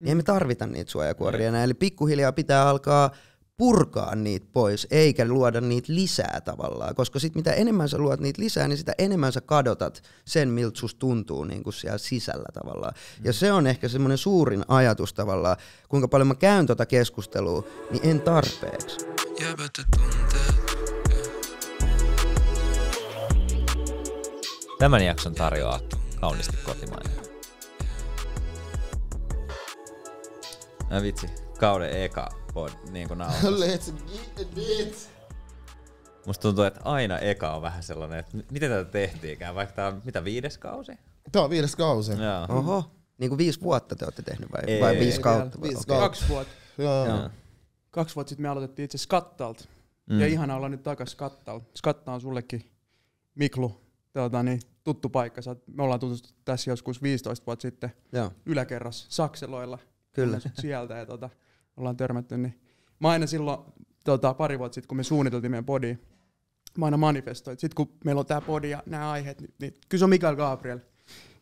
niin emme mm. tarvita niitä suojakuoria niin. enää. Eli pikkuhiljaa pitää alkaa purkaa niitä pois, eikä luoda niitä lisää tavallaan. Koska sit mitä enemmän sä luot niitä lisää, niin sitä enemmän sä kadotat sen, miltä susta tuntuu niin kuin siellä sisällä tavallaan. Mm. Ja se on ehkä semmoinen suurin ajatus tavallaan, kuinka paljon mä käyn tota keskustelua, niin en tarpeeksi. Tämän jakson tarjoaa kaunisti kotimainen. Äh, vitsi, kauden eka pod, niin kuin nauhoitus. Let's get it! Musta tuntuu, että aina eka on vähän sellainen, että miten tätä tehtiinkään, vaikka tää on mitä viides kausi? Tää on viides kausi. Joo. Oho. Niin kuin viisi vuotta te olette tehnyt vai, ei, vai viisi ei, kautta? Viisi okay. Kaksi vuotta. Joo. Joo. Kaksi vuotta sitten me aloitettiin itse skattalt Mm. Ja ihana olla nyt takas Skattalt. Skatta siis on sullekin, Miklu, tuota, niin, tuttu paikka. Me ollaan tutustu tässä joskus 15 vuotta sitten Joo. yläkerras Sakseloilla. Kyllä. sieltä ja tota, ollaan törmätty. Niin. Mä aina silloin tota, pari vuotta sitten, kun me suunniteltiin meidän podi, mä aina manifestoin. Sitten kun meillä on tämä podi ja nämä aiheet, niin, niin kyllä se on Mikael Gabriel.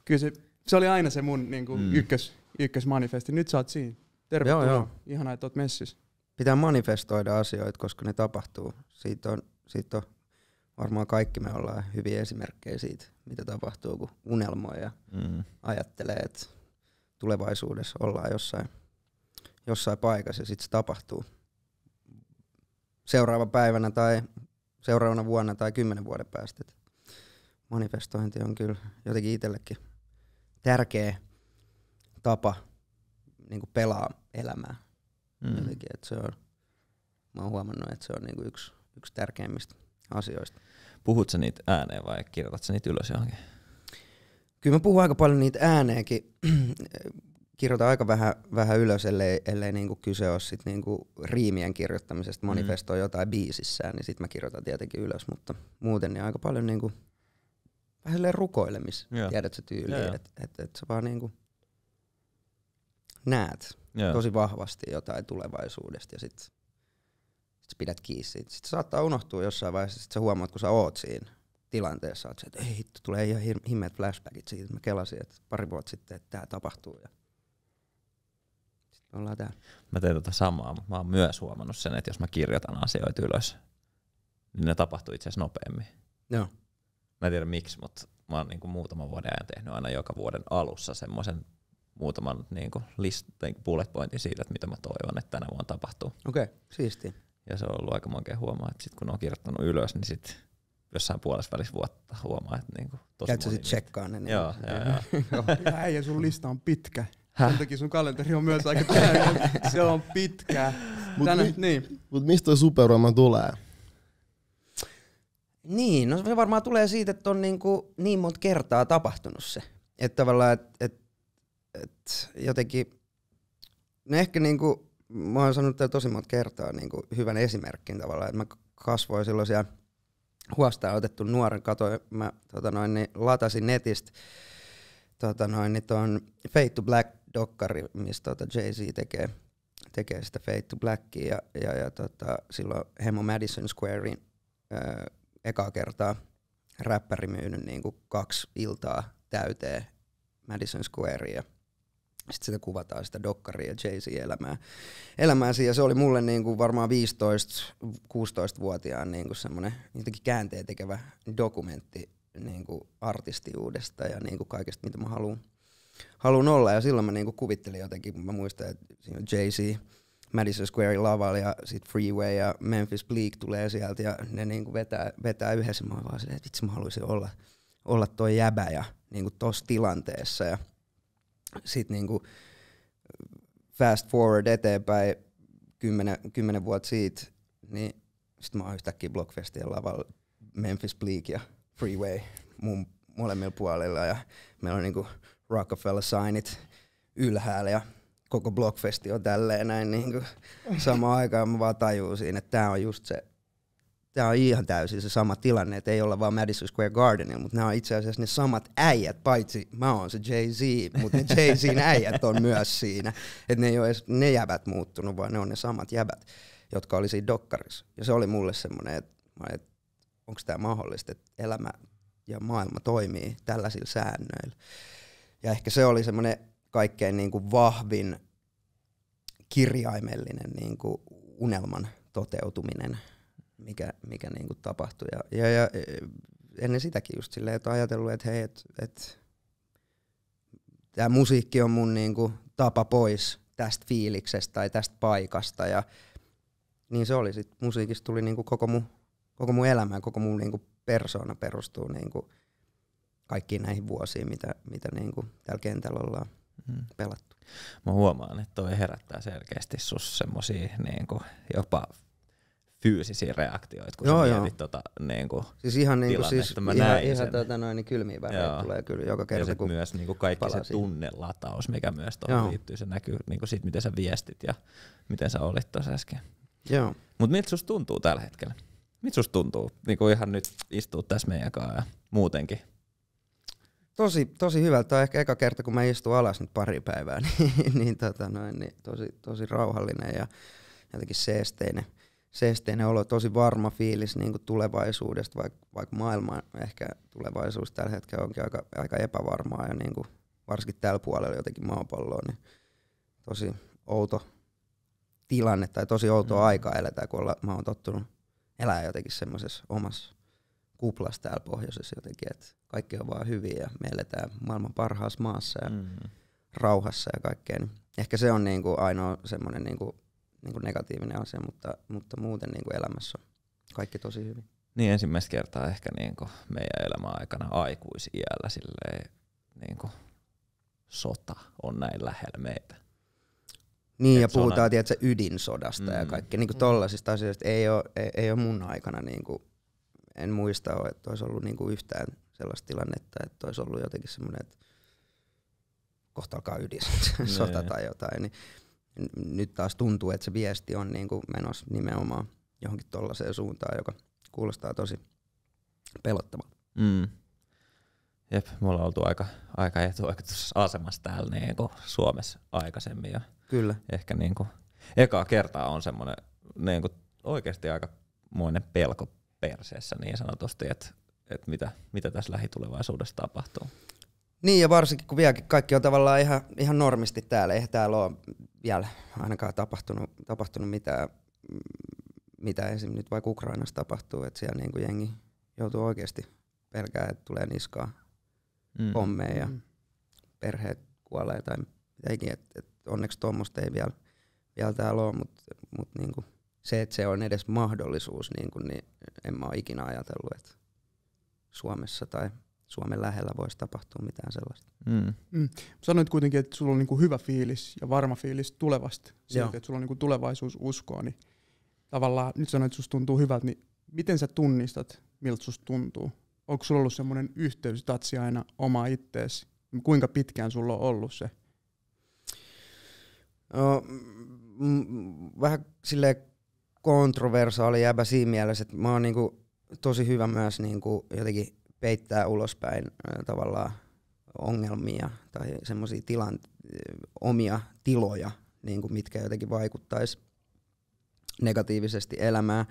Kyllä se, se oli aina se mun niin kuin mm. ykkös, manifesti. Nyt sä oot siinä. Tervetuloa. Joo, joo. Ihanaa, että oot messissä. Pitää manifestoida asioita, koska ne tapahtuu. Siitä on, siitä on varmaan kaikki me ollaan hyviä esimerkkejä siitä, mitä tapahtuu, kun unelmoja mm. ajattelee, että tulevaisuudessa ollaan jossain, jossain paikassa ja sitten se tapahtuu seuraava päivänä tai seuraavana vuonna tai kymmenen vuoden päästä. Et manifestointi on kyllä jotenkin itsellekin tärkeä tapa niin pelaa elämää. Mm. Jotenkin, että se on, mä oon huomannut, että se on niin yksi, yksi tärkeimmistä asioista. Puhutko niitä ääneen vai kirjoitatko niitä ylös johonkin? kyllä mä puhun aika paljon niitä ääneenkin. Kirjoitan aika vähän, vähän ylös, ellei, ellei niinku kyse ole sit niinku riimien kirjoittamisesta, manifestoi mm. jotain biisissään, niin sitten mä kirjoitan tietenkin ylös, mutta muuten niin aika paljon niinku, vähän silleen rukoilemis, yeah. tiedätkö tyyliin, yeah, että et, et sä vaan niinku näet yeah. tosi vahvasti jotain tulevaisuudesta ja sitten sit sä pidät kiinni siitä. Sitten saattaa unohtua jossain vaiheessa, sit sä huomaat, kun sä oot siinä, tilanteessa, että, että ei hitto, tulee ihan himmeät flashbackit siitä. Mä kelasin, että pari vuotta sitten, että tämä tapahtuu. Ja sitten me ollaan täällä. Mä teen tota samaa, mutta mä oon myös huomannut sen, että jos mä kirjoitan asioita ylös, niin ne tapahtuu itse asiassa nopeammin. Joo. Mä en tiedä miksi, mutta mä oon niin kuin muutaman vuoden ajan tehnyt aina joka vuoden alussa semmoisen muutaman niin kuin list, tai bullet pointin siitä, että mitä mä toivon, että tänä vuonna tapahtuu. Okei, okay, siisti. Ja se on ollut aika monkeen huomaa, että sit kun on kirjoittanut ylös, niin sitten jossain puolessa välissä vuotta huomaa, että niinku tosi Käytkö sitten tsekkaan ne? Niin joo, joo, joo. äijä, sun lista on pitkä. Häh? Sen takia sun kalenteri on myös aika täynnä. Se on pitkä. Mut, Tänä, mi- niin. mut mistä toi superuoma tulee? Niin, no se varmaan tulee siitä, että on niin kuin niin monta kertaa tapahtunut se. Että tavallaan, että et, et jotenkin, no ehkä niin kuin, mä oon sanonut tosi monta kertaa kuin niinku hyvän esimerkin tavallaan, että mä kasvoin silloin siellä huostaan otettu nuoren, kato, mä tota noin, niin latasin netistä tota noin, niin ton Fate to Black dokkari, missä tota Jay-Z tekee, tekee sitä Fate to Blackia ja, ja, ja tota, silloin Hemo Madison Squarein öö, ekaa kertaa räppäri myynyt niin kuin kaksi iltaa täyteen Madison Squarea sitten sitä kuvataan sitä Dokkaria ja Jaysin elämää. elämääsi ja se oli mulle niin kuin varmaan 15-16-vuotiaan niin kuin semmoinen jotenkin käänteen tekevä dokumentti niin kuin artistiudesta ja niin kuin kaikesta mitä mä haluan haluan olla ja silloin mä niin kuin kuvittelin jotenkin, mä muistan, että siinä on Jay-Z, Madison Square Laval ja sit Freeway ja Memphis Bleak tulee sieltä ja ne niin kuin vetää, vetää yhdessä. Mä vaan silleen, että vitsi mä haluaisin olla, olla toi jäbä ja niin kuin tossa tilanteessa ja – sitten niinku fast forward eteenpäin kymmenen, kymmenen vuotta siitä, niin sitten mä oon yhtäkkiä Blockfestien lavalla Memphis Bleak ja Freeway mun molemmilla puolilla ja meillä on niinku Rockefeller signit ylhäällä ja koko Blockfesti on tälleen näin niinku samaan aikaan mä vaan tajuu siinä, että tää on just se tämä on ihan täysin se sama tilanne, että ei olla vaan Madison Square Gardenilla, mutta nämä on itse asiassa ne samat äijät, paitsi mä oon se Jay-Z, mutta ne Jay-Zin äijät on myös siinä. Että ne ei ole edes ne jävät muuttunut, vaan ne on ne samat jävät, jotka oli siinä dokkarissa. Ja se oli mulle semmoinen, että et, onko tämä mahdollista, että elämä ja maailma toimii tällaisilla säännöillä. Ja ehkä se oli semmoinen kaikkein niin kuin vahvin kirjaimellinen niin kuin unelman toteutuminen – mikä, mikä niin kuin tapahtui. Ja, ja, ja e, ennen sitäkin just silleen, että ajatellut, että hei, että et, tämä musiikki on mun niin kuin tapa pois tästä fiiliksestä tai tästä paikasta. Ja, niin se oli sitten. Musiikista tuli niin kuin koko mun, koko mun elämä, koko mun niin kuin persoona perustuu niin kuin kaikkiin näihin vuosiin, mitä, mitä niin kuin tällä kentällä ollaan mm. pelattu. Mä huomaan, että toi herättää selkeästi sus semmosia niin kuin jopa fyysisiä reaktioita, kun joo, sä mietit tota, niin kuin, siis ihan niin kuin, siis mä ihan, näin ihan sen. Tota, noin, niin kylmiä värejä tulee kyllä joka kerta, ja kun myös niin kuin kaikki se tunnelataus, mikä myös tuohon liittyy, se näkyy niin kuin siitä, miten sä viestit ja miten sä olit tuossa äsken. Joo. Mut miltä susta tuntuu tällä hetkellä? Miltä susta tuntuu niin kuin ihan nyt istua tässä meidän kanssa ja muutenkin? Tosi, tosi hyvältä. Tämä on ehkä eka kerta, kun mä istun alas nyt pari päivää, niin, niin, tota noin, niin tosi, tosi rauhallinen ja jotenkin seesteinen seesteinen olo, tosi varma fiilis niin kuin tulevaisuudesta, vaikka, vaikka maailma ehkä tulevaisuus tällä hetkellä onkin aika, aika epävarmaa ja niin kuin, varsinkin tällä puolella jotenkin maapalloa, niin tosi outo tilanne tai tosi outo mm. aika eletään, kun olla, mä oon tottunut elää jotenkin semmoisessa omassa kuplassa täällä pohjoisessa jotenkin, että kaikki on vaan hyviä ja me eletään maailman parhaassa maassa ja mm-hmm. rauhassa ja kaikkeen. Niin ehkä se on niinku ainoa semmoinen niinku niin kuin negatiivinen asia, mutta, mutta muuten niin kuin elämässä on kaikki tosi hyvin. Niin ensimmäistä kertaa ehkä niin kuin meidän elämän aikana aikuisiällä silleen, niin kuin sota on näin lähellä meitä. Niin, Et ja puhutaan sona... tietysti ydinsodasta mm. ja kaikki. Niin kuin tollasista asioista ei ole, ei, ei ole mun aikana, niin kuin, en muista, että olisi ollut niin kuin yhtään sellaista tilannetta, että olisi ollut jotenkin semmoinen, että kohta alkaa ydinsota niin. tai jotain. Niin nyt taas tuntuu, että se viesti on niin kuin menossa nimenomaan johonkin tuollaiseen suuntaan, joka kuulostaa tosi pelottavalta. Mm. Jep, me ollaan oltu aika, aika etuoikeudessa asemassa täällä niin kuin Suomessa aikaisemmin. Ja Kyllä. Ehkä niin kuin, ekaa kertaa on semmoinen niin kuin oikeasti aika muinen pelko perseessä niin sanotusti, että, että mitä, mitä tässä lähitulevaisuudessa tapahtuu. Niin ja varsinkin kun vieläkin kaikki on tavallaan ihan, ihan normisti täällä, eihän täällä ole vielä ainakaan tapahtunut, tapahtunut mitään, mitä esim. nyt vaikka Ukrainassa tapahtuu, että siellä niin kuin jengi joutuu oikeasti pelkää, että tulee niskaa mm. pommeja ja mm. perheet kuolee tai mitäkin, että et onneksi tuommoista ei vielä, vielä täällä ole, mutta mut niin se, että se on edes mahdollisuus, niin kuin, niin en mä ole ikinä ajatellut, että Suomessa tai Suomen lähellä voisi tapahtua mitään sellaista. Mm. Mm. Sanoit kuitenkin, että sulla on niinku hyvä fiilis ja varma fiilis tulevasta, siitä, että sulla on niinku tulevaisuus uskoa, niin tavallaan nyt sanoit, että susta tuntuu hyvältä, niin miten sä tunnistat, miltä susta tuntuu? Onko sulla ollut semmoinen yhteys tatsi aina oma itteesi? Kuinka pitkään sulla on ollut se? No, m- vähän sille kontroversaali jääpä siinä mielessä, että mä oon niinku tosi hyvä myös niinku jotenkin peittää ulospäin tavallaan ongelmia tai semmoisia tilan, omia tiloja, niin kuin mitkä jotenkin vaikuttaisi negatiivisesti elämään,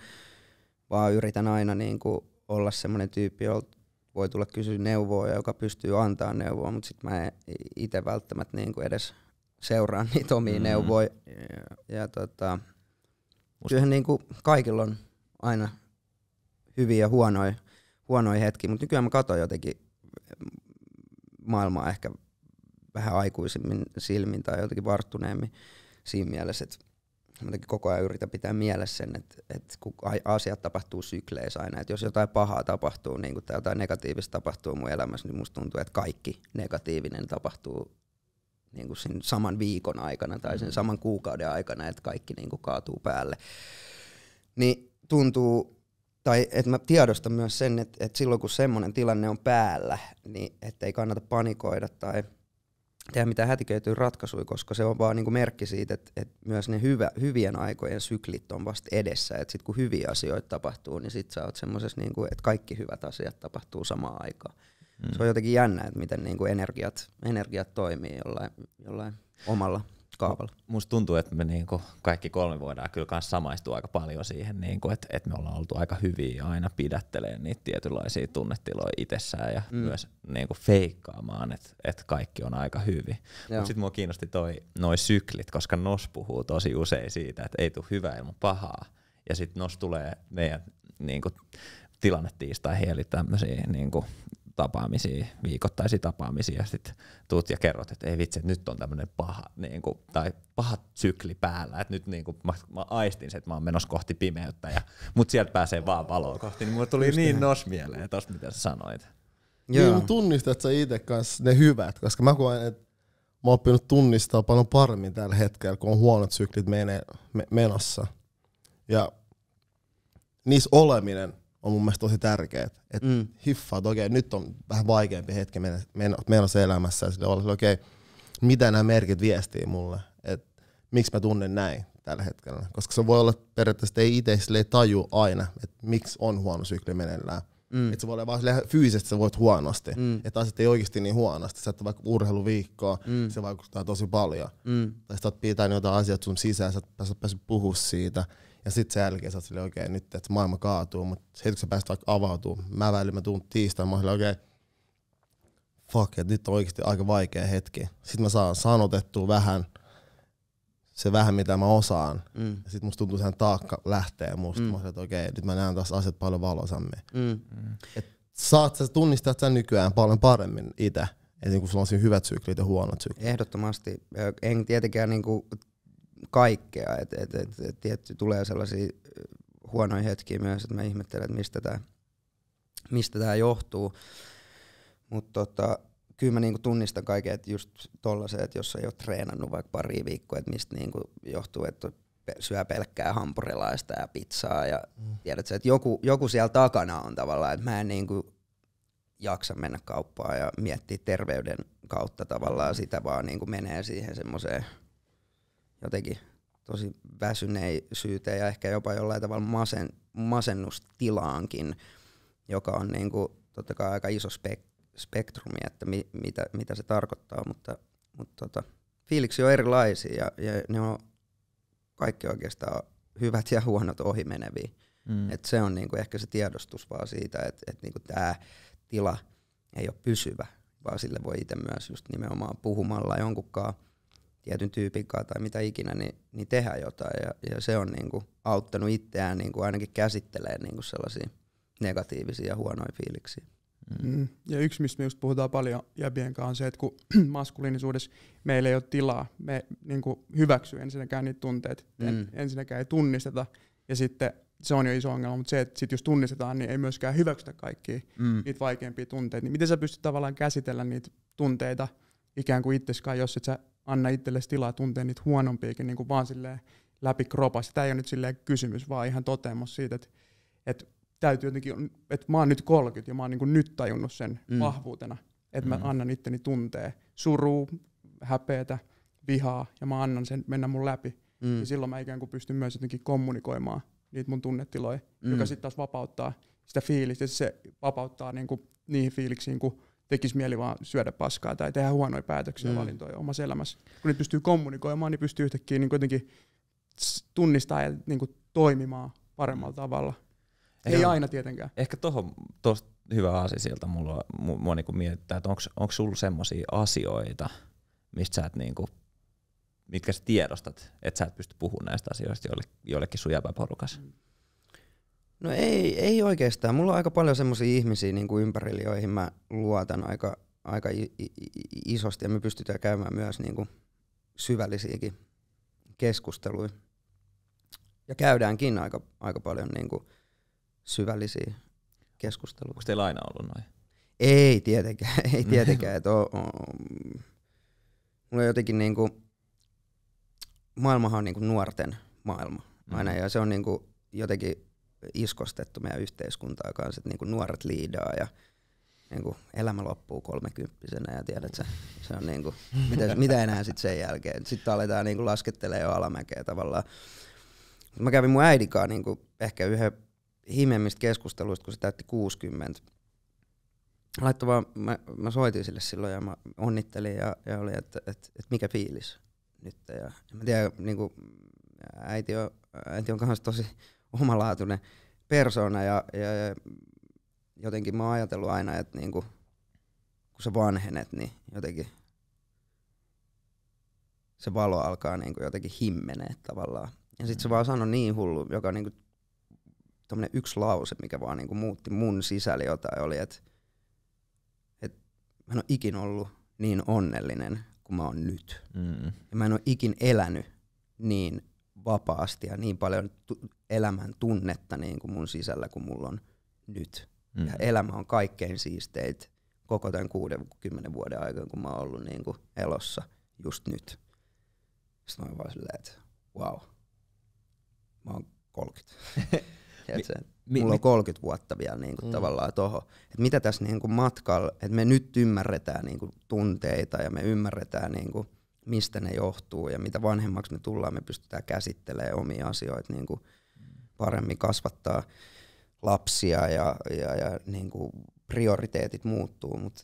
vaan yritän aina niin kuin olla semmoinen tyyppi, jolta voi tulla kysyä neuvoa ja joka pystyy antaa neuvoa, mutta sitten mä itse välttämättä niin kuin edes seuraa niitä omia mm. neuvoja. Ja, ja tota, kyllähän niin kuin kaikilla on aina hyviä ja huonoja huonoja hetkiä, mutta nykyään mä katson jotenkin mm, maailmaa ehkä vähän aikuisemmin silmin tai jotenkin varttuneemmin siinä mielessä, että jotenkin koko ajan yritän pitää mielessä sen, että, että kun asiat tapahtuu sykleissä aina, että jos jotain pahaa tapahtuu niin tai jotain negatiivista tapahtuu mun elämässä, niin musta tuntuu, että kaikki negatiivinen tapahtuu niin kuin sen saman viikon aikana tai sen mm. saman kuukauden aikana, että kaikki niin kuin kaatuu päälle. Niin tuntuu tai että mä tiedostan myös sen, että, että silloin kun semmoinen tilanne on päällä, niin ei kannata panikoida tai tehdä mitään hätiköityä ratkaisuja, koska se on vaan niinku merkki siitä, että, että myös ne hyvä, hyvien aikojen syklit on vasta edessä. Että sitten kun hyviä asioita tapahtuu, niin sitten sä oot semmoisessa, niinku, että kaikki hyvät asiat tapahtuu samaan aikaan. Mm. Se on jotenkin jännä, että miten niinku energiat, energiat toimii jollain, jollain omalla kaavalla. Musta tuntuu, että me niinku kaikki kolme voidaan kyllä myös samaistua aika paljon siihen, niinku, että et me ollaan oltu aika hyviä aina pidättelemään niitä tietynlaisia tunnetiloja itsessään ja mm. myös niinku feikkaamaan, että et kaikki on aika hyvin. Mutta sitten mua kiinnosti toi, noi syklit, koska NOS puhuu tosi usein siitä, että ei tule hyvää, ilman pahaa. Ja sitten NOS tulee meidän niinku, tilannetiistaihin, eli tämmöisiä niinku, tapaamisia, viikoittaisia tapaamisia, ja sitten tuut ja kerrot, että ei vitsi, että nyt on tämmöinen paha, niin kuin, tai paha sykli päällä, että nyt niin kuin, mä, mä, aistin sen, että mä oon menossa kohti pimeyttä, ja, mutta sieltä pääsee vaan valoa kohti, niin mulle tuli Just niin nos mieleen tosta, mitä sä sanoit. Niin, Joo. Niin, tunnistat sä itse kanssa ne hyvät, koska mä koen, että mä oon oppinut tunnistaa paljon paremmin tällä hetkellä, kun on huonot syklit mene me, menossa. Ja niissä oleminen on mun mielestä tosi tärkeät. Että mm. hiffaa, että okei, nyt on vähän vaikeampi hetki menossa elämässä. Sille olla, okei, mitä nämä merkit viestii mulle, että miksi mä tunnen näin tällä hetkellä. Koska se voi olla että periaatteessa, ei itse taju aina, että miksi on huono sykli meneillään. Mm. Että se voi olla vaan fyysisesti sä voit huonosti. Mm. Että asiat ei oikeasti niin huonosti. Sä et vaikka urheiluviikkoa, mm. se vaikuttaa tosi paljon. Mm. Tai sä oot pitänyt jotain asiat sun sisään, sä et päässyt puhua siitä. Ja sitten sen jälkeen sä oot silleen, okei, nyt että maailma kaatuu, mutta heti kun sä päästä vaikka avautuu, mä välillä mä tuun tiistaina, mä okei, fuck, että nyt on oikeasti aika vaikea hetki. Sitten mä saan sanotettua vähän, se vähän mitä mä osaan. Mm. Sitten musta tuntuu, että sen taakka lähtee musta. Mm. Mä että okei, nyt mä näen taas asiat paljon valoisammin. Mm. mm. Et saat sä tunnistaa sen nykyään paljon paremmin itse. Eli kun niinku sulla on siinä hyvät syklit ja huonot syklit. Ehdottomasti. En tietenkään niin kuin kaikkea. Et, et, et, et tietty tulee sellaisia äh, huonoja hetkiä myös, että mä ihmettelen, että mistä tämä mistä tää johtuu. Mutta tota, kyllä mä niinku tunnistan kaiken, että just tollaset, että jos ei ole treenannut vaikka pari viikkoa, että mistä niinku johtuu, että syö pelkkää hampurilaista ja pizzaa ja mm. tiedätkö, että joku, joku siellä takana on tavallaan, että mä en niinku jaksa mennä kauppaan ja miettiä terveyden kautta tavallaan mm. sitä, vaan niinku menee siihen semmoiseen jotenkin tosi väsyneisyyteen ja ehkä jopa jollain tavalla masen, masennustilaankin, joka on niin kuin totta kai aika iso spek, spektrumi, että mi, mitä, mitä se tarkoittaa, mutta, mutta tota, fiiliksi on erilaisia ja, ja ne on kaikki oikeastaan hyvät ja huonot ohimeneviä. Mm. Et se on niinku ehkä se tiedostus vaan siitä, että et niinku tämä tila ei ole pysyvä, vaan sille voi itse myös just nimenomaan puhumalla jonkunkaan tietyn tyypin kanssa tai mitä ikinä, niin, niin tehdä jotain. Ja, ja se on niin kuin auttanut itseään niin kuin ainakin käsittelemään niin kuin sellaisia negatiivisia ja huonoja fiiliksiä. Mm. Ja yksi, mistä me just puhutaan paljon jäbien kanssa, on se, että kun maskuliinisuudessa meillä ei ole tilaa, me niin hyväksyy ensinnäkään niitä tunteet, mm. ensinnäkään ei tunnisteta, ja sitten se on jo iso ongelma, mutta se, että sit jos tunnistetaan, niin ei myöskään hyväksytä kaikkia mm. niitä vaikeampia tunteita. Niin miten sä pystyt tavallaan käsitellä niitä tunteita ikään kuin itseskään, jos et sä anna itsellesi tilaa tuntea niitä huonompiakin niin kuin vaan silleen läpi kropas. Tämä ei ole nyt silleen kysymys, vaan ihan toteamus siitä, että, että täytyy jotenkin, että mä oon nyt 30 ja mä oon niin kuin nyt tajunnut sen mm. vahvuutena, että mm. mä annan itteni tuntee surua, häpeätä, vihaa ja mä annan sen mennä mun läpi. Mm. Ja silloin mä ikään kuin pystyn myös jotenkin kommunikoimaan niitä mun tunnetiloja, mm. joka sitten taas vapauttaa sitä fiilistä, se vapauttaa niinku niihin fiiliksiin, kun tekisi mieli vaan syödä paskaa tai tehdä huonoja päätöksiä mm. valintoja omassa elämässä. Kun niitä pystyy kommunikoimaan, niin pystyy yhtäkkiä niin kuitenkin tunnistaa ja niin kuin toimimaan paremmalla tavalla. Ehkä, Ei aina tietenkään. Ehkä tuohon hyvä asia sieltä mulla, mua niin miettää, että onko sulla sellaisia asioita, mistä sä et niin kuin, mitkä sä tiedostat, että sä et pysty puhumaan näistä asioista jollekin sun porukassa. Mm. No ei, ei oikeastaan. Mulla on aika paljon semmoisia ihmisiä niin kuin ympärillä, joihin mä luotan aika, aika isosti ja me pystytään käymään myös niin kuin syvällisiäkin keskusteluja. Ja käydäänkin aika, aika paljon niin kuin syvällisiä keskusteluja. Onko teillä aina ollut noin? Ei tietenkään, ei mm. tietenkään. Et oo, oo, mulla on jotenkin niin kuin, maailmahan on niin kuin nuorten maailma aina mm. ja se on niin kuin jotenkin iskostettu meidän yhteiskuntaa kanssa, että niinku nuoret liidaa ja niinku elämä loppuu kolmekymppisenä ja tiedät, se, se on niinku, mitä, mitä enää sitten sen jälkeen. Sitten aletaan niinku laskettelee jo alamäkeä tavallaan. Mä kävin mun äidikaan niinku ehkä yhden himemmistä keskusteluista, kun se täytti 60. Laittoi vaan, mä, mä soitin sille silloin ja mä onnittelin ja, ja oli, että et, et mikä fiilis nyt. Ja, ja mä tiedän, niinku, äiti on, äiti on kanssa tosi omalaatuinen persona ja, ja, ja jotenkin mä oon ajatellut aina, että niinku, kun sä vanhenet, niin jotenkin se valo alkaa niinku jotenkin himmenee tavallaan. Ja sit se mm. vaan sanoi niin hullu, joka niinku, tommonen yksi lause, mikä vaan niinku muutti mun sisällä jotain, oli, että et mä en ole ikin ollut niin onnellinen kuin mä oon nyt. Mm. Ja mä en ole ikin elänyt niin vapaasti ja niin paljon tu- elämän tunnetta niin kuin mun sisällä kuin mulla on nyt. Mm. Ja elämä on kaikkein siisteit koko tämän 60 vuoden aikana, kun mä oon ollut niin kuin elossa just nyt. Sitten mä oon vaan silleen, että wow, mä oon 30. mi, mulla mi, on 30 vuotta vielä niin kuin mm. tavallaan toho. Et mitä tässä niin kuin matkalla, että me nyt ymmärretään niin kuin tunteita ja me ymmärretään niin kuin mistä ne johtuu ja mitä vanhemmaksi me tullaan, me pystytään käsittelemään omia asioita niin kuin paremmin kasvattaa lapsia ja, ja, ja niin kuin prioriteetit muuttuu, mutta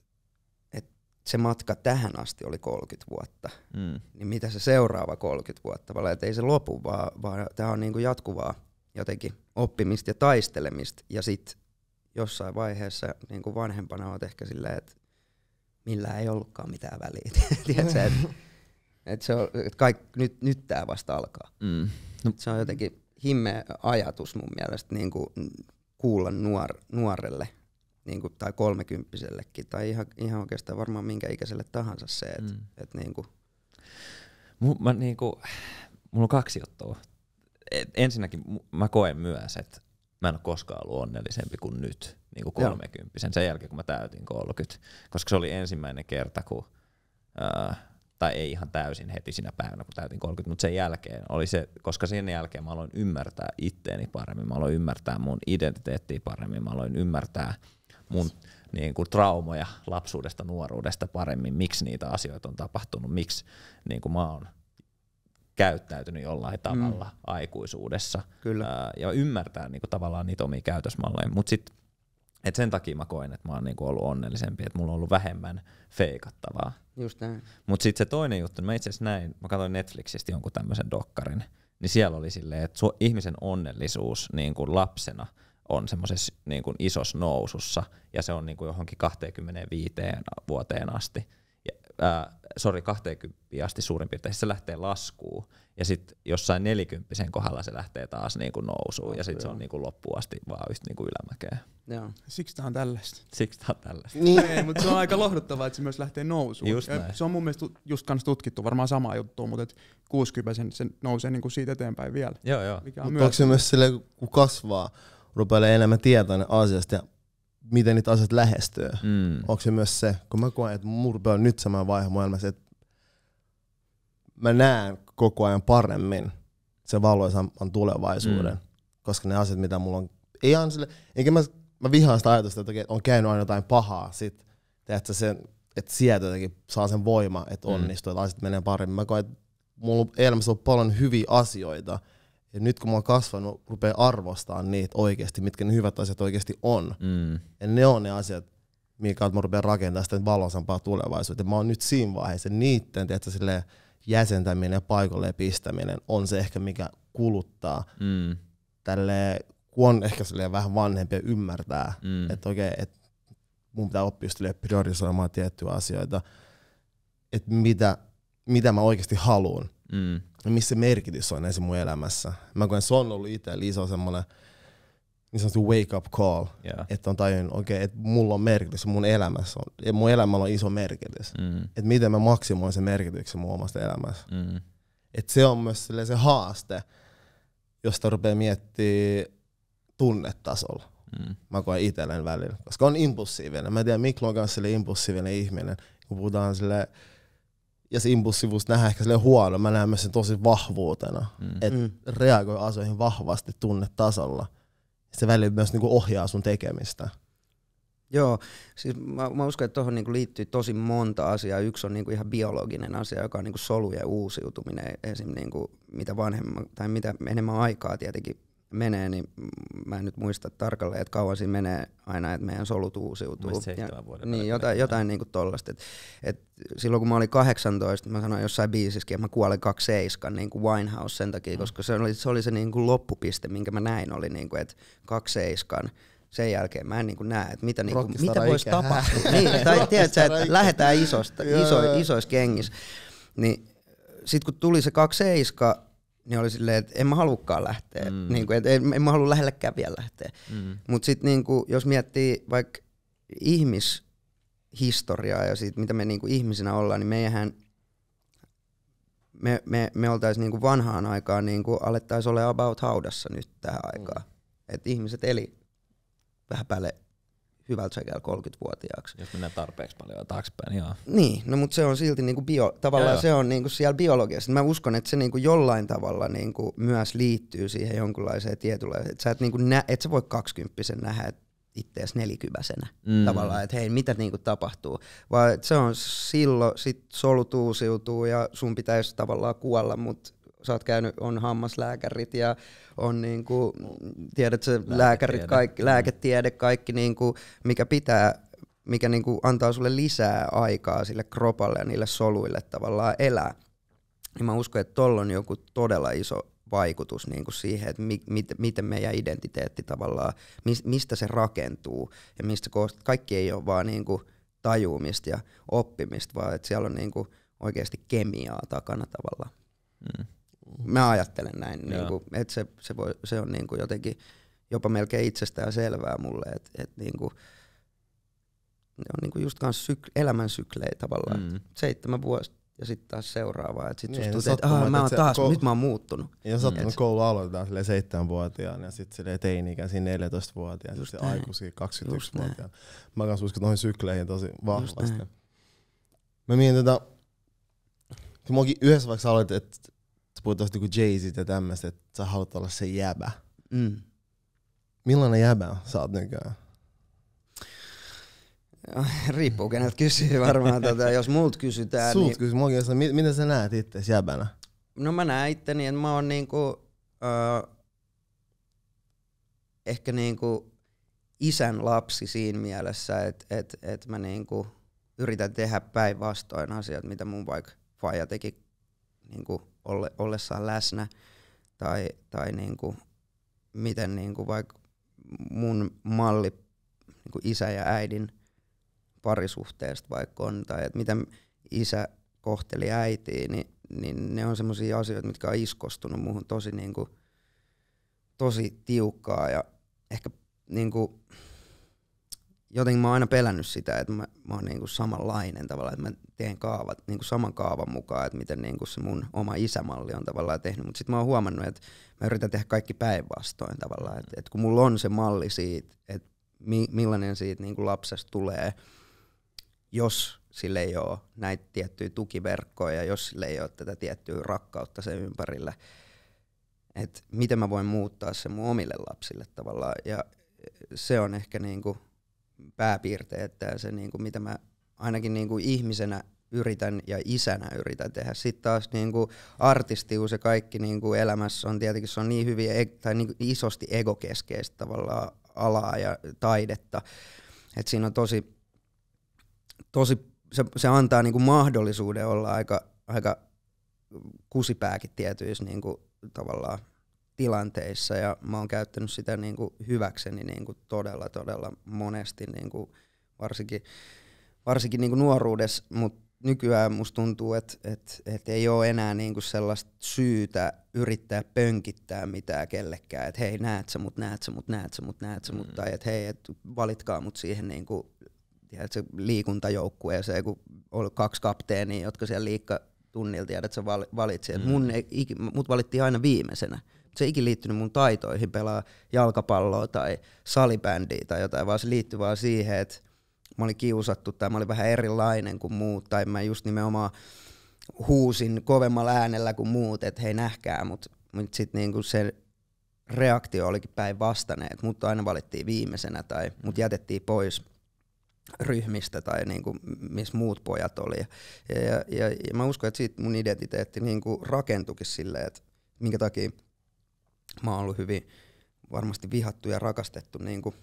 se matka tähän asti oli 30 vuotta, mm. niin mitä se seuraava 30 vuotta, vaan että ei se lopu, vaan, vaan tämä on niin kuin jatkuvaa jotenkin oppimista ja taistelemista. Ja sitten jossain vaiheessa niin kuin vanhempana olet ehkä silleen, että millä ei ollutkaan mitään väliä. Tiedätkö, et et se on, et kaik, nyt, nyt tämä vasta alkaa. Mm. No. Se on jotenkin himmeä ajatus mun mielestä niin kuin kuulla nuor, nuorelle niin kuin, tai kolmekymppisellekin tai ihan, ihan oikeastaan varmaan minkä ikäiselle tahansa se, että mm. et, niin kuin. M- mä, niin kuin, mulla on kaksi juttua. Et ensinnäkin mä koen myös, että mä en ole koskaan ollut onnellisempi kuin nyt, niin kuin kolmekymppisen sen jälkeen kun mä täytin 30, koska se oli ensimmäinen kerta, kun ää, tai ei ihan täysin heti sinä päivänä, kun täytin 30, mutta sen jälkeen oli se, koska sen jälkeen mä aloin ymmärtää itteeni paremmin, mä aloin ymmärtää mun identiteettiä paremmin, mä aloin ymmärtää mun niin kuin traumoja lapsuudesta, nuoruudesta paremmin, miksi niitä asioita on tapahtunut, miksi niin kuin mä oon käyttäytynyt jollain tavalla mm. aikuisuudessa. Kyllä. Ää, ja ymmärtää niin kuin, tavallaan niitä omia käytösmalleja. Mutta sitten et sen takia mä koen, että mä oon niinku ollut onnellisempi, että mulla on ollut vähemmän feikattavaa. Just näin. Mutta sitten se toinen juttu, mä itse asiassa näin, mä katsoin Netflixistä jonkun tämmöisen dokkarin, niin siellä oli silleen, että ihmisen onnellisuus niin kuin lapsena on semmoisessa niin isossa nousussa, ja se on niin kuin johonkin 25 vuoteen asti sori 20 asti suurin piirtein, siis se lähtee laskuun ja sitten jossain 40 kohdalla se lähtee taas niin kuin nousuun ja sitten se on niin kuin loppuun asti vaan yhtä niin kuin ylämäkeä. Joo. Siksi tämä on tällaista. Siksi tämä on tällaista. Niin. Ei, mutta se on aika lohduttavaa, että se myös lähtee nousuun. Just näin. Se on mun mielestä just kanssa tutkittu, varmaan sama juttu, mutta et 60 sen, sen nousee niin kuin siitä eteenpäin vielä. Joo, joo. Mikä on mutta myös... onko se myös silleen, kun kasvaa, rupeaa enemmän tietoinen asiasta ja miten niitä asiat lähestyy. Mm. Onko se myös se, kun mä koen, että mun rupeaa nyt samaan vaihe maailmassa, että mä näen koko ajan paremmin sen valoisamman tulevaisuuden, mm. koska ne asiat, mitä mulla on, ei aina sille, enkä mä, mä vihaan sitä ajatusta, että on käynyt aina jotain pahaa, sit, että sen, että sieltä jotenkin saa sen voima, että mm. onnistuu, mm. että asiat menee paremmin. Mä koen, että mulla on elämässä on paljon hyviä asioita, ja nyt kun mä oon kasvanut, rupeaa arvostamaan niitä oikeasti, mitkä ne hyvät asiat oikeasti on. Mm. Ja ne on ne asiat, minkä mä rupean rakentamaan sitä valoisampaa tulevaisuutta. Mä oon nyt siinä vaiheessa, niitten tehtä silleen, jäsentäminen ja paikalle pistäminen on se ehkä, mikä kuluttaa. Mm. Tälle, kun on ehkä vähän vanhempi ja ymmärtää, mm. että okei, okay, että mun pitää oppia priorisoimaan tiettyjä asioita, että mitä, mitä mä oikeasti haluan. Mm. Ja missä merkitys on esimerkiksi mun elämässä. Mä koen, se on ollut itse iso semmoinen niin sanottu wake up call, yeah. että on tajunnut, okei, okay, että mulla on merkitys mun elämässä, on, ja mun elämällä on iso merkitys. Mm. Että miten mä maksimoin sen merkityksen mun omasta elämässä. Mm. Et se on myös se haaste, josta rupeaa miettimään tunnetasolla. Mm. Mä koen itselleni välillä, koska on impulsiivinen. Mä en tiedä, Miklo on kanssa impulsiivinen ihminen, kun puhutaan silleen, ja se impulsivuus nähdään ehkä huono, mä näen myös sen tosi vahvuutena. Mm. Että mm. reagoi asioihin vahvasti tunnetasolla. Se välillä myös niinku ohjaa sun tekemistä. Joo, siis mä, mä uskon, että tuohon niinku liittyy tosi monta asiaa. Yksi on niinku ihan biologinen asia, joka on niinku solujen uusiutuminen, esim. Niinku mitä vanhemman tai mitä enemmän aikaa tietenkin menee, niin mä en nyt muista tarkalleen, että kauan siinä menee aina, että meidän solut uusiutuu. Ja, niin, jotain, jotain niin kuin tollasta. Et, et silloin kun mä olin 18, mä sanoin jossain biisissäkin, että mä kuolen 27, niin kuin Winehouse sen takia, mm. koska se oli se, oli se niin kuin loppupiste, minkä mä näin, oli niin kuin, että 27 sen jälkeen mä en niin näe, että mitä, niin kuin, mitä voisi tapahtua. niin, tai tiedätkö, että lähdetään isosta, iso, isoissa kengissä. Niin, Sitten kun tuli se 27, niin oli silleen, että en mä halukkaan lähteä. Mm. Niin kuin, että en, en mä halua lähellekään vielä lähteä. Mm. Mutta sitten niin jos miettii vaikka ihmishistoriaa ja siitä, mitä me niin kuin ihmisinä ollaan, niin meihän me, me, me oltaisiin niin kuin vanhaan aikaan, niin kuin alettaisiin olla about haudassa nyt tähän aikaan. Mm. Että ihmiset eli vähän päälle hyvältä sekellä 30-vuotiaaksi. Jos mennään tarpeeksi paljon taaksepäin, joo. Niin, no mutta se on silti niinku bio, tavallaan joo, se on niinku siellä biologiassa. Mä uskon, että se niinku jollain tavalla niinku myös liittyy siihen jonkunlaiseen tietynlaiseen. Että sä et, niinku nä, et sä voi kaksikymppisen nähdä itseäsi nelikyväsenä mm. tavallaan, että hei, mitä niinku tapahtuu. Vaan se on silloin, sit solut uusiutuu ja sun pitäisi tavallaan kuolla, mutta sä oot käynyt, on hammaslääkärit ja on niin kuin, no, tiedät sä, lääkärit, lääketiede. kaikki, lääketiede, kaikki niin kuin, mikä pitää, mikä niin kuin antaa sulle lisää aikaa sille kropalle ja niille soluille tavallaan elää. Ja niin mä uskon, että tuolla on joku todella iso vaikutus niin kuin siihen, että mi, mit, miten meidän identiteetti tavallaan, mis, mistä se rakentuu ja mistä koostaa. Kaikki ei ole vaan niin kuin tajuumista ja oppimista, vaan että siellä on niin kuin oikeasti kemiaa takana tavallaan. Mm. Mä ajattelen näin, niin kuin, että se, se, voi, se on niin kuin jotenkin jopa melkein itsestään selvää mulle, että että niin kuin, ne on niin kuin just kanssa syk- elämän syklejä tavallaan. Mm. Seitsemän vuotta ja sitten taas seuraavaa. Että sit niin, tuntuu, että mä oon taas, koulu... nyt mä oon muuttunut. Ja sattunut mm. koulu aloitetaan silleen seitsemänvuotiaana ja sitten silleen teini-ikäisiin 14-vuotiaana ja sitten aikuisiin 21-vuotiaana. Mä kanssa uskon noihin sykleihin tosi vahvasti. Mä mietin tätä, tota, kun mäkin yhdessä vaikka aloitin, että sä puhut tosta niinku Jay-Z ja tämmöstä, että sä haluat olla se jäbä. Mm. Millainen jäbä sä oot nykyään? Riippuu keneltä kysyy varmaan tätä. Tota. Jos multa kysytään, Sulta niin... kysyy, mä miten sä näet itse jäbänä? No mä näen itteni, että mä oon niinku... äh, ehkä niinku isän lapsi siinä mielessä, että et, et mä niinku yritän tehdä päinvastoin asiat, mitä mun vaikka faija teki niinku olle, ollessaan läsnä tai, tai niin kuin, miten niin kuin vaikka mun malli niin kuin isä ja äidin parisuhteesta vaikka on tai että miten isä kohteli äitiä, niin, niin ne on sellaisia asioita, mitkä on iskostunut muuhun tosi, niin kuin, tosi tiukkaa ja ehkä niin kuin, jotenkin mä oon aina pelännyt sitä, että mä, mä oon niinku samanlainen tavallaan, että mä teen kaavat niinku saman kaavan mukaan, että miten niinku se mun oma isämalli on tavallaan tehnyt. Mutta sitten mä oon huomannut, että mä yritän tehdä kaikki päinvastoin tavallaan, että et kun mulla on se malli siitä, että mi, millainen siitä niinku lapsesta tulee, jos sille ei ole näitä tiettyjä tukiverkkoja jos sille ei ole tätä tiettyä rakkautta sen ympärillä, että miten mä voin muuttaa se mun omille lapsille tavallaan. Ja se on ehkä niinku pääpiirteet, että se, niin kuin mitä mä ainakin niin kuin ihmisenä yritän ja isänä yritän tehdä. Sitten taas niin kuin artistius ja kaikki niin kuin elämässä on tietenkin se on niin hyvin e-, tai niin kuin isosti egokeskeistä tavallaan alaa ja taidetta. Et siinä on tosi, tosi se, se antaa niin kuin mahdollisuuden olla aika, aika kusipääkin tietyissä niin kuin tavallaan tilanteissa ja mä oon käyttänyt sitä niin kuin hyväkseni niin kuin todella todella monesti, niin kuin varsinkin, varsinkin niin kuin nuoruudessa, mutta nykyään musta tuntuu, että et, et ei ole enää niin kuin sellaista syytä yrittää pönkittää mitään kellekään, että hei näet sä mut, näet sä mut, näet sä mut, näet sä mut, mm. tai että hei et, valitkaa mut siihen niinku, tiedätkö, liikuntajoukkueeseen, kun oli kaksi kapteenia, jotka siellä liikka tunnilta tiedät, sä valitsi. Mm. Mun ei, mut valittiin aina viimeisenä se ei ikin liittynyt mun taitoihin pelaa jalkapalloa tai salibändiä tai jotain, vaan se liittyi vaan siihen, että mä olin kiusattu tai mä olin vähän erilainen kuin muut tai mä just nimenomaan huusin kovemmalla äänellä kuin muut, että hei nähkää, mutta mut sitten niinku se reaktio olikin päinvastainen, että mut aina valittiin viimeisenä tai mut mm. jätettiin pois ryhmistä tai niinku, missä muut pojat oli. Ja, ja, ja, ja mä uskon, että siitä mun identiteetti niinku rakentuikin silleen, että minkä takia mä oon ollut hyvin varmasti vihattu ja rakastettu niin kuin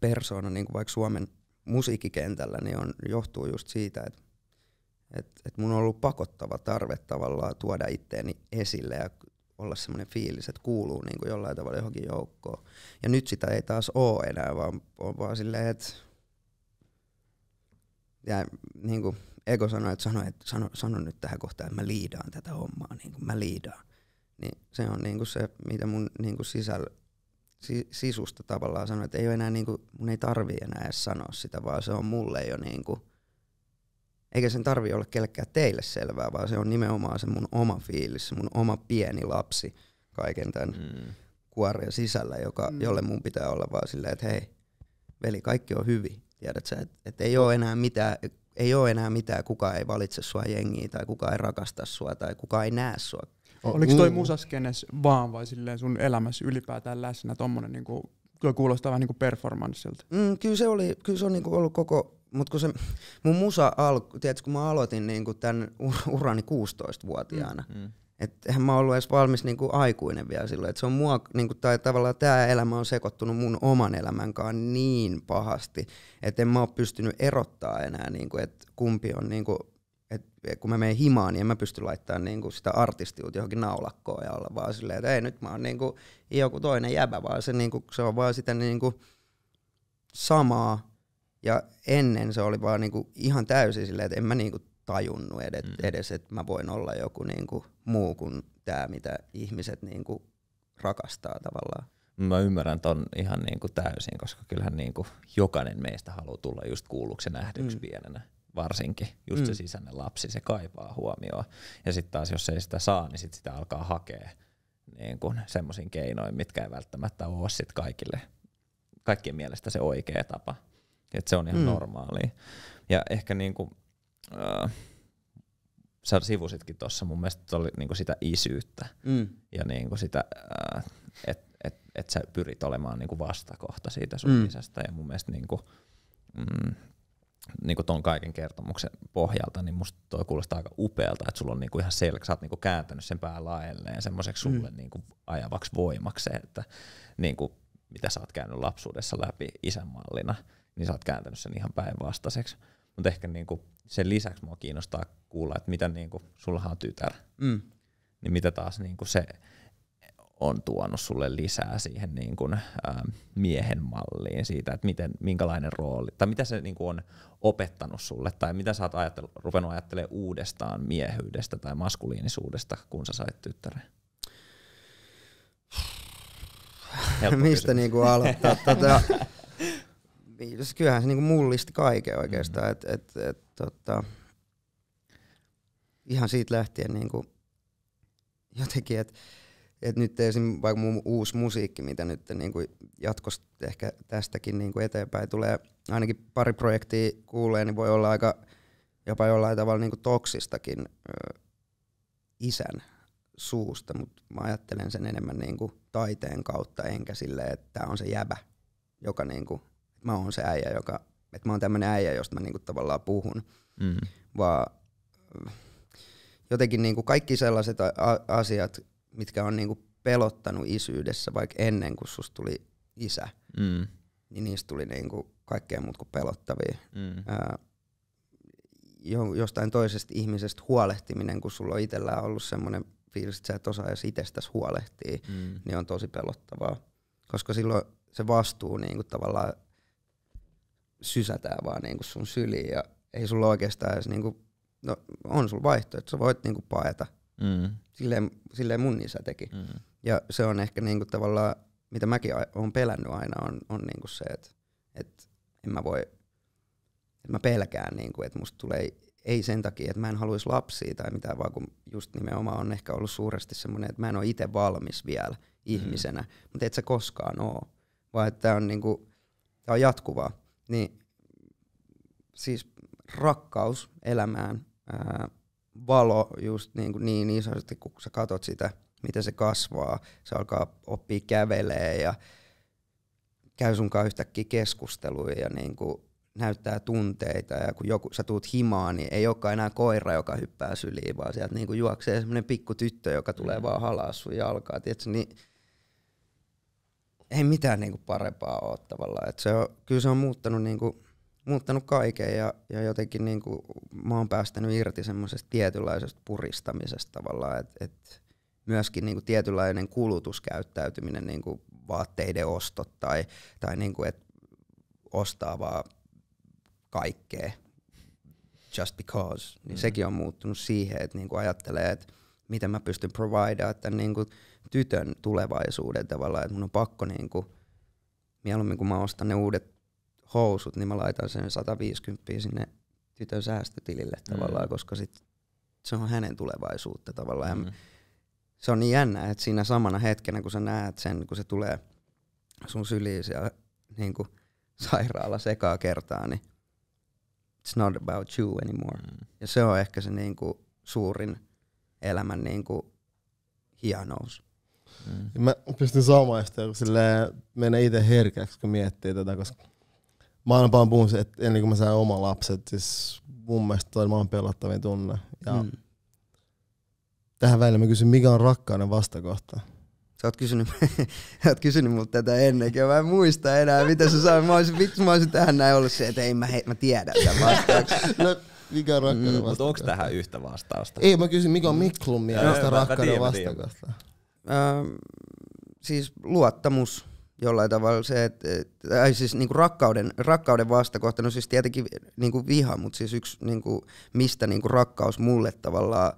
persoona, niin kuin vaikka Suomen musiikkikentällä, niin on, johtuu just siitä, että et, et mun on ollut pakottava tarve tavallaan tuoda itteeni esille ja olla semmoinen fiilis, että kuuluu niin kuin jollain tavalla johonkin joukkoon. Ja nyt sitä ei taas ole enää, vaan on vaan silleen, että ja niin kuin Ego sanoi, että sano, sano, sano nyt tähän kohtaan, että mä liidaan tätä hommaa, niin kuin mä liidaan. Niin se on niinku se, mitä mun niinku sisällä, si, sisusta tavallaan sanoo, että ei enää niinku, mun ei tarvii enää edes sanoa sitä, vaan se on mulle jo niinku, eikä sen tarvi olla kellekään teille selvää, vaan se on nimenomaan se mun oma fiilis, mun oma pieni lapsi kaiken tämän mm. kuoren sisällä, joka, mm. jolle mun pitää olla vaan silleen, että hei, veli, kaikki on hyvin. Tiedät sä, että et ei ole enää mitään, ei ole enää mitään, kuka ei valitse sua jengiä tai kuka ei rakasta sua tai kuka ei näe sua Oliko mm. toi musaskenes vaan vai silleen sun elämässä ylipäätään läsnä tommonen niinku, kyllä kuulostaa vähän niinku performanssilta. Mm, kyllä se oli, kyllä se on niinku ollut koko, mut kun se, mun musa alku, tiedätkö, kun mä aloitin niinku tän urani 16-vuotiaana, mm. mm. Että eihän mä ollut edes valmis niinku aikuinen vielä silloin. Et se on mua, niinku, tai tavallaan tämä elämä on sekoittunut mun oman kanssa niin pahasti, että en mä ole pystynyt erottaa enää, niinku, että kumpi on niinku, kun mä menen himaan, niin en mä pysty laittamaan niin kuin sitä artistiut johonkin naulakkoon ja olla vaan silleen, että ei nyt mä oon niin kuin joku toinen jäbä, vaan se, niin kuin, se on vaan sitä niin kuin samaa. Ja ennen se oli vaan niin kuin ihan täysin silleen, että en mä niin kuin tajunnut edes, mm. edes että mä voin olla joku niin kuin muu kuin tämä, mitä ihmiset niin kuin rakastaa tavallaan. Mä ymmärrän ton ihan niin kuin täysin, koska kyllähän niin kuin jokainen meistä haluaa tulla just kuulluksi nähdyksi mm. pienenä varsinkin, just mm. se sisäinen lapsi, se kaipaa huomioon. Ja sitten taas, jos ei sitä saa, niin sit sitä alkaa hakea niin kun semmoisin keinoin, mitkä ei välttämättä ole sit kaikille, kaikkien mielestä se oikea tapa. Et se on ihan mm. normaalia. Ja ehkä niinku, äh, sä sivusitkin tuossa mun mielestä oli niinku sitä isyyttä mm. ja niinku sitä, äh, että et, et sä pyrit olemaan niinku vastakohta siitä sun mm. isästä. Ja mun mielestä niinku, mm, niin kuin ton kaiken kertomuksen pohjalta, niin musta toi kuulostaa aika upealta, että sulla on niin kuin ihan selkä, sä oot niin kuin kääntänyt sen päälaelleen semmoiseksi mm. sulle mm. niin kuin ajavaksi voimaksi, että niin kuin, mitä sä oot käynyt lapsuudessa läpi isänmallina, niin sä oot kääntänyt sen ihan päinvastaiseksi. Mutta ehkä niin kuin sen lisäksi mua kiinnostaa kuulla, että mitä niin kuin, sullahan on tytär, mm. niin mitä taas niin kuin se, on tuonut sulle lisää siihen niin kuin, ää, miehen malliin siitä, että miten, minkälainen rooli, tai mitä se niin kuin on opettanut sulle, tai mitä sä oot ajattel, ruvennut ajattelemaan uudestaan miehyydestä tai maskuliinisuudesta, kun sä sait tyttären? Helppo Mistä kuin niinku aloittaa? tota, siis kyllähän se kuin niinku mullisti kaiken oikeastaan. Mm. Et, et, et, tota, ihan siitä lähtien niin kuin jotenkin, että että nyt esim. vaikka mun uusi musiikki, mitä nyt niin kuin jatkosta ehkä tästäkin niin kuin eteenpäin tulee, ainakin pari projektia kuulee, niin voi olla aika jopa jollain tavalla niin kuin toksistakin ö, isän suusta, mutta mä ajattelen sen enemmän niin kuin taiteen kautta, enkä silleen, että tämä on se jäbä, joka niin kuin, mä oon se äijä, joka, että mä oon tämmöinen äijä, josta mä niin kuin tavallaan puhun, mm. vaan jotenkin niin kuin kaikki sellaiset asiat mitkä on niinku pelottanut isyydessä, vaikka ennen kuin susta tuli isä, mm. niin niistä tuli niinku kaikkea muut kuin pelottavia. Mm. Ää, jostain toisesta ihmisestä huolehtiminen, kun sulla on itsellään ollut semmoinen fiilis, että sä et osaa edes itsestäsi huolehtia, mm. niin on tosi pelottavaa. Koska silloin se vastuu niinku tavallaan sysätään vaan niinku sun syliin ja ei sulla oikeastaan edes, niinku no on sulla vaihtoehto, sä voit niinku paeta Mm. Silleen, silleen mun isä teki. Mm. Ja se on ehkä niinku tavallaan, mitä mäkin oon pelännyt aina, on, on niinku se, että et en mä voi, että mä pelkään, niinku, että musta tulee ei sen takia, että mä en haluaisi lapsia tai mitään, vaan kun just nimenomaan on ehkä ollut suuresti semmoinen, että mä en ole itse valmis vielä mm. ihmisenä, mm. mutta et sä koskaan oo, vaan että tämä on, niinku, tää on jatkuvaa. Niin, siis rakkaus elämään, ää, valo just niin, kuin niin isosti, kun sä katot sitä, miten se kasvaa. Se alkaa oppia kävelee ja käy kanssa yhtäkkiä keskusteluja ja niin kuin näyttää tunteita ja kun joku, sä tuut himaan, niin ei olekaan enää koira, joka hyppää syliin, vaan sieltä niin kuin juoksee semmoinen pikku tyttö, joka tulee mm. vaan halaa sun jalkaa. Tiedätkö, niin ei mitään niin kuin parempaa ole tavallaan. Et se on, kyllä se on muuttanut niin kuin muuttanut kaiken ja, ja jotenkin niin kuin, mä oon päästänyt irti semmoisesta tietynlaisesta puristamisesta tavallaan, että et myöskin niin kuin, tietynlainen kulutuskäyttäytyminen, niin kuin vaatteiden ostot tai, tai niin kuin, että ostaa vaan kaikkea just because, niin mm. sekin on muuttunut siihen, että niin kuin ajattelee, että miten mä pystyn providea tämän niin kuin tytön tulevaisuuden tavallaan, että mun on pakko niin kuin, mieluummin kun mä ostan ne uudet housut, niin mä laitan sen 150 sinne tytön säästötilille mm. tavallaan, mm. koska sit se on hänen tulevaisuutta tavallaan. Mm. Se on niin jännä, että siinä samana hetkenä, kun sä näet sen, kun se tulee sun syliin siellä niin kuin sairaala sekaa kertaa, niin it's not about you anymore. Mm. Ja se on ehkä se niin kuin suurin elämän niin kuin hienous. Mm. Mä pystyn samaistamaan, kun menee itse herkäksi, kun miettii tätä, koska mä aina vaan puhun, että ennen niin kuin mä sain oma lapset, siis mun mielestä toi maan pelottavin tunne. Ja mm. Tähän väliin mä kysyn, mikä on rakkauden vastakohta? Sä oot kysynyt, oot kysynyt mut tätä ennenkin ja mä en muista enää, mitä sä sanoit. Mä olisin, vitsi, mä olisin tähän näin ollut se, että ei mä, he, mä tiedä tämän vastauksen. no, mikä on rakkauden mm, vastakohta? onko tähän yhtä vastausta? Ei, mä kysyn, mikä on mm. Miklun mielestä rakkauden vastakohta? Äh, siis luottamus jollain tavalla se, että, tai siis niinku rakkauden, rakkauden vastakohta, no siis tietenkin niinku viha, mutta siis yksi, niinku, mistä niinku rakkaus mulle tavallaan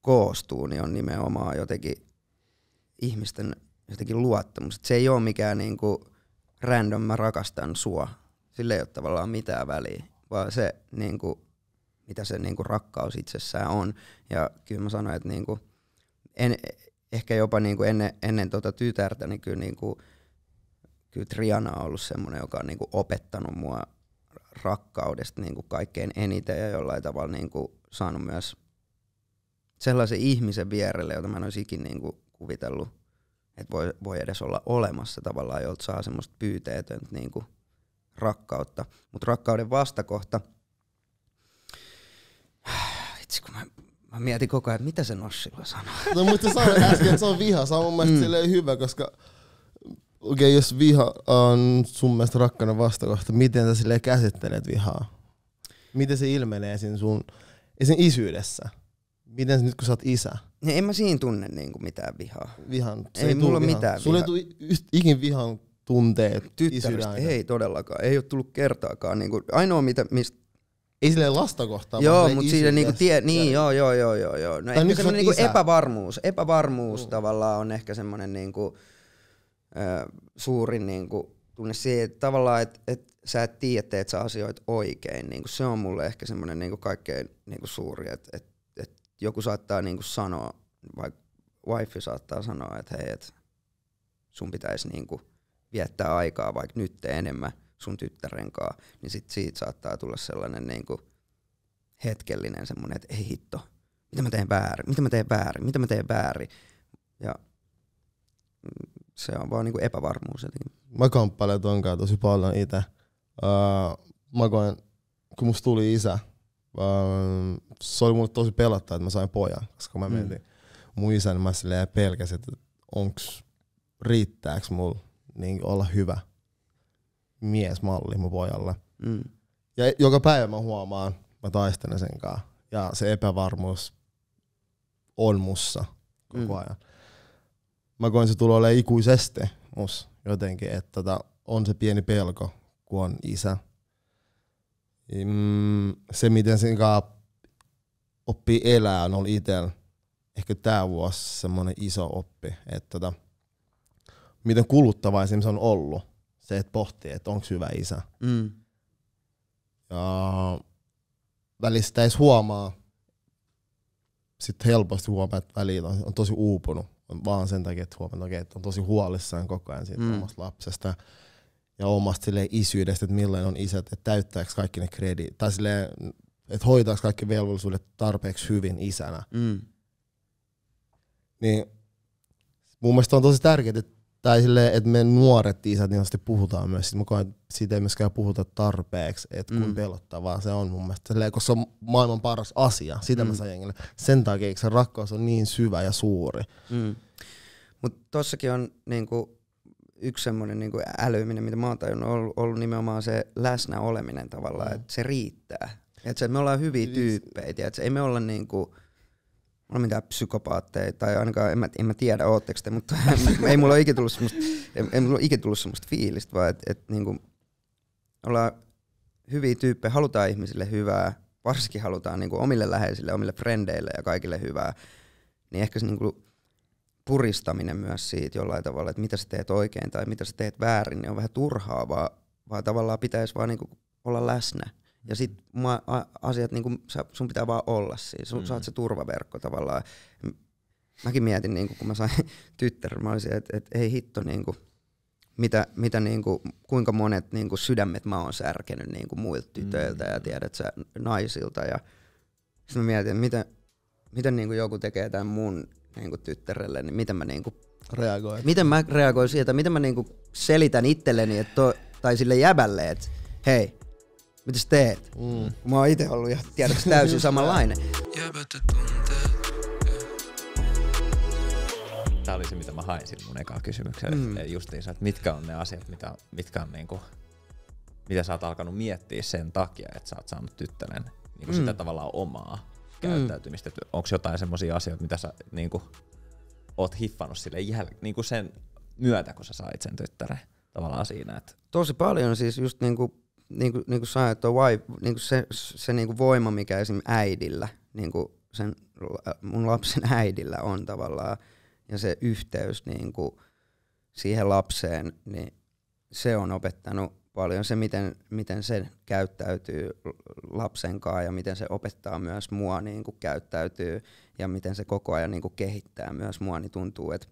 koostuu, niin on nimenomaan jotenkin ihmisten jotenkin luottamus. Et se ei ole mikään niinku random, mä rakastan sua. Sillä ei ole tavallaan mitään väliä, vaan se, niinku, mitä se niinku rakkaus itsessään on. Ja kyllä mä sanoin, että niinku, en, ehkä jopa niin kuin ennen, ennen tota tytärtä, niin kyllä, niin kuin, kyllä Triana on ollut semmoinen, joka on niin kuin opettanut mua rakkaudesta niin kuin kaikkein eniten ja jollain tavalla niin kuin saanut myös sellaisen ihmisen vierelle, jota mä en olisi ikinä niin kuin kuvitellut, että voi, voi edes olla olemassa tavallaan, jolta saa semmoista pyyteetöntä niin kuin rakkautta. Mutta rakkauden vastakohta, itse kun mä Mä mietin koko ajan, mitä se Noshilla sanoo. No mutta sanoit äsken, että se on viha. Se on mun mielestä mm. hyvä, koska okei, okay, jos viha on sun mielestä rakkana vastakohta, miten sä silleen käsittelet vihaa? Miten se ilmenee siinä sun esim. isyydessä? Miten nyt kun sä oot isä? No, en mä siinä tunne niinku mitään vihaa. Vihan. Se ei, ei mulla viha. mitään Sulle ei tule ikin vihan tunteet Tyttäristä ei todellakaan. Ei ole tullut kertaakaan. Niinku, ainoa mitä, mistä ei silleen lasta kohtaan. Joo, mutta siinä niinku tie, niin joo, joo, joo, joo, joo. No ehkä se on niinku epävarmuus, epävarmuus mm. tavallaan on ehkä semmoinen niinku, suurin niinku, tunne siihen tavallaan, että et sä et tiedä, teet sä asioit oikein. Niinku, se on mulle ehkä semmoinen niinku kaikkein niinku suuri, että et, et joku saattaa niinku sanoa, vaikka wife saattaa sanoa, että hei, et sun pitäisi niinku viettää aikaa vaikka nyt enemmän – sun tyttären kanssa, niin sit siitä saattaa tulla sellainen niinku hetkellinen semmoinen, että ei hitto, mitä mä teen väärin, mitä mä teen väärin, mitä mä teen väärin. Ja se on vaan niinku epävarmuus jotenkin. Mä kamppailen kanssa tosi paljon itse. Uh, mä koen, kun musta tuli isä, uh, se oli mulle tosi pelottaa, että mä sain pojan, koska mä mm. menin mun isän, mä pelkäsin, että onks, riittääks mulla niin olla hyvä miesmalli mun pojalle. Mm. Ja joka päivä mä huomaan, mä taistelen sen kanssa. Ja se epävarmuus on mussa koko mm. ajan. Mä koen se tulee olemaan ikuisesti mus jotenkin, että tota, on se pieni pelko, kun on isä. Mm, se, miten sen kanssa oppii elää, on ollut itsellä ehkä tämä vuosi semmoinen iso oppi, että tota, miten kuluttavaisin se on ollut se, että pohtii, että onko hyvä isä. Mm. Ja välistä edes huomaa, sitten helposti huomaa, että välillä on, on tosi uupunut. On vaan sen takia, että huomaa, että on tosi huolissaan koko ajan siitä mm. omasta lapsesta ja omasta isyydestä, että millainen on isät, että täyttääkö kaikki ne krediit, tai silleen, että hoitaako kaikki velvollisuudet tarpeeksi hyvin isänä. Mm. Niin mun mielestä on tosi tärkeää, että tai silleen, että me nuoret isät niin puhutaan myös, sitten mä koen, siitä ei myöskään puhuta tarpeeksi, että mm. pelottavaa se on mun mielestä, silleen, koska se on maailman paras asia, sitä mm. mä saan jengille. Sen takia, se rakkaus on niin syvä ja suuri. Mm. Mutta tossakin on niinku, yksi semmoinen niinku älyminen, mitä mä oon tajunnut, on ollut, ollut nimenomaan se läsnäoleminen tavallaan, mm. että se riittää. Et se, että me ollaan hyviä siis- tyyppejä, et se, ei me olla niinku, ole mitään psykopaatteja, tai ainakaan en mä, en mä tiedä, ootteko te, mutta ei mulla ole ikinä tullut semmoista, ei, mulla ikinä tullut semmoista fiilistä, vaan että et, niinku, ollaan hyviä tyyppejä, halutaan ihmisille hyvää, varsinkin halutaan niinku, omille läheisille, omille frendeille ja kaikille hyvää, niin ehkä se niinku, puristaminen myös siitä jollain tavalla, että mitä sä teet oikein tai mitä sä teet väärin, niin on vähän turhaa, vaan, vaan tavallaan pitäisi vaan niinku, olla läsnä. Ja sit mä, a, asiat, niin sä, sun pitää vaan olla siinä. Sun, mm. Sä oot se turvaverkko tavallaan. Mäkin mietin, niin kun mä sain tyttären, mä olisin, että et, ei hitto, niin mitä, mitä niin kuinka monet niin sydämet mä oon särkenyt niin kun muilta tytöiltä mm. ja tiedät sä naisilta. Ja sitten mä mietin, että miten, miten niin joku tekee tämän mun niin kun tyttärelle, niin miten mä niin kun, reagoin. Miten mä reagoin siitä, miten mä niinku selitän itselleni, että to, tai sille jäbälle, että hei, sä teet? Mm. Mä oon itse ollut ihan tiedätkö täysin samanlainen. Tämä oli se, mitä mä hain silloin mun ekaan kysymykseen. Mm. Justiinsa, että mitkä on ne asiat, mitä, mitkä on niinku, mitä sä oot alkanut miettiä sen takia, että sä oot saanut tyttären niinku mm. sitä tavallaan omaa mm. käyttäytymistä. Mm. Onko jotain semmoisia asioita, mitä sä niinku, oot hiffannut sille jäl- niinku sen myötä, kun sä sait sen tyttären? Tavallaan siinä, että... Tosi paljon siis just niinku niin kuin, niin kuin sanoin, että vai, niin kuin se, se niin kuin voima, mikä esim. äidillä, niin kuin sen, äh, mun lapsen äidillä on tavallaan, ja se yhteys niin kuin siihen lapseen, niin se on opettanut paljon se, miten, miten se käyttäytyy lapsen kanssa ja miten se opettaa myös mua niin kuin käyttäytyy ja miten se koko ajan niin kuin kehittää myös mua, niin tuntuu, että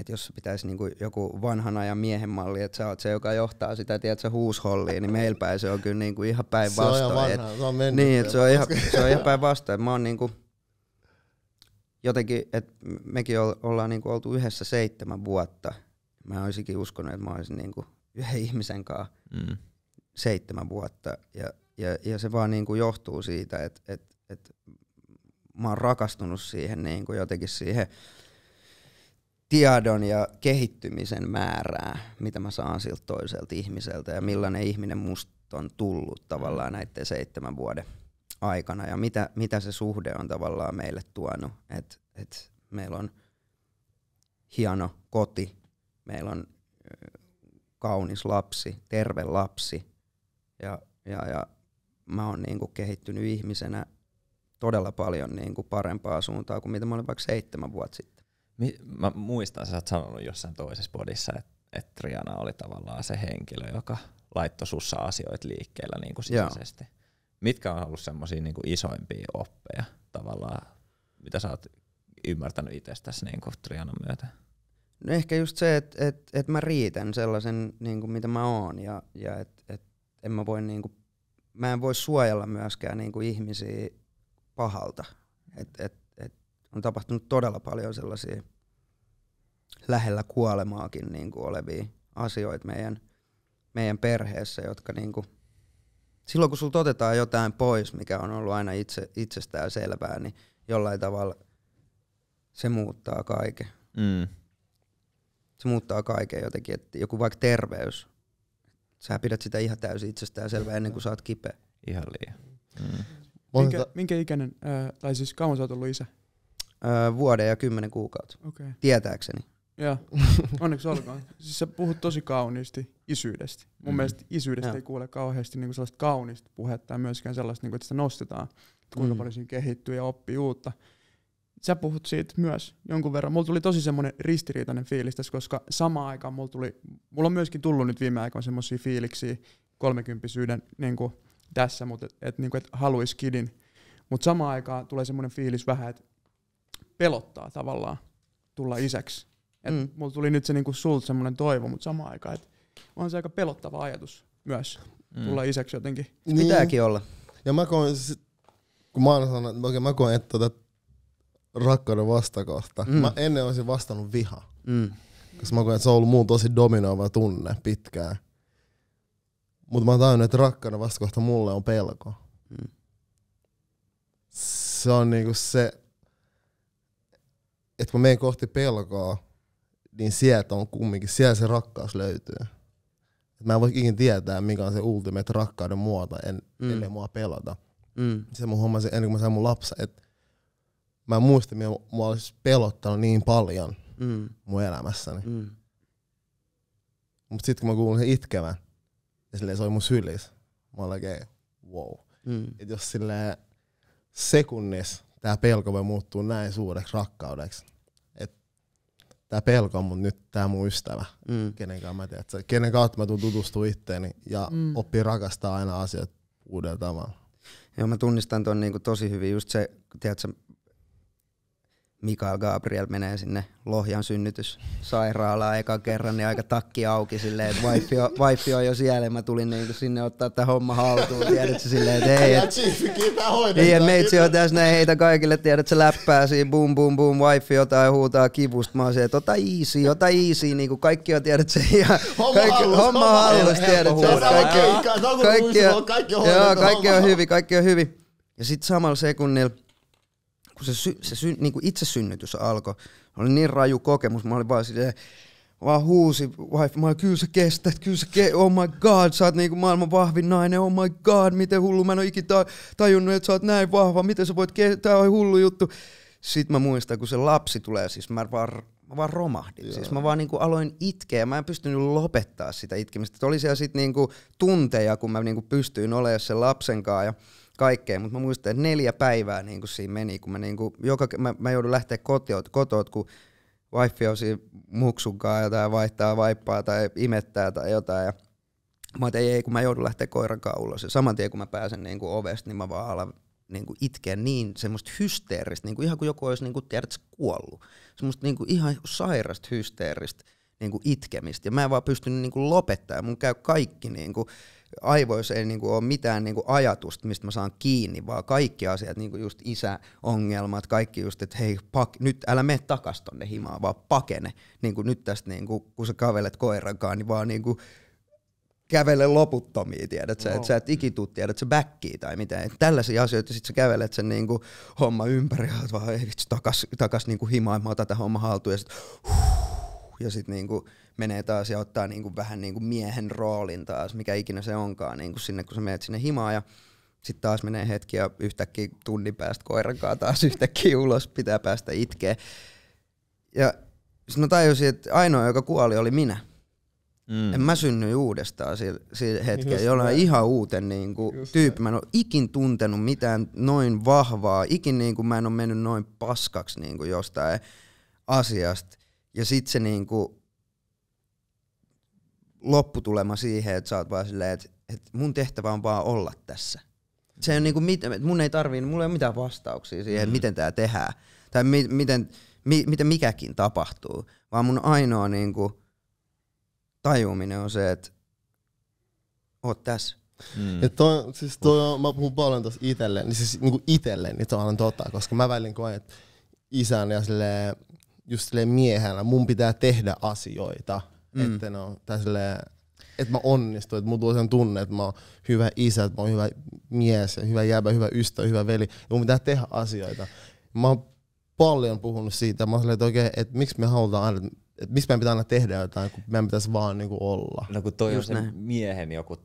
että jos pitäisi niinku joku vanhan ajan miehen malli, että sä oot se, joka johtaa sitä, sä, huusholliin, niin meillä se on kyllä niinku ihan päinvastoin. Se on se on mennyt. Niin, se on, ihan, se on ihan päinvastoin. Mä oon niinku, jotenkin, että mekin ollaan niinku oltu yhdessä seitsemän vuotta. Mä olisinkin uskonut, että mä olisin niinku yhden ihmisen kanssa mm. seitsemän vuotta. Ja, ja, ja se vaan niinku johtuu siitä, että et, et mä oon rakastunut siihen niinku jotenkin siihen – tiedon ja kehittymisen määrää, mitä mä saan siltä toiselta ihmiseltä ja millainen ihminen musta on tullut tavallaan näiden seitsemän vuoden aikana ja mitä, mitä se suhde on tavallaan meille tuonut. Et, et meillä on hieno koti, meillä on kaunis lapsi, terve lapsi ja, ja, ja mä oon niinku kehittynyt ihmisenä todella paljon niinku parempaa suuntaa kuin mitä mä olin vaikka seitsemän vuotta sitten Mä muistan, sä oot sanonut jossain toisessa podissa, että et Triana oli tavallaan se henkilö, joka laittoi sussa asioita liikkeellä niin kuin sisäisesti. Joo. Mitkä on ollut semmoisia niin isoimpia oppeja tavallaan, mitä sä oot ymmärtänyt itsestäsi niin kuin Trianan myötä? No ehkä just se, että et, et mä riitän sellaisen, niin kuin mitä mä oon, ja, ja et, et en mä, voi, niin kuin, mä en voi suojella myöskään niin kuin ihmisiä pahalta. Et, et on tapahtunut todella paljon sellaisia lähellä kuolemaakin niin kuin olevia asioita meidän, meidän perheessä, jotka niin kuin, silloin kun sulta otetaan jotain pois, mikä on ollut aina itse, itsestään selvää, niin jollain tavalla se muuttaa kaiken. Mm. Se muuttaa kaiken jotenkin, että joku vaikka terveys, sä pidät sitä ihan täysin itsestään selvää ennen kuin sä oot kipeä. Ihan liian. Mm. Minkä, minkä ikäinen, äh, tai siis kauan sä oot ollut isä? öö, vuoden ja kymmenen kuukautta. Okay. Tietääkseni. Joo, onneksi olkoon. Siis sä puhut tosi kauniisti isyydestä. Mun mm-hmm. mielestä isyydestä ja. ei kuule kauheasti niinku sellaista kaunista puhetta ja myöskään sellaista, niinku, että sitä nostetaan, kuinka mm. paljon siinä kehittyy ja oppii uutta. Sä puhut siitä myös jonkun verran. Mulla tuli tosi semmoinen ristiriitainen fiilis tässä, koska samaan aikaan mulla tuli, mulla on myöskin tullut nyt viime aikoina semmoisia fiiliksiä kolmekymppisyyden niinku, tässä, mutta että et, niinku, et haluaisi kidin. Mutta samaan aikaan tulee semmoinen fiilis vähän, että pelottaa tavallaan tulla isäksi. Et mm. Mulla tuli nyt se niinku sulta semmoinen toivo, mutta samaan aikaan, että on se aika pelottava ajatus myös mm. tulla mm. isäksi jotenkin. Niin. Pitääkin olla. Ja mä koen, kun mä sanon, että okay, mä koen, että tota rakkauden vastakohta. Mm. Mä ennen olisin vastannut viha. Mm. Koska mä koen, että se on ollut muun tosi dominoiva tunne pitkään. Mutta mä oon tajunnut, että rakkauden vastakohta mulle on pelko. Mm. Se on niinku se, että mä menen kohti pelkoa, niin sieltä on kumminkin, siellä se rakkaus löytyy. Mä en voi ikinä tietää, mikä on se ultimate rakkauden muoto, en, mm. ellei mua pelata. Mm. Se mun hommasin ennen kuin mä sain mun lapsen, että mä muistin, että mua olisi pelottanut niin paljon mm. mun elämässäni. Mm. Mutta sitten kun mä kuulin sen itkevän, ja silleen se oli mun sylis, mä olin oikein, wow. Mm. Et jos silleen sekunnissa tämä pelko voi muuttua näin suureksi rakkaudeksi. Tämä pelko on mun nyt tämä mun ystävä, mm. kenen kanssa mä tiedän, kenen kautta mä tuun tutustua itteeni ja mm. oppii rakastaa aina asiat uudella tavalla. Joo, mä tunnistan tuon niinku tosi hyvin. Just se, tiedätkö, Mikael Gabriel menee sinne Lohjan synnytyssairaalaan eka kerran, niin aika takki auki silleen, että wifi on, wifi on jo siellä ja mä tulin niin sinne ottaa tämä homma haltuun, tiedätkö silleen, että hei, et, niin, et meitsi on tässä näin heitä kaikille, tiedätkö, läppää siinä, boom, boom, boom, wifi jotain huutaa kivusta, mä oon se, että ota easy, ota easy, niin kuin kaikki on, tiedätkö, ja homma kaikki, hallus, homma hallus, tiedätkö, kaikki, kaikki, kaikki, kaikki on hyvin, kaikki on hyvin, ja sitten samalla sekunnilla kun se, sy, se sy, niin kuin itse synnytys alkoi, oli niin raju kokemus, mä olin vaan silleen, vaan huusi wife, mä olin, kyllä sä kestät, kyllä sä ke- oh my god, sä oot niinku maailman vahvin nainen, oh my god, miten hullu, mä en ole ikinä tajunnut, että sä oot näin vahva, miten sä voit, ke- tää on hullu juttu. Sitten mä muistan, kun se lapsi tulee, siis mä vaan mä vaan romahdin. Joo. Siis mä vaan niinku aloin itkeä. Mä en pystynyt lopettaa sitä itkemistä. että oli siellä sitten niinku tunteja, kun mä niinku pystyin olemaan sen lapsen kanssa. Ja kaikkea, mutta mä muistan, että neljä päivää niin kuin siinä meni, kun mä, niin kuin, joka, mä, mä joudun lähteä kotiot, kotot, kun wifi on siinä muksunkaan jotain, vaihtaa vaippaa tai imettää tai jotain. Ja mä että ei, ei, kun mä joudun lähteä koiran ulos. Ja saman tien, kun mä pääsen niin kuin ovesta, niin mä vaan alan niin kuin itkeä niin semmoista hysteeristä, niin kuin ihan kuin joku olisi niin kuin, tiedätkö, kuollut. Semmoista niin kuin ihan sairasta hysteeristä niin kuin itkemistä. Ja mä en vaan pystynyt niin kuin lopettamaan. Mun käy kaikki niin kuin, aivoissa ei niinku ole mitään niinku ajatusta, mistä mä saan kiinni, vaan kaikki asiat, niinku just isäongelmat, kaikki just, että hei, pak, nyt älä mene takas tonne himaan, vaan pakene. Niinku nyt tästä, niinku, kun sä kävelet koirankaan, niin vaan niinku, kävele loputtomiin, tiedät sä, no. että sä et ikitu, tiedät sä backkii tai mitään. Et tällaisia asioita, sit sä kävelet sen niinku homma ympäri, ja vaan ei vitsi, takas, takas niinku himaan, mä otan tämän homman haltuun, ja sit huh, ja sitten niinku menee taas ja ottaa niinku vähän niinku miehen roolin taas, mikä ikinä se onkaan, niinku sinne, kun sä menet sinne himaan ja sitten taas menee hetki ja yhtäkkiä tunnin päästä koiran taas yhtäkkiä ulos, pitää päästä itkeä. Ja sitten mä tajusin, että ainoa, joka kuoli, oli minä. Mm. En mä synny uudestaan sillä, si- hetkellä, niin ihan uuten niin kuin, tyyppi. Mä en ole ikin tuntenut mitään noin vahvaa, ikin niin kuin, mä en ole mennyt noin paskaksi niin kuin, jostain asiasta. Ja sit se niinku lopputulema siihen, että sä oot vaan silleen, että et mun tehtävä on vaan olla tässä. Se on niinku, mit, mun ei tarvii, mulla ei ole mitään vastauksia siihen, mm. miten tämä tehdään. Tai mi, miten, mi, miten mikäkin tapahtuu. Vaan mun ainoa niinku tajuminen on se, että oot tässä. Mm. Ja toi, siis toi mä puhun paljon tuossa itselleen, niin siis niinku itselleen, niin se on totta, koska mä välin koen, että isän ja silleen, just miehenä mun pitää tehdä asioita, mm. että no, että mä onnistun, että mun tulee sen tunne, että mä oon hyvä isä, että mä oon hyvä mies, hyvä jäbä, hyvä ystävä, hyvä veli. Ja mun pitää tehdä asioita. Mä oon paljon puhunut siitä, mä oon että okei, että miksi me halutaan aina, että miksi meidän pitää aina tehdä jotain, kun meidän pitäisi vaan niin kuin olla. No kun toi Just on se näin. miehen joku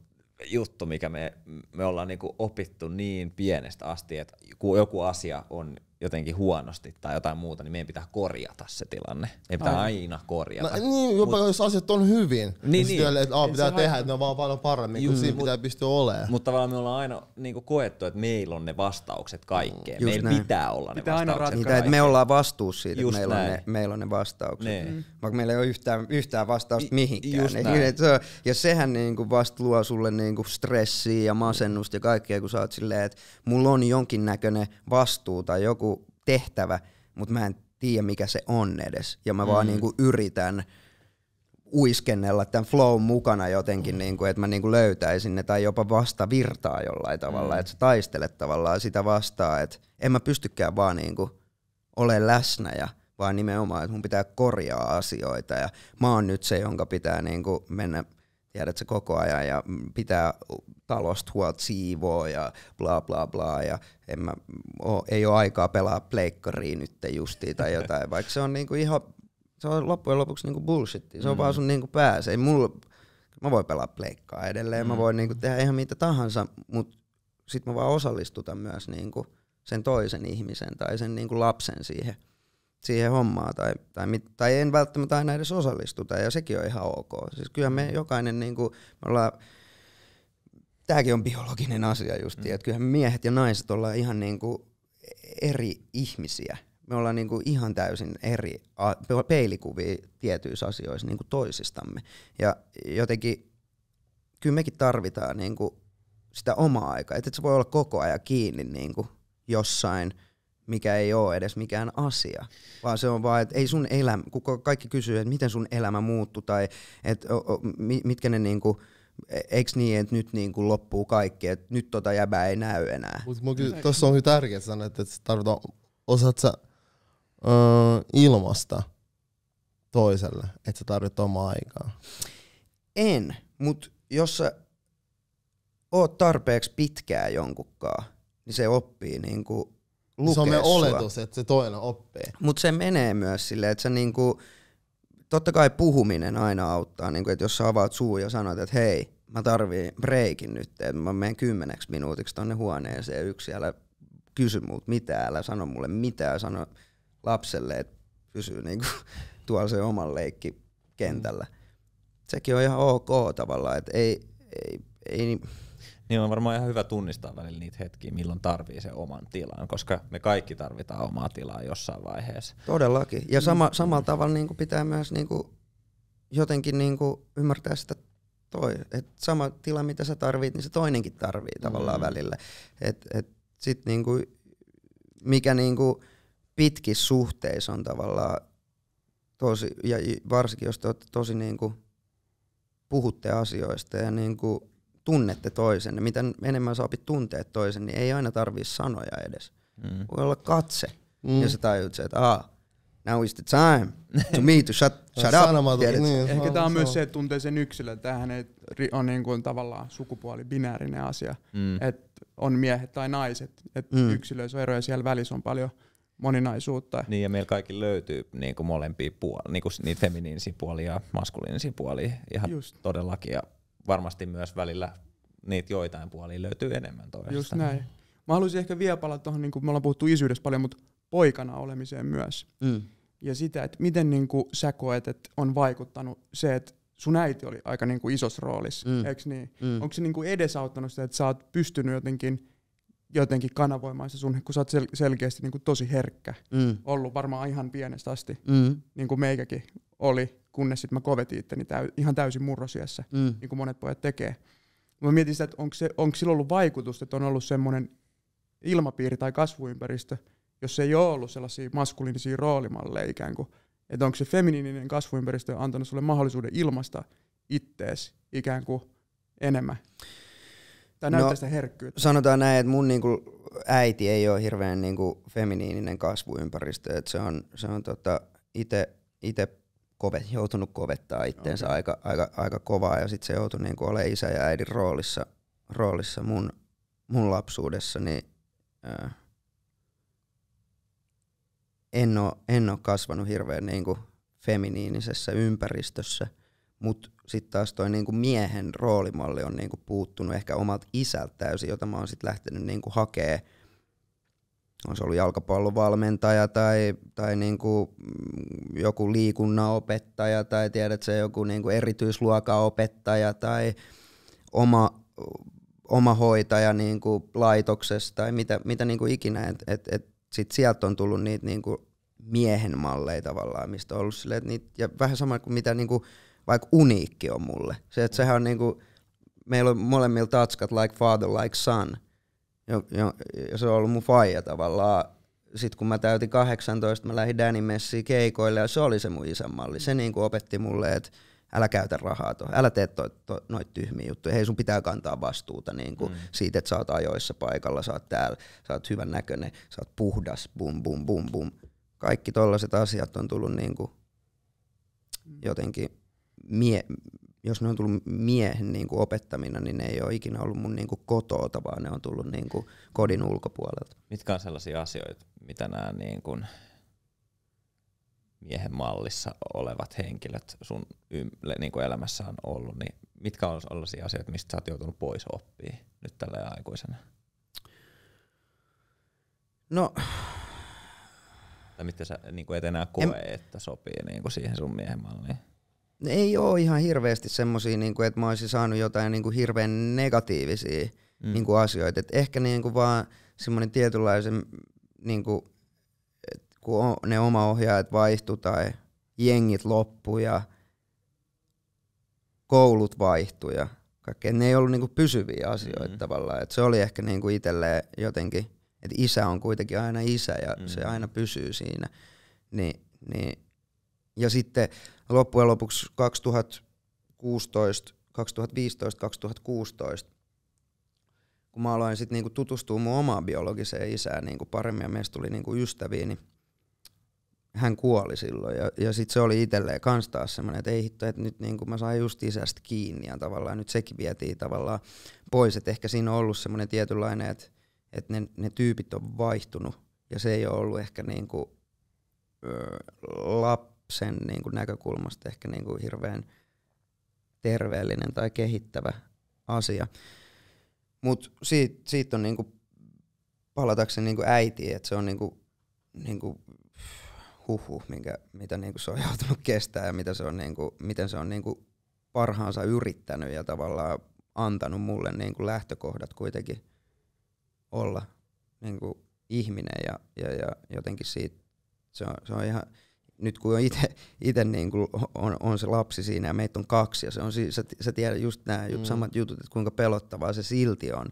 juttu, mikä me, me ollaan niin kuin opittu niin pienestä asti, että kun joku asia on jotenkin huonosti tai jotain muuta, niin meidän pitää korjata se tilanne. Meidän pitää aina, aina korjata. No, niin, jopa mut, jos asiat on hyvin, niin, niin, niin että aa, pitää tehdä, että ne on vaan paljon paremmin, kun mm, siinä pitää pystyä olemaan. Mutta tavallaan me ollaan aina niin kuin koettu, että meillä on ne vastaukset kaikkeen. Mm, just meillä näin. pitää olla pitää ne aina vastaukset Niitä, että me ollaan vastuussa siitä, että meillä on, ne, meillä on ne vastaukset. Ne. Niin. Mm. Vaikka meillä ei ole yhtään, yhtään vastausta mihinkään. niin, että, ja sehän niin kuin vasta luo sulle niin kuin stressiä ja masennusta ja kaikkea, kun sä oot silleen, että mulla on jonkinnäköinen vastuu tai joku tehtävä, mutta mä en tiedä mikä se on edes. Ja mä vaan mm. niinku yritän uiskennella tämän flow mukana jotenkin, mm. niinku, että mä niinku löytäisin ne tai jopa vasta virtaa jollain tavalla, mm. että sä taistelet tavallaan sitä vastaan, että en mä pystykään vaan niinku ole läsnä ja vaan nimenomaan, että mun pitää korjaa asioita ja mä oon nyt se, jonka pitää niinku mennä – se koko ajan ja pitää talosta huolta siivoa ja bla bla bla ja en mä oo, ei ole aikaa pelaa pleikkariin nyt justiin tai jotain, vaikka se on niinku ihan, se on loppujen lopuksi niinku bullshit, se on mm. vaan sun niinku pääs, ei mulla, mä voin pelaa pleikkaa edelleen, mm. mä voin niinku tehdä ihan mitä tahansa, mut sit mä vaan osallistutan myös niinku sen toisen ihmisen tai sen niinku lapsen siihen siihen hommaan tai, tai, tai en välttämättä aina edes osallistuta ja sekin on ihan ok. Siis kyllä me mm. jokainen, niin kuin, me ollaan, tämäkin on biologinen asia justi, mm. että kyllähän miehet ja naiset ollaan ihan niin kuin eri ihmisiä. Me ollaan niin kuin ihan täysin eri peilikuvia tietyissä asioissa niin kuin toisistamme. Ja jotenkin kyllä mekin tarvitaan niin kuin sitä omaa aikaa. Että se voi olla koko ajan kiinni niin kuin jossain – mikä ei ole edes mikään asia, vaan se on vaan, että ei sun elämä, kun kaikki kysyy, että miten sun elämä muuttui tai että o, o, mitkä ne niinku, e, eikö niin, että nyt niinku loppuu kaikki, että nyt tota jäbää ei näy enää. Mutta tuossa on tärkeää sanoa, että tarvitaan, osaat sä ilmasta toiselle, että sä tarvit omaa aikaa? En, mutta jos sä oot tarpeeksi pitkää jonkunkaan, niin se oppii niinku lukea Se on me oletus, että se toinen oppii. Mutta se menee myös silleen, että se niinku, totta kai puhuminen aina auttaa, niinku, että jos sä avaat suu ja sanot, että hei, mä tarviin breikin nyt, että mä menen kymmeneksi minuutiksi tonne huoneeseen yksi, siellä kysy multa mitään, älä sano mulle mitään, sano lapselle, että pysyy niinku, tuolla se oman leikki kentällä. Mm. Sekin on ihan ok tavallaan, että ei, ei, ei, niin on varmaan ihan hyvä tunnistaa välillä niitä hetkiä, milloin tarvii sen oman tilan, koska me kaikki tarvitaan omaa tilaa jossain vaiheessa. Todellakin. Ja sama, samalla tavalla niin kuin pitää myös niin kuin jotenkin niin kuin ymmärtää sitä toi, että sama tila, mitä sä tarvit, niin se toinenkin tarvii tavallaan mm. välillä. Et, et sit kuin niinku, mikä niin kuin pitkissä suhteissa on tavallaan tosi, ja varsinkin jos te olette tosi kuin niinku puhutte asioista ja niin kuin tunnette toisen, ja niin mitä enemmän sä opit tuntea toisen, niin ei aina tarvii sanoja edes. Mm. Voi olla katse, mm. ja sä tajut se, että ah, now is the time to me to shut, shut up. Tiedät? Niin, Ehkä tämä on myös se, että tuntee sen yksilön. Tämähän on niin kuin tavallaan sukupuoli binäärinen asia. Mm. Että on miehet tai naiset. Että mm. yksilöissä on eroja siellä välissä on paljon moninaisuutta. Niin ja meillä kaikki löytyy niin kuin molempia puolia, niin kuin niitä feminiinisiä puolia ja maskuliinisia puolia ihan Just. todellakin. Ja varmasti myös välillä niitä joitain puolia löytyy enemmän toisesta. Just näin. Mä haluaisin ehkä vielä palata tuohon, niin kuin me ollaan puhuttu isyydestä paljon, mutta poikana olemiseen myös. Mm. Ja sitä, että miten niin kuin sä koet, että on vaikuttanut se, että sun äiti oli aika niin kuin isossa roolissa, mm. eikö niin? Mm. Onko se niin kuin edesauttanut sitä, että sä oot pystynyt jotenkin, jotenkin kanavoimaan se sun, kun sä oot sel- selkeästi niin kuin tosi herkkä mm. ollut varmaan ihan pienestä asti, mm. niin kuin meikäkin oli kunnes sitten mä kovetin itteni täy- ihan täysin murrosiassa, mm. niin kuin monet pojat tekee. Mä mietin sitä, että onko, se, onko sillä ollut vaikutusta, että on ollut semmoinen ilmapiiri tai kasvuympäristö, jos ei ole ollut sellaisia maskuliinisia roolimalleja ikään kuin. Että onko se feminiininen kasvuympäristö antanut sulle mahdollisuuden ilmaista ittees ikään kuin enemmän? Tai no, näyttää no, sitä herkkyyttä. Sanotaan näin, että mun niinku äiti ei ole hirveän niinku feminiininen kasvuympäristö. Et se on, se on tota ite, kovet, joutunut kovettaa itteensä okay. aika, aika, aika kovaa ja sitten se joutui niin olemaan isä ja äidin roolissa, roolissa mun, mun lapsuudessa niin äh, en ole, en ole kasvanut hirveän niin kuin feminiinisessä ympäristössä, mutta sitten taas toi niin kuin miehen roolimalli on niin kuin puuttunut ehkä omalta isältä täysin, jota mä oon sitten lähtenyt niin kuin hakemaan on no, se ollut jalkapallovalmentaja tai, tai niin kuin joku liikunnanopettaja tai tiedät se joku niin kuin erityisluokaopettaja tai oma, oma hoitaja niin kuin laitoksessa tai mitä, mitä niin kuin ikinä. Et, et, et sit sieltä on tullut niitä niin kuin miehen malleja tavallaan, mistä on ollut sille, että niitä, ja vähän sama kuin mitä niin kuin, vaikka uniikki on mulle. Se, että sehän on niin kuin, meillä on molemmilla tatskat like father, like son – jo, jo, se on ollut mun faija tavallaan. Sitten kun mä täytin 18, mä lähdin Danny Messiin keikoille ja se oli se mun isänmalli. Se niin kuin opetti mulle, että älä käytä rahaa tuohon, älä tee to, to, noit tyhmiä juttuja, hei sun pitää kantaa vastuuta niin kuin mm. siitä, että sä oot ajoissa paikalla, sä oot täällä, sä oot hyvän näköinen, sä oot puhdas, bum bum bum bum. Kaikki tollaset asiat on tullut niin kuin jotenkin mie- jos ne on tullut miehen niin kuin opettamina, niin ne ei ole ikinä ollut mun niin kuin kotoota, vaan ne on tullut niin kuin kodin ulkopuolelta. Mitkä on sellaisia asioita, mitä nämä niin kuin miehen mallissa olevat henkilöt sun ymle, niin kuin elämässä on ollut, niin mitkä on sellaisia asioita, mistä sä oot joutunut pois oppii nyt tällä aikuisena? No, tai mitä sä niin kuin et enää koe, en... että sopii niin kuin siihen sun miehen malliin? ei ole ihan hirveästi semmoisia, niin kuin, että mä olisin saanut jotain niin kuin, hirveän negatiivisia mm. niin kuin, asioita. Et ehkä niin kuin, vaan semmoinen tietynlaisen, niin kuin, kun ne oma ohjaajat vaihtu tai jengit loppu ja koulut vaihtu ja kaikkea. Ne ei ollut niin kuin, pysyviä asioita mm. tavallaan. Et se oli ehkä niin kuin, itselleen jotenkin, että isä on kuitenkin aina isä ja mm. se aina pysyy siinä. Ni, niin ja sitten loppujen lopuksi 2016, 2015, 2016, kun mä aloin sitten niinku tutustua mun omaan biologiseen isään niinku paremmin ja meistä tuli niinku ystäviä, niin hän kuoli silloin. Ja, ja sitten se oli itselleen kans taas semmoinen, että ei hitto, että nyt niinku mä sain just isästä kiinni ja tavallaan nyt sekin vietiin tavallaan pois. Että ehkä siinä on ollut semmoinen tietynlainen, että et ne, ne tyypit on vaihtunut ja se ei ole ollut ehkä niinku, ö, lap, sen niin kuin näkökulmasta ehkä niin kuin hirveän terveellinen tai kehittävä asia. Mutta siitä, siitä on niin kuin palatakseni niin kuin äitiin, että se on niin kuin, niin kuin huhu, minkä, mitä niin kuin se on joutunut kestää ja mitä se on niin kuin, miten se on niin kuin parhaansa yrittänyt ja tavallaan antanut mulle niin kuin lähtökohdat kuitenkin olla niin kuin ihminen ja, ja, ja jotenkin siitä, se on, se on ihan nyt kun on itse niin kuin on, on se lapsi siinä ja meitä on kaksi ja se on, sä, sä tiedät just nämä mm. samat jutut, että kuinka pelottavaa se silti on.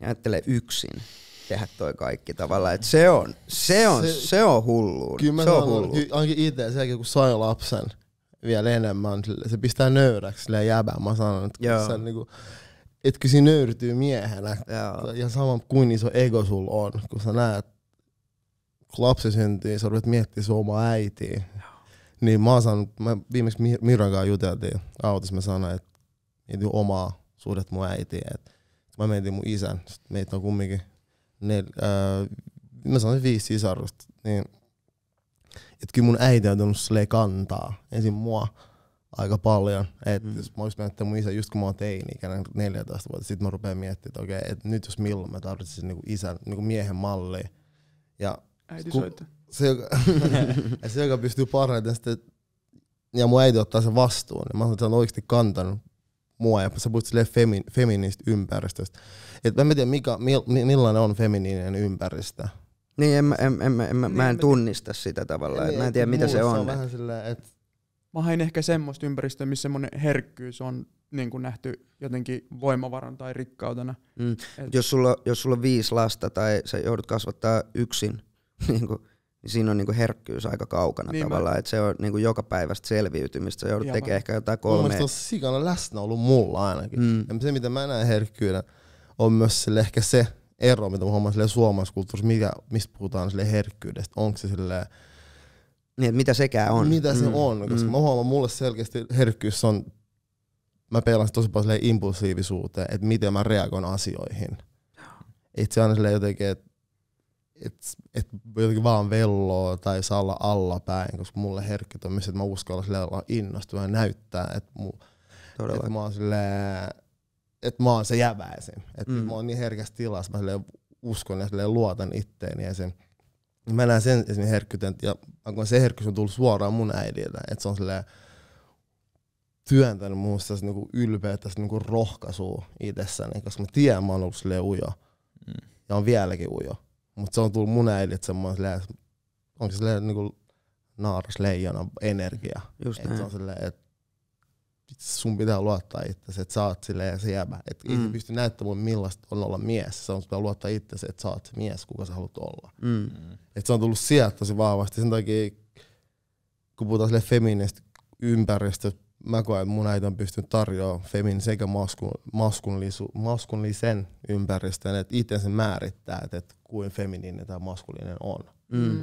Ja ajattele yksin tehdä toi kaikki tavallaan, että se on, se on, se, se on hullu. Kyllä mä se on hullu. ainakin itse sen kun sai lapsen vielä enemmän, se pistää nöyräksi silleen jäbään. Mä sanon, että Joo. on niinku, etkö siinä nöyrtyy miehenä Joo. ja sama kuin iso ego sulla on, kun sä näet kun lapsi syntyi, sä ruvet miettiä sun omaa äitiä. Niin mä oon saanut, mä viimeksi Miran kanssa juteltiin autossa, mä sanoin, että mietin omaa suhdetta mun äitiä. Et mä mietin mun isän, sit meitä on kumminkin nel, äh, mä sanoin viisi sisarusta. Niin, että kyllä mun äiti on tullut silleen kantaa ensin mua aika paljon. Et mm. Jos mä olisin miettinyt mun isän, just kun mä oon teini, ikäinen 14 vuotta, sitten mä rupean miettimään, että okei, okay, et nyt jos milloin mä tarvitsisin niinku isän, niinku miehen malli. Ja Äiti siis Kun Se, joka, se, joka pystyy parhaiten sitten, ja mun äiti ottaa sen vastuun. Mä sanon, että on oikeasti kantanut mua, ja sä puhut silleen femi, feminististä ympäristöstä. Et mä en tiedä, mikä, millainen on feminiininen ympäristö. Niin, en, en, en, en, mä, niin, mä en tunnista sitä tavallaan. Niin, mä en tiedä, mitä niin, se on. Se on vähän silleen, et... mä hain ehkä semmoista ympäristöä, missä semmoinen herkkyys on niin kuin nähty jotenkin voimavaran tai rikkautena. Mm. Et jos, sulla, jos sulla on viisi lasta tai sä joudut kasvattaa yksin, Niin niin siinä on kuin niinku herkkyys aika kaukana niin tavallaan, mä... että se on kuin niinku joka päivästä selviytymistä, se joudut tekemään mä... ehkä jotain kolmea. Mun mielestä on sikana läsnä ollut mulla ainakin. Mm. Ja se mitä mä näen herkkyyden on myös sille ehkä se ero, mitä mä huomaan suomalaisessa kulttuurissa, mikä, mistä puhutaan sille herkkyydestä, onko se silleen, niin, mitä sekään on. Mitä se mm. on, koska mm. mä huomaan, mulle selkeästi herkkyys on, mä peilaan tosi paljon impulsiivisuuteen, että miten mä reagoin asioihin. Itse aina jotenkin, että että et jotenkin vaan velloa tai saa olla allapäin, koska mulle herkkyt on myös, että mä uskallan sille olla innostunut ja näyttää, että mu, et mä oon silleen, että mä oon se jäväisin. Että mm. mä oon niin herkässä tilassa, mä silleen uskon ja silleen luotan itteeni ja sen. Mä näen sen esimerkiksi herkkyyden, ja kun se herkkyys on tullut suoraan mun äidiltä, että se on silleen, työntänyt mun sitä niinku ylpeyttä, sitä niinku rohkaisua itsessäni, koska mä tiedän, mä oon ollut silleen ujo. Mm. Ja on vieläkin ujo. Mutta se on tullut mun äidit semmoinen, onko se niinku leijona energia. Just et se on silleen, että sun pitää luottaa itsesi, että sä oot silleen se jäbä. Että mm. pysty näyttämään, millaista on olla mies. Se on pitää luottaa itsesi, että sä oot se mies, kuka sä haluat olla. Mm. mm. Et se on tullut sieltä tosi vahvasti. Sen takia, kun puhutaan sille feministi ympäristö mä koen, että mun äiti on pystynyt tarjoamaan femin sekä maskun, ympäristön, että itse se määrittää, että, kuin feminiininen tai maskulinen on. Mm.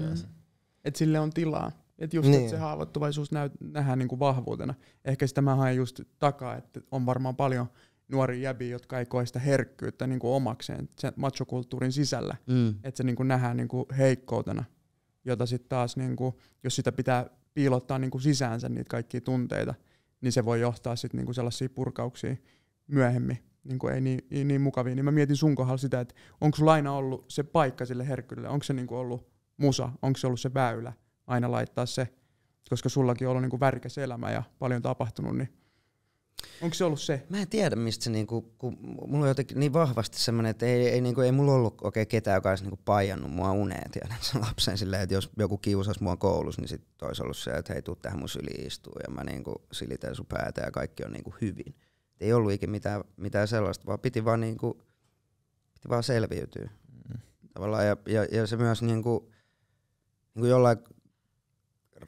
Että sille on tilaa. Että just niin. et se haavoittuvaisuus näyt, nähdään niinku vahvuutena. Ehkä sitä mä haen just takaa, että on varmaan paljon nuoria jäbiä, jotka ei koe sitä herkkyyttä niinku omakseen sen machokulttuurin sisällä. Mm. Että se niinku nähdään niinku heikkoutena, jota sitten taas, niinku, jos sitä pitää piilottaa niinku sisäänsä niitä kaikkia tunteita, niin se voi johtaa sitten niinku sellaisiin purkauksiin myöhemmin, niinku ei niin, ei niin mukaviin. Niin mä mietin sun kohdalla sitä, että onko sulla aina ollut se paikka sille herkkyydelle, onko se niinku ollut musa, onko se ollut se väylä aina laittaa se, koska sullakin on ollut niinku värikäs elämä ja paljon tapahtunut, niin Onko se ollut se? Mä en tiedä mistä se, niinku, kun mulla on jotenkin niin vahvasti semmoinen, että ei, ei, niinku, ei mulla ollut oikein ketään, joka olisi niinku paijannut mua uneen, tiedän sen lapsen silleen, että jos joku kiusasi mua koulussa, niin sitten olisi ollut se, että hei, tuu tähän mun syliin istuun, ja mä niinku, silitän sun päätä ja kaikki on niinku, hyvin. Et ei ollut ikinä mitään, mitään sellaista, vaan piti vaan, niinku, piti vaan selviytyä. Mm. Tavallaan, ja, ja, ja se myös niinku, niinku jollain,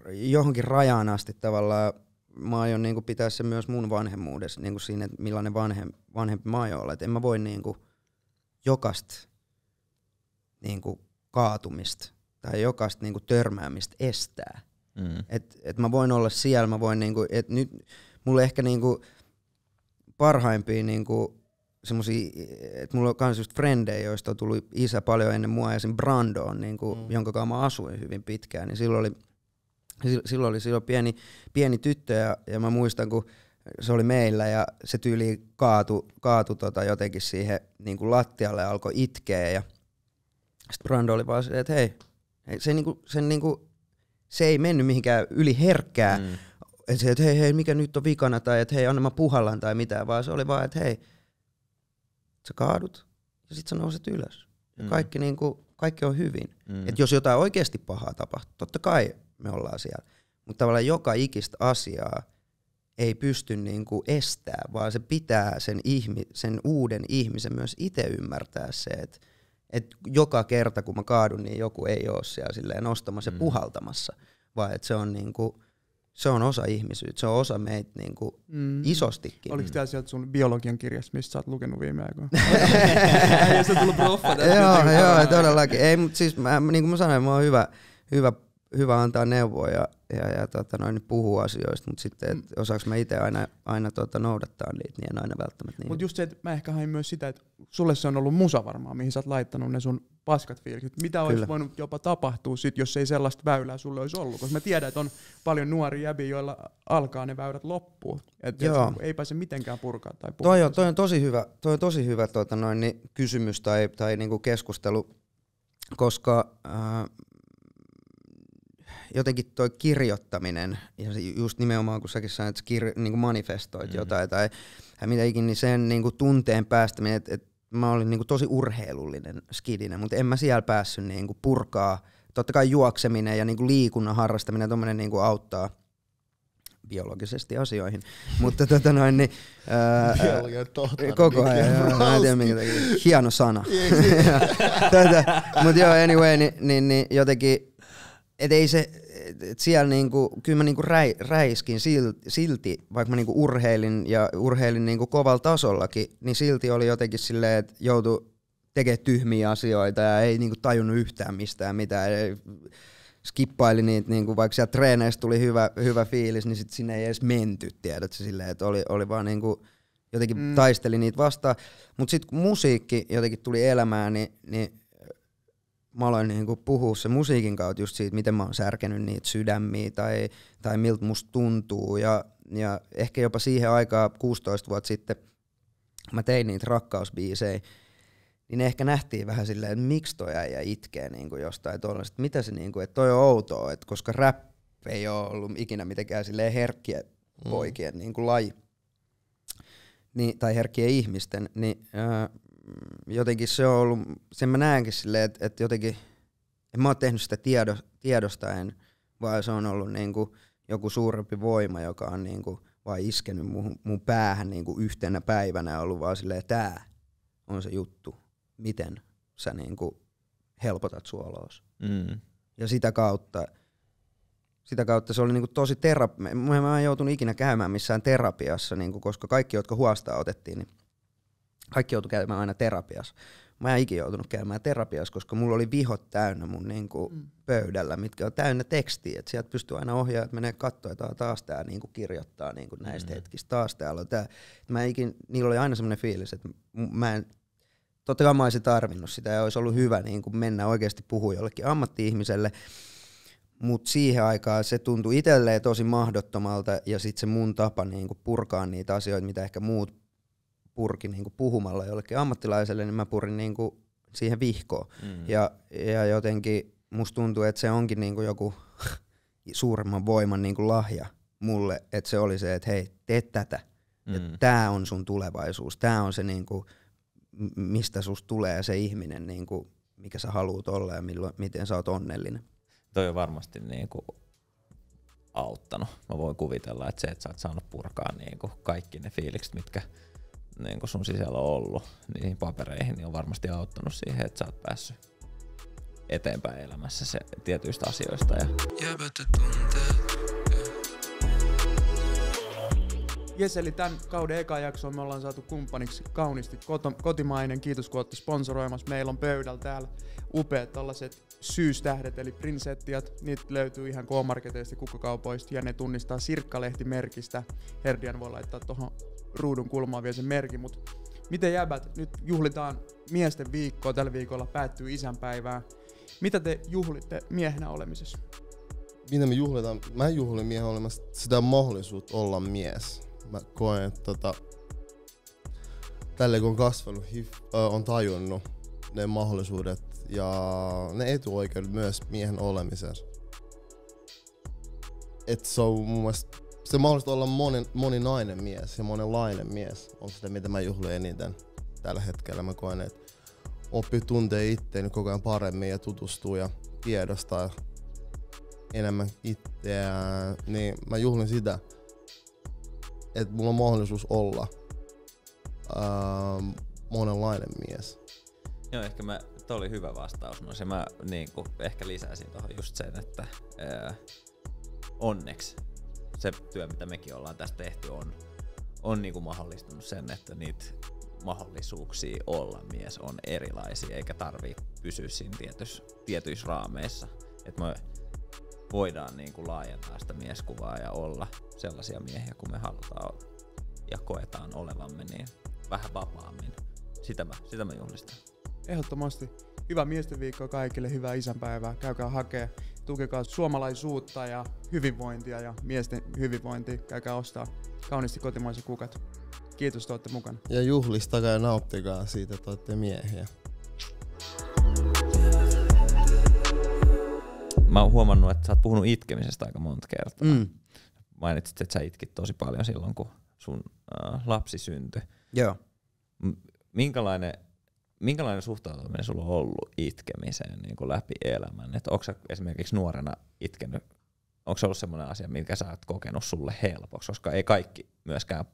johonkin rajaan asti tavallaan mä aion niin pitää se myös mun vanhemmuudessa, niin siinä, että millainen vanhem, vanhempi mä aion olla. Et en mä voi niin jokaista niin kaatumista tai jokaista niin törmäämistä estää. Mm. Et, et mä voin olla siellä, mä voin niin kuin, et nyt mulle ehkä niin kuin parhaimpia niin kuin semmosia, että mulla on kans just frendejä, joista on tullut isä paljon ennen mua, ja sen Brando niin kuin, mm. jonka kanssa mä asuin hyvin pitkään, niin silloin oli silloin oli silloin pieni, pieni tyttö ja, ja mä muistan, kun se oli meillä ja se tyyli kaatu, kaatu tota jotenkin siihen niin kuin lattialle ja alkoi itkeä ja sitten Brando oli vaan se, että hei, se, niin kuin, se, niin kuin, se ei mennyt mihinkään yli herkkää, mm. Et se, että hei, hei, mikä nyt on vikana tai että hei, anna mä puhallan tai mitään, vaan se oli vaan, että hei, sä kaadut ja sit sä nouset ylös. Ja mm. kaikki, niin kuin, kaikki on hyvin. Mm. Et jos jotain oikeasti pahaa tapahtuu, totta kai me ollaan siellä. Mutta tavallaan joka ikistä asiaa ei pysty niin kuin estää, vaan se pitää sen, ihmi, sen uuden ihmisen myös itse ymmärtää se, että et joka kerta kun mä kaadun, niin joku ei ole siellä silleen nostamassa mm. ja puhaltamassa, vaan että se on niin kuin, se on osa ihmisyyttä, se on osa meitä niin kuin mm. isostikin. Oliko tämä sieltä sun biologian kirjasta, mistä sä oot lukenut viime aikoina? ei se tullut proffa Joo, joo todellakin. Ei, mutta siis mä, niin kuin mä sanoin, mä oon hyvä, hyvä hyvä antaa neuvoa ja, ja, ja tota noin, puhua asioista, mutta sitten, et mm. osaanko mä itse aina, aina tota, noudattaa niitä, niin en aina välttämättä niin. Mutta just se, että mä ehkä hain myös sitä, että sulle se on ollut musa varmaan, mihin sä oot laittanut ne sun paskat fiilikset. Mitä Kyllä. voinut jopa tapahtua sit, jos ei sellaista väylää sulle olisi ollut? Koska mä tiedän, että on paljon nuoria jäbi, joilla alkaa ne väylät loppuun. Et Joo. ei pääse mitenkään purkaa tai purkaa. Toi on, toi on tosi hyvä, toi on tosi hyvä tota noin, niin kysymys tai, tai niinku keskustelu, koska äh, jotenkin tuo kirjoittaminen, ja just nimenomaan kun säkin sanoit, että kir- niin kuin manifestoit mm-hmm. jotain tai mitä ikinä, niin sen niin kuin tunteen päästäminen, että et mä olin niin kuin tosi urheilullinen skidinen, mutta en mä siellä päässyt niin kuin purkaa. Totta kai juokseminen ja niin kuin liikunnan harrastaminen tommonen niin kuin auttaa biologisesti asioihin, mutta tota noin, niin, ää, tohtori, niin koko ajan, joo, mä en tiedä minkä takia. hieno sana. Tota, mutta joo, anyway, niin, niin, niin jotenkin, et ei se, et, siellä niinku, kyllä mä niinku räi, räiskin silti, vaikka mä niinku urheilin ja urheilin niinku kovalla tasollakin, niin silti oli jotenkin silleen, että joutui tekemään tyhmiä asioita ja ei niinku tajunnut yhtään mistään mitään. Ei, skippaili niitä, niinku, vaikka siellä treeneissä tuli hyvä, hyvä fiilis, niin sit sinne ei edes menty, tiedät silleen, että oli, oli vaan niinku, jotenkin mm. taisteli niitä vastaan. Mutta sitten kun musiikki jotenkin tuli elämään, niin, niin mä aloin kuin niinku puhua se musiikin kautta just siitä, miten mä oon särkenyt niitä sydämiä tai, tai miltä musta tuntuu. Ja, ja ehkä jopa siihen aikaan 16 vuotta sitten mä tein niitä rakkausbiisejä, niin ehkä nähtiin vähän silleen, että miksi toi äijä itkee kuin niinku jostain että Mitä se, kuin niinku, että toi on outoa, että koska rap ei ole ollut ikinä mitenkään silleen herkkiä mm. niin kuin laji. Niin, tai herkkien ihmisten, niin äh, jotenkin se on ollut, sen mä näenkin silleen, että, että jotenkin, en mä oon tehnyt sitä tiedo, tiedostaen, vaan se on ollut niin kuin joku suurempi voima, joka on niin kuin vaan iskenyt mun, mun päähän niin kuin yhtenä päivänä ja ollut vaan silleen, tää on se juttu, miten sä niin kuin helpotat suoloos. Mm. Ja sitä kautta, sitä kautta se oli niinku tosi terapia. Mä en joutunut ikinä käymään missään terapiassa, niinku, koska kaikki, jotka huostaa otettiin, niin kaikki joutui käymään aina terapiassa. Mä en ikinä joutunut käymään terapiassa, koska mulla oli vihot täynnä mun niinku mm. pöydällä, mitkä on täynnä tekstiä. Et sieltä pystyy aina ohjaamaan, että menee katsoa, että taas tää niinku kirjoittaa niinku näistä mm. hetkistä, taas täällä on tää. Mä ikin, niillä oli aina semmoinen fiilis, että mä en totta kai mä olisin tarvinnut sitä ja olisi ollut hyvä niin kuin mennä oikeasti puhua jollekin ammatti-ihmiselle, mutta siihen aikaan se tuntui itselleen tosi mahdottomalta ja sitten se mun tapa niin kuin purkaa niitä asioita, mitä ehkä muut purki niin kuin puhumalla jollekin ammattilaiselle, niin mä purin niin kuin siihen vihkoon. Mm. Ja, ja jotenkin musta tuntuu, että se onkin niin kuin joku suuremman voiman niin kuin lahja mulle, että se oli se, että hei, tee tätä. Mm. Mm-hmm. Tämä on sun tulevaisuus, tämä on se, niin kuin, mistä sus tulee se ihminen, niin kuin, mikä sä haluat olla ja milloin, miten sä oot onnellinen. Toi on varmasti niin kuin auttanut. Mä voin kuvitella, että se, että sä oot saanut purkaa niin kuin kaikki ne fiilikset, mitkä niin sun sisällä on ollut niihin papereihin, niin on varmasti auttanut siihen, että sä oot päässyt eteenpäin elämässä se, tietyistä asioista. Ja... Jes, eli tämän kauden eka jaksoon me ollaan saatu kumppaniksi kauniisti koto- kotimainen. Kiitos kun olette sponsoroimassa. Meillä on pöydällä täällä upeat tällaiset syystähdet, eli prinsettiat. Niitä löytyy ihan K-marketeista, kukkakaupoista ja ne tunnistaa sirkkalehtimerkistä. Herdian voi laittaa tuohon ruudun kulmaan vielä sen merkin, mutta miten jäbät, nyt juhlitaan miesten viikkoa tällä viikolla, päättyy isänpäivään. Mitä te juhlitte miehenä olemisessa? Mitä me juhlitaan? Mä juhlin miehen olemassa sitä mahdollisuutta olla mies. Mä koen, että tota, tälle kun on kasvanut, hif, ö, on tajunnut ne mahdollisuudet ja ne etuoikeudet myös miehen olemisessa. Et se on mun mielestä se mahdollista olla moni moninainen mies ja monenlainen mies on sitä, mitä mä juhlin eniten tällä hetkellä. Mä koen, että oppi tuntee itteeni koko ajan paremmin ja tutustuu ja tiedostaa enemmän itseään, niin mä juhlin sitä, että mulla on mahdollisuus olla ää, ähm, monenlainen mies. Joo, ehkä mä, toi oli hyvä vastaus. Mä, se mä niin kun, ehkä lisäisin tuohon just sen, että ää, äh, onneksi se työ, mitä mekin ollaan tästä tehty, on, on niin kuin mahdollistanut sen, että niitä mahdollisuuksia olla mies on erilaisia, eikä tarvi pysyä siinä tietyissä, tietyissä raameissa. Että me voidaan niin kuin laajentaa sitä mieskuvaa ja olla sellaisia miehiä kuin me halutaan ja koetaan olevamme niin vähän vapaammin. Sitä mä, sitä mä juhlistan. Ehdottomasti. Hyvää miesten viikkoa kaikille, hyvää isänpäivää. Käykää hakea tukekaa suomalaisuutta ja hyvinvointia ja miesten hyvinvointia. Käykää ostaa kauniisti kotimaiset kukat. Kiitos, että olette mukana. Ja juhlistakaa ja nauttikaa siitä, että olette miehiä. Mä oon huomannut, että sä oot puhunut itkemisestä aika monta kertaa. Mm. Mainitsit, että sä itkit tosi paljon silloin, kun sun äh, lapsi syntyi. Joo. M- minkälainen minkälainen suhtautuminen sulla on ollut itkemiseen niin kuin läpi elämän? Et onko esimerkiksi nuorena itkenyt, onko se ollut sellainen asia, minkä sä oot kokenut sulle helpoksi, koska ei kaikki myöskään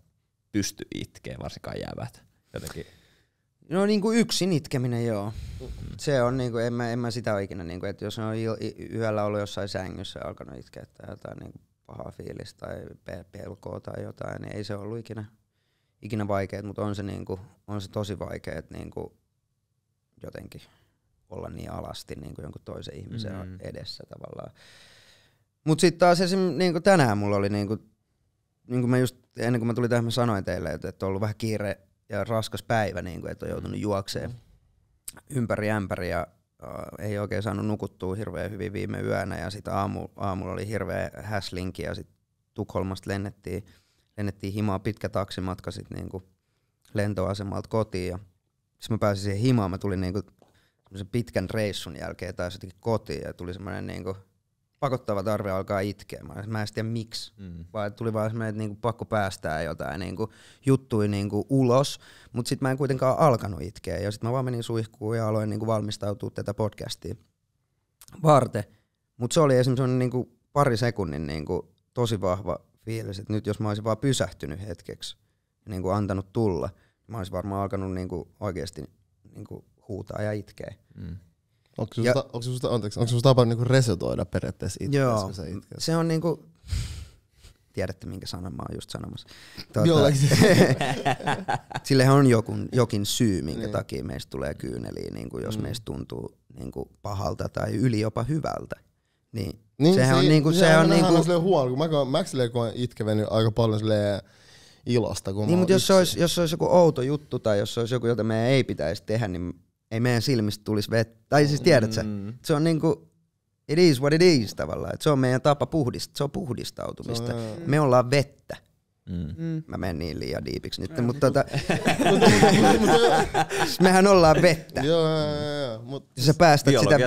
pysty itkeen, varsinkaan jäävät jotenkin. No niin kuin yksin itkeminen, joo. Mm. Se on niin kuin, en mä, en mä sitä ole ikinä, niin kuin, että jos on yöllä ollut jossain sängyssä ja alkanut itkeä tai jotain niin pahaa fiilistä tai pelkoa tai jotain, niin ei se ollut ikinä, ikinä vaikeet, mutta on se, niin kuin, on se tosi vaikeet niin kuin jotenkin olla niin alasti niin kuin jonkun toisen ihmisen mm-hmm. edessä tavallaan. Mutta sitten taas esim, niin tänään mulla oli, niin kuin, niin kuin mä just, ennen kuin mä tulin tähän, mä sanoin teille, että, että on ollut vähän kiire ja raskas päivä, niin kuin, että on joutunut mm. juokseen ympäri ämpäri ja äh, ei oikein saanut nukuttua hirveän hyvin viime yönä ja sitten aamu, aamulla oli hirveä häslinki ja sitten Tukholmasta lennettiin, lennettiin himaa pitkä taksimatka sitten niin kuin lentoasemalta kotiin ja sitten mä pääsin siihen himaan, mä tulin niinku pitkän reissun jälkeen taas jotenkin kotiin ja tuli semmoinen niinku pakottava tarve alkaa itkeä. Mä, en tiedä miksi, mm. vaan tuli vaan semmoinen, että niinku pakko päästää jotain niinku juttui niinku ulos, mutta sitten mä en kuitenkaan alkanut itkeä. Ja sitten mä vaan menin suihkuun ja aloin niinku valmistautua tätä podcastia varten. Mutta se oli esimerkiksi niinku pari sekunnin niinku tosi vahva fiilis, että nyt jos mä olisin vaan pysähtynyt hetkeksi, niin kuin antanut tulla, mä olisin varmaan alkanut niinku oikeasti niinku huutaa ja itkeä. Mm. Onko sinusta, ja, onko anteeksi, onko sinusta tapa niinku resetoida periaatteessa itkeä, joo, kun sä se on niinku, tiedätte minkä sanan mä oon just sanomassa. Tuota, sillehän on jokun, jokin syy, minkä niin. takia meistä tulee kyyneliä, niin kuin jos mm. meistä tuntuu niin kuin pahalta tai yli jopa hyvältä. Niin, niin sehän se, on niinku, se, se on niinku... Sehän on niinku... Huono, kun mä, mä, mä itkeväni aika paljon silleen, ilosta. Kun niin, mutta jos, olisi, jos se olisi joku outo juttu tai jos se olisi joku, jota meidän ei pitäisi tehdä, niin ei meidän silmistä tulisi vettä. Tai siis tiedätkö, mm. se on niinku, it is what it is tavallaan. Et se on meidän tapa puhdistaa, se on puhdistautumista. Se on, me ollaan vettä. Mm. mm. Mä menen niin liian diipiksi nyt, mm. mutta tota, mehän ollaan vettä. Joo, joo, joo. Mut sä päästät sitä,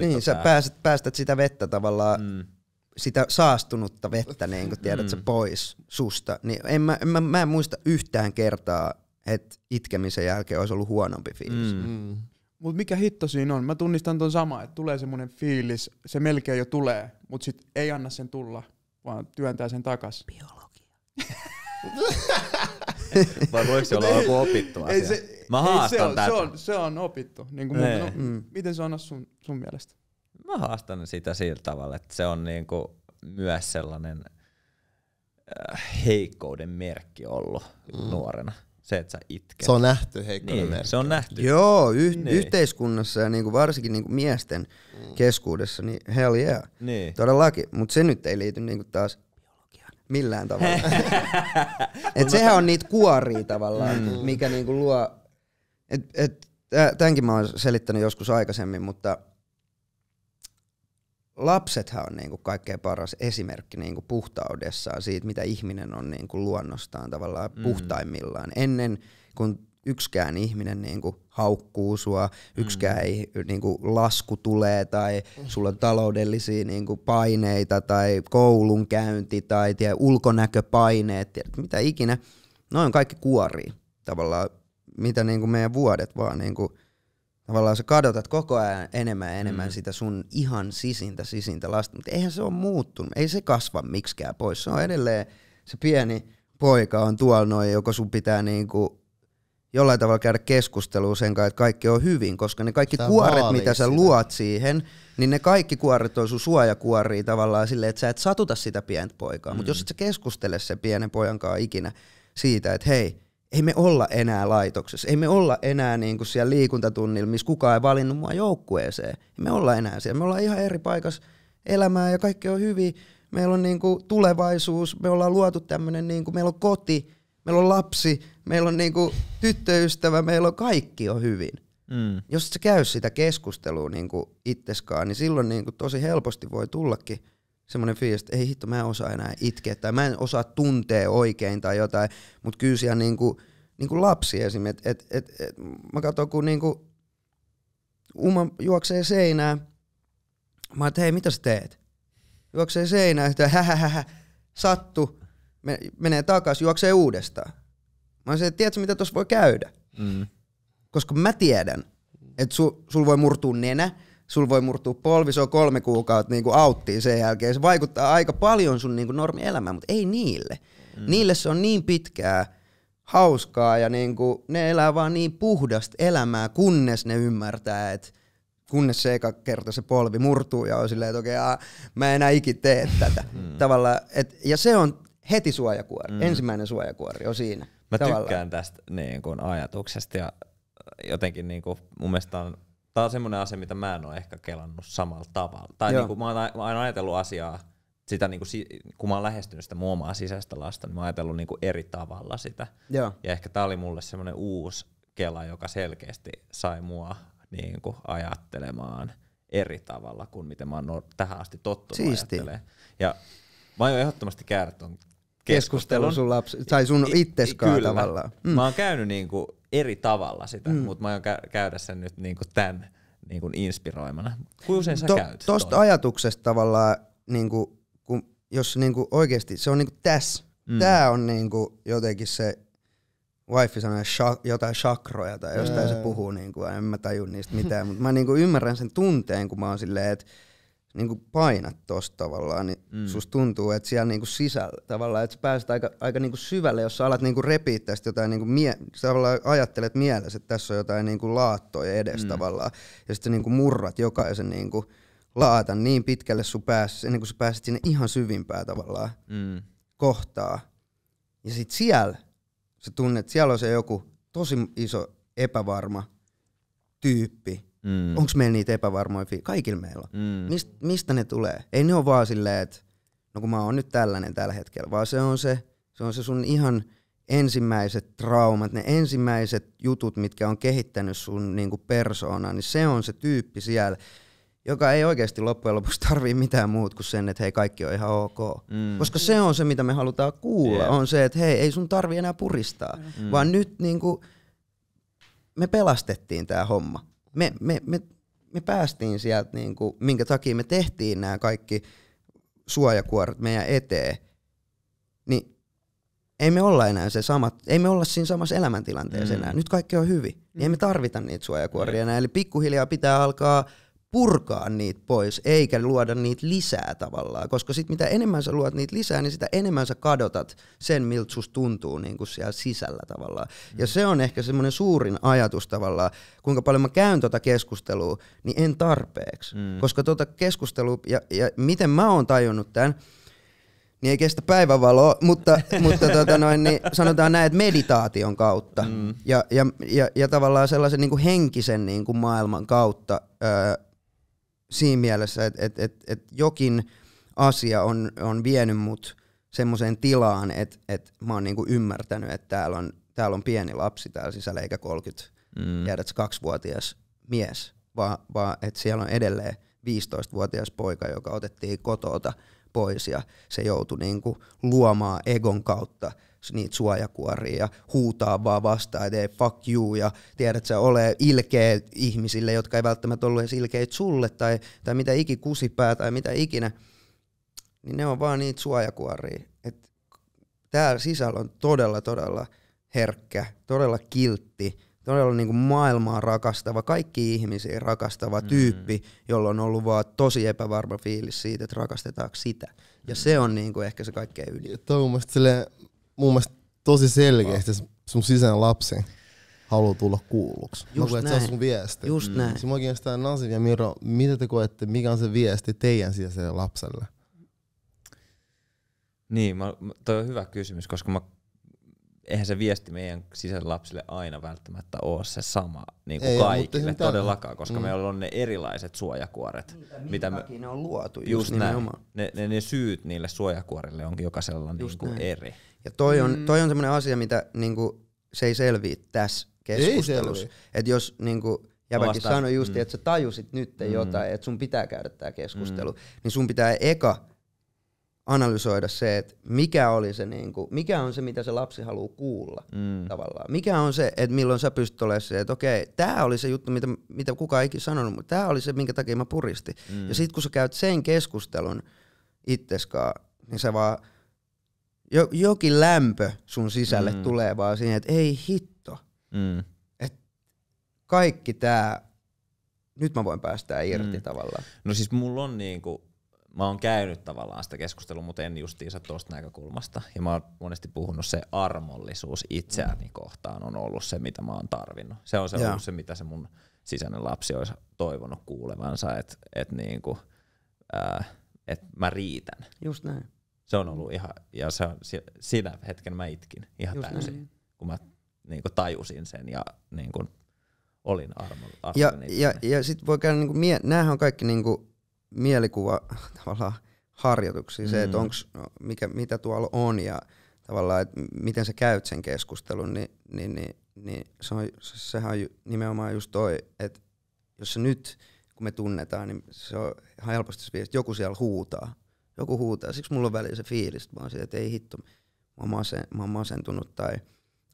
niin, sä päästät, päästät sitä vettä tavallaan mm sitä saastunutta vettä, niin kun tiedät, mm. pois susta, niin en mä, en mä, mä en muista yhtään kertaa, että itkemisen jälkeen olisi ollut huonompi fiilis. Mm. mm. Mutta mikä hitto siinä on? Mä tunnistan ton sama, että tulee semmoinen fiilis, se melkein jo tulee, mutta sit ei anna sen tulla, vaan työntää sen takas. Biologia. Vai voiko se olla joku opittu asia? Ei se, Mä haastan ei, se on, tätä. Se on, se on opittu. Niin kuin mun, no, mm. Miten se on sun, sun mielestä? mä haastan sitä sillä tavalla, että se on niinku myös sellainen äh, heikkouden merkki ollut mm. nuorena. Se, että sä itket. Se on nähty heikkouden niin, merkki. Se on nähty. Joo, y- niin. yhteiskunnassa ja niinku varsinkin niinku miesten mm. keskuudessa, niin hell yeah. Niin. Todellakin, mutta se nyt ei liity niinku taas millään tavalla. et sehän on niitä kuoria tavallaan, mm. mikä niinku luo... Et, et, tämänkin mä oon selittänyt joskus aikaisemmin, mutta – lapsethan on niinku kaikkein paras esimerkki niinku puhtaudessaan siitä, mitä ihminen on niinku luonnostaan tavallaan mm. puhtaimmillaan. Ennen kuin yksikään ihminen niinku haukkuu sua, mm. yksikään mm. ei, niinku lasku tulee tai sulla on taloudellisia niinku paineita tai koulunkäynti tai tie, ulkonäköpaineet, tiedät, mitä ikinä. Noin kaikki kuori tavallaan, mitä niinku meidän vuodet vaan niinku – tavallaan sä kadotat koko ajan enemmän ja enemmän mm. sitä sun ihan sisintä sisintä lasta, mutta eihän se ole muuttunut, ei se kasva miksikään pois, se on edelleen se pieni poika on tuolla noin, joko sun pitää niinku jollain tavalla käydä keskustelua sen kanssa, että kaikki on hyvin, koska ne kaikki Sitä kuoret, mitä sä sitä. luot siihen, niin ne kaikki kuoret on sun suojakuoria tavallaan silleen, että sä et satuta sitä pientä poikaa, mm. mutta jos et sä keskustele sen pienen pojan kanssa ikinä siitä, että hei, ei me olla enää laitoksessa, ei me olla enää niin kuin siellä liikuntatunnilla, missä kukaan ei valinnut mua joukkueeseen. Ei me olla enää siellä, me ollaan ihan eri paikassa elämää ja kaikki on hyvin. Meillä on niin kuin tulevaisuus, me ollaan luotu tämmöinen, niin kuin, meillä on koti, meillä on lapsi, meillä on niin kuin tyttöystävä, meillä on kaikki on hyvin. Mm. Jos sä käy sitä keskustelua niin kuin itseskaan, niin silloin niin kuin tosi helposti voi tullakin – semmoinen fiilis, että ei hitto, mä en osaa enää itkeä tai mä en osaa tuntea oikein tai jotain, mutta kyllä siellä niinku, niinku lapsi esim. että et, et, et, mä katson, kun niinku Uma juoksee seinää, mä että hei, mitä sä teet? Juoksee seinää, että hähähähä, sattu, menee takaisin, juoksee uudestaan. Mä sanoin, että tiedätkö, mitä tuossa voi käydä? Mm. Koska mä tiedän, että su, sul voi murtua nenä, sul voi murtua polvi, se on kolme kuukautta niin kuin auttiin sen jälkeen. Se vaikuttaa aika paljon sun niin kuin normielämään, mutta ei niille. Mm. Niille se on niin pitkää, hauskaa ja niin kuin, ne elää vaan niin puhdasta elämää, kunnes ne ymmärtää, että kunnes se eka kerta se polvi murtuu ja on silleen, että okei, okay, mä enää ikin tee tätä. Mm. Tavallaan, et, ja se on heti suojakuori, mm. ensimmäinen suojakuori on siinä. Mä tavallaan. tykkään tästä niin kuin, ajatuksesta ja jotenkin niin kuin, mun mielestä on tämä on semmoinen asia, mitä mä en ole ehkä kelannut samalla tavalla. Tai niin kuin, mä, oon, aina ajatellut asiaa, sitä, niin kuin, kun mä oon lähestynyt sitä mun omaa sisäistä lasta, niin mä oon ajatellut niin kuin eri tavalla sitä. Joo. Ja ehkä tämä oli mulle semmoinen uusi kela, joka selkeästi sai mua niin kuin, ajattelemaan eri tavalla kuin miten mä oon tähän asti tottunut Siisti. ajattelemaan. Ja mä oon ehdottomasti käydä keskustelun. keskustelun. sun lapsi, tai sun itteskaan Kyllä. tavallaan. Mm. Mä oon käynyt niinku eri tavalla sitä, mm. mutta mä kä- käydä sen nyt niin kuin tämän niin kuin inspiroimana. Kuinka usein sä to, käyt? Tuosta ajatuksesta tavallaan, niin kuin, kun, jos niin kuin oikeasti se on niin kuin tässä, mm. tämä on niin kuin jotenkin se wifi sanoo shak, jotain shakroja tai jostain se puhuu, niin kuin, en mä taju niistä mitään, mutta mä niin kuin ymmärrän sen tunteen, kun mä oon silleen, että niin kuin painat tuossa tavallaan, niin mm. susta tuntuu, että siellä niin kuin sisällä tavallaan, että sä pääset aika, aika niin kuin syvälle, jos sä alat niin kuin repiä tästä jotain, niin kuin mie- sä tavallaan ajattelet mielessä, että tässä on jotain niin kuin laattoja edes mm. tavallaan, ja sitten niin kuin murrat jokaisen niin kuin laatan niin pitkälle sun päässä, ennen kuin sä pääset sinne ihan syvimpään tavallaan mm. kohtaa. Ja sitten siellä sä tunnet, siellä on se joku tosi iso epävarma tyyppi, Mm. Onko meillä niitä epävarmoja fiiliksiä? Kaikilla meillä on. Mm. Mist, mistä ne tulee? Ei ne ole vaan silleen, että no kun mä oon nyt tällainen tällä hetkellä, vaan se on se, se, on se sun ihan ensimmäiset traumat, ne ensimmäiset jutut, mitkä on kehittänyt sun niinku persoona, niin se on se tyyppi siellä, joka ei oikeasti loppujen lopuksi tarvii mitään muuta kuin sen, että hei kaikki on ihan ok. Mm. Koska se on se, mitä me halutaan kuulla, yeah. on se, että hei ei sun tarvi enää puristaa, mm. vaan nyt niinku, me pelastettiin tämä homma me, me, me, me päästiin sieltä, niin kuin, minkä takia me tehtiin nämä kaikki suojakuoret meidän eteen, niin ei me olla enää se samat, ei me olla siinä samassa elämäntilanteessa mm. enää. Nyt kaikki on hyvin. Mm. ei me mm. tarvita niitä suojakuoria enää. Eli pikkuhiljaa pitää alkaa purkaa niitä pois, eikä luoda niitä lisää tavallaan. Koska sit mitä enemmän sä luot niitä lisää, niin sitä enemmän sä kadotat sen, miltä susta tuntuu niin kuin siellä sisällä tavallaan. Mm. Ja se on ehkä semmoinen suurin ajatus tavallaan, kuinka paljon mä käyn tota keskustelua, niin en tarpeeksi. Mm. Koska tota keskustelua, ja, ja miten mä oon tajunnut tämän, niin ei kestä päivävaloa, mutta, mutta tota noin, niin sanotaan näin, että meditaation kautta mm. ja, ja, ja, ja tavallaan sellaisen niin kuin henkisen niin kuin maailman kautta öö, siinä mielessä, että et, et, et jokin asia on, on vienyt mut semmoiseen tilaan, että et mä oon niinku ymmärtänyt, että täällä on, täällä on pieni lapsi täällä sisällä, eikä 30 mm. kaksi kaksivuotias mies, vaan, va, että siellä on edelleen 15-vuotias poika, joka otettiin kotota pois ja se joutui niinku luomaan egon kautta niitä suojakuoria ja huutaa vaan vastaan, että fuck you ja tiedät sä ole ilkeä ihmisille, jotka ei välttämättä ollut edes ilkeitä sulle tai, tai mitä iki kusipää tai mitä ikinä, niin ne on vaan niitä suojakuoria. Et täällä sisällä on todella todella herkkä, todella kiltti, todella niinku maailmaa rakastava, kaikki ihmisiä rakastava mm. tyyppi, jolla on ollut vaan tosi epävarma fiilis siitä, että rakastetaanko sitä. Ja mm. se on niin kuin ehkä se kaikkein yli. Tämä on mun mielestä mun mielestä tosi selkeästi ah. sun sisäinen lapsi haluaa tulla kuulluksi. Just mä näin. se on sun viesti. Just mm. näin. Siinä kiinnostaa Nasif ja Miro, mitä te koette, mikä on se viesti teidän sisäiselle lapselle? Niin, mä, toi on hyvä kysymys, koska mä, eihän se viesti meidän sisäisille lapsille aina välttämättä ole se sama niin kuin Ei, kaikille todellakaan, koska mm. meillä on ne erilaiset suojakuoret. Mitä, mitä me, ne on luotu just, just näin. Ne, ne, ne syyt niille suojakuorille onkin jokaisella niin kuin eri. Ja toi mm. on, toi on semmoinen asia, mitä niinku, se ei selviä tässä keskustelussa. Että jos niinku, Jäbäkin sanoi just, mm. että sä tajusit nyt mm. jotain, että sun pitää käydä tämä keskustelu, mm. niin sun pitää eka analysoida se, että mikä, oli se, niin mikä on se, mitä se lapsi haluaa kuulla mm. tavallaan. Mikä on se, että milloin sä pystyt olemaan se, että okei, tämä oli se juttu, mitä, mitä kukaan ei ikinä sanonut, mutta tämä oli se, minkä takia mä puristin. Mm. Ja sitten kun sä käyt sen keskustelun itseskaan, niin sä vaan jo, jokin lämpö sun sisälle mm. tulee vaan siihen, että ei hitto. Mm. Et kaikki tämä, nyt mä voin päästää irti mm. tavallaan. No siis mulla on niinku, mä oon käynyt tavallaan sitä keskustelua, mutta en justiinsa tuosta näkökulmasta. Ja mä oon monesti puhunut, se armollisuus itseäni mm. kohtaan on ollut se, mitä mä oon tarvinnut. Se on se, ollut se mitä se mun sisäinen lapsi olisi toivonut kuulevansa, että et niinku, äh, et mä riitän. Just näin. Se on ollut ihan, ja se on, siinä hetken mä itkin ihan Just täysin, näin. kun mä niin kuin tajusin sen ja niin kuin olin armollinen. Ja, ja, ja sitten voi käydä, niin kuin mie- näähän on kaikki niin kuin mielikuva tavallaan harjoituksia, mm. se, että mm. onks, no, mikä, mitä tuolla on ja tavallaan, että miten sä käyt sen keskustelun, niin, niin, niin, niin se on, sehän on ju, nimenomaan just toi, että jos se nyt, kun me tunnetaan, niin se on ihan helposti se että joku siellä huutaa joku huutaa. Siksi mulla on välillä se fiilis, että mä oon siitä, että ei hitto, mä oon, masen, mä oon masentunut tai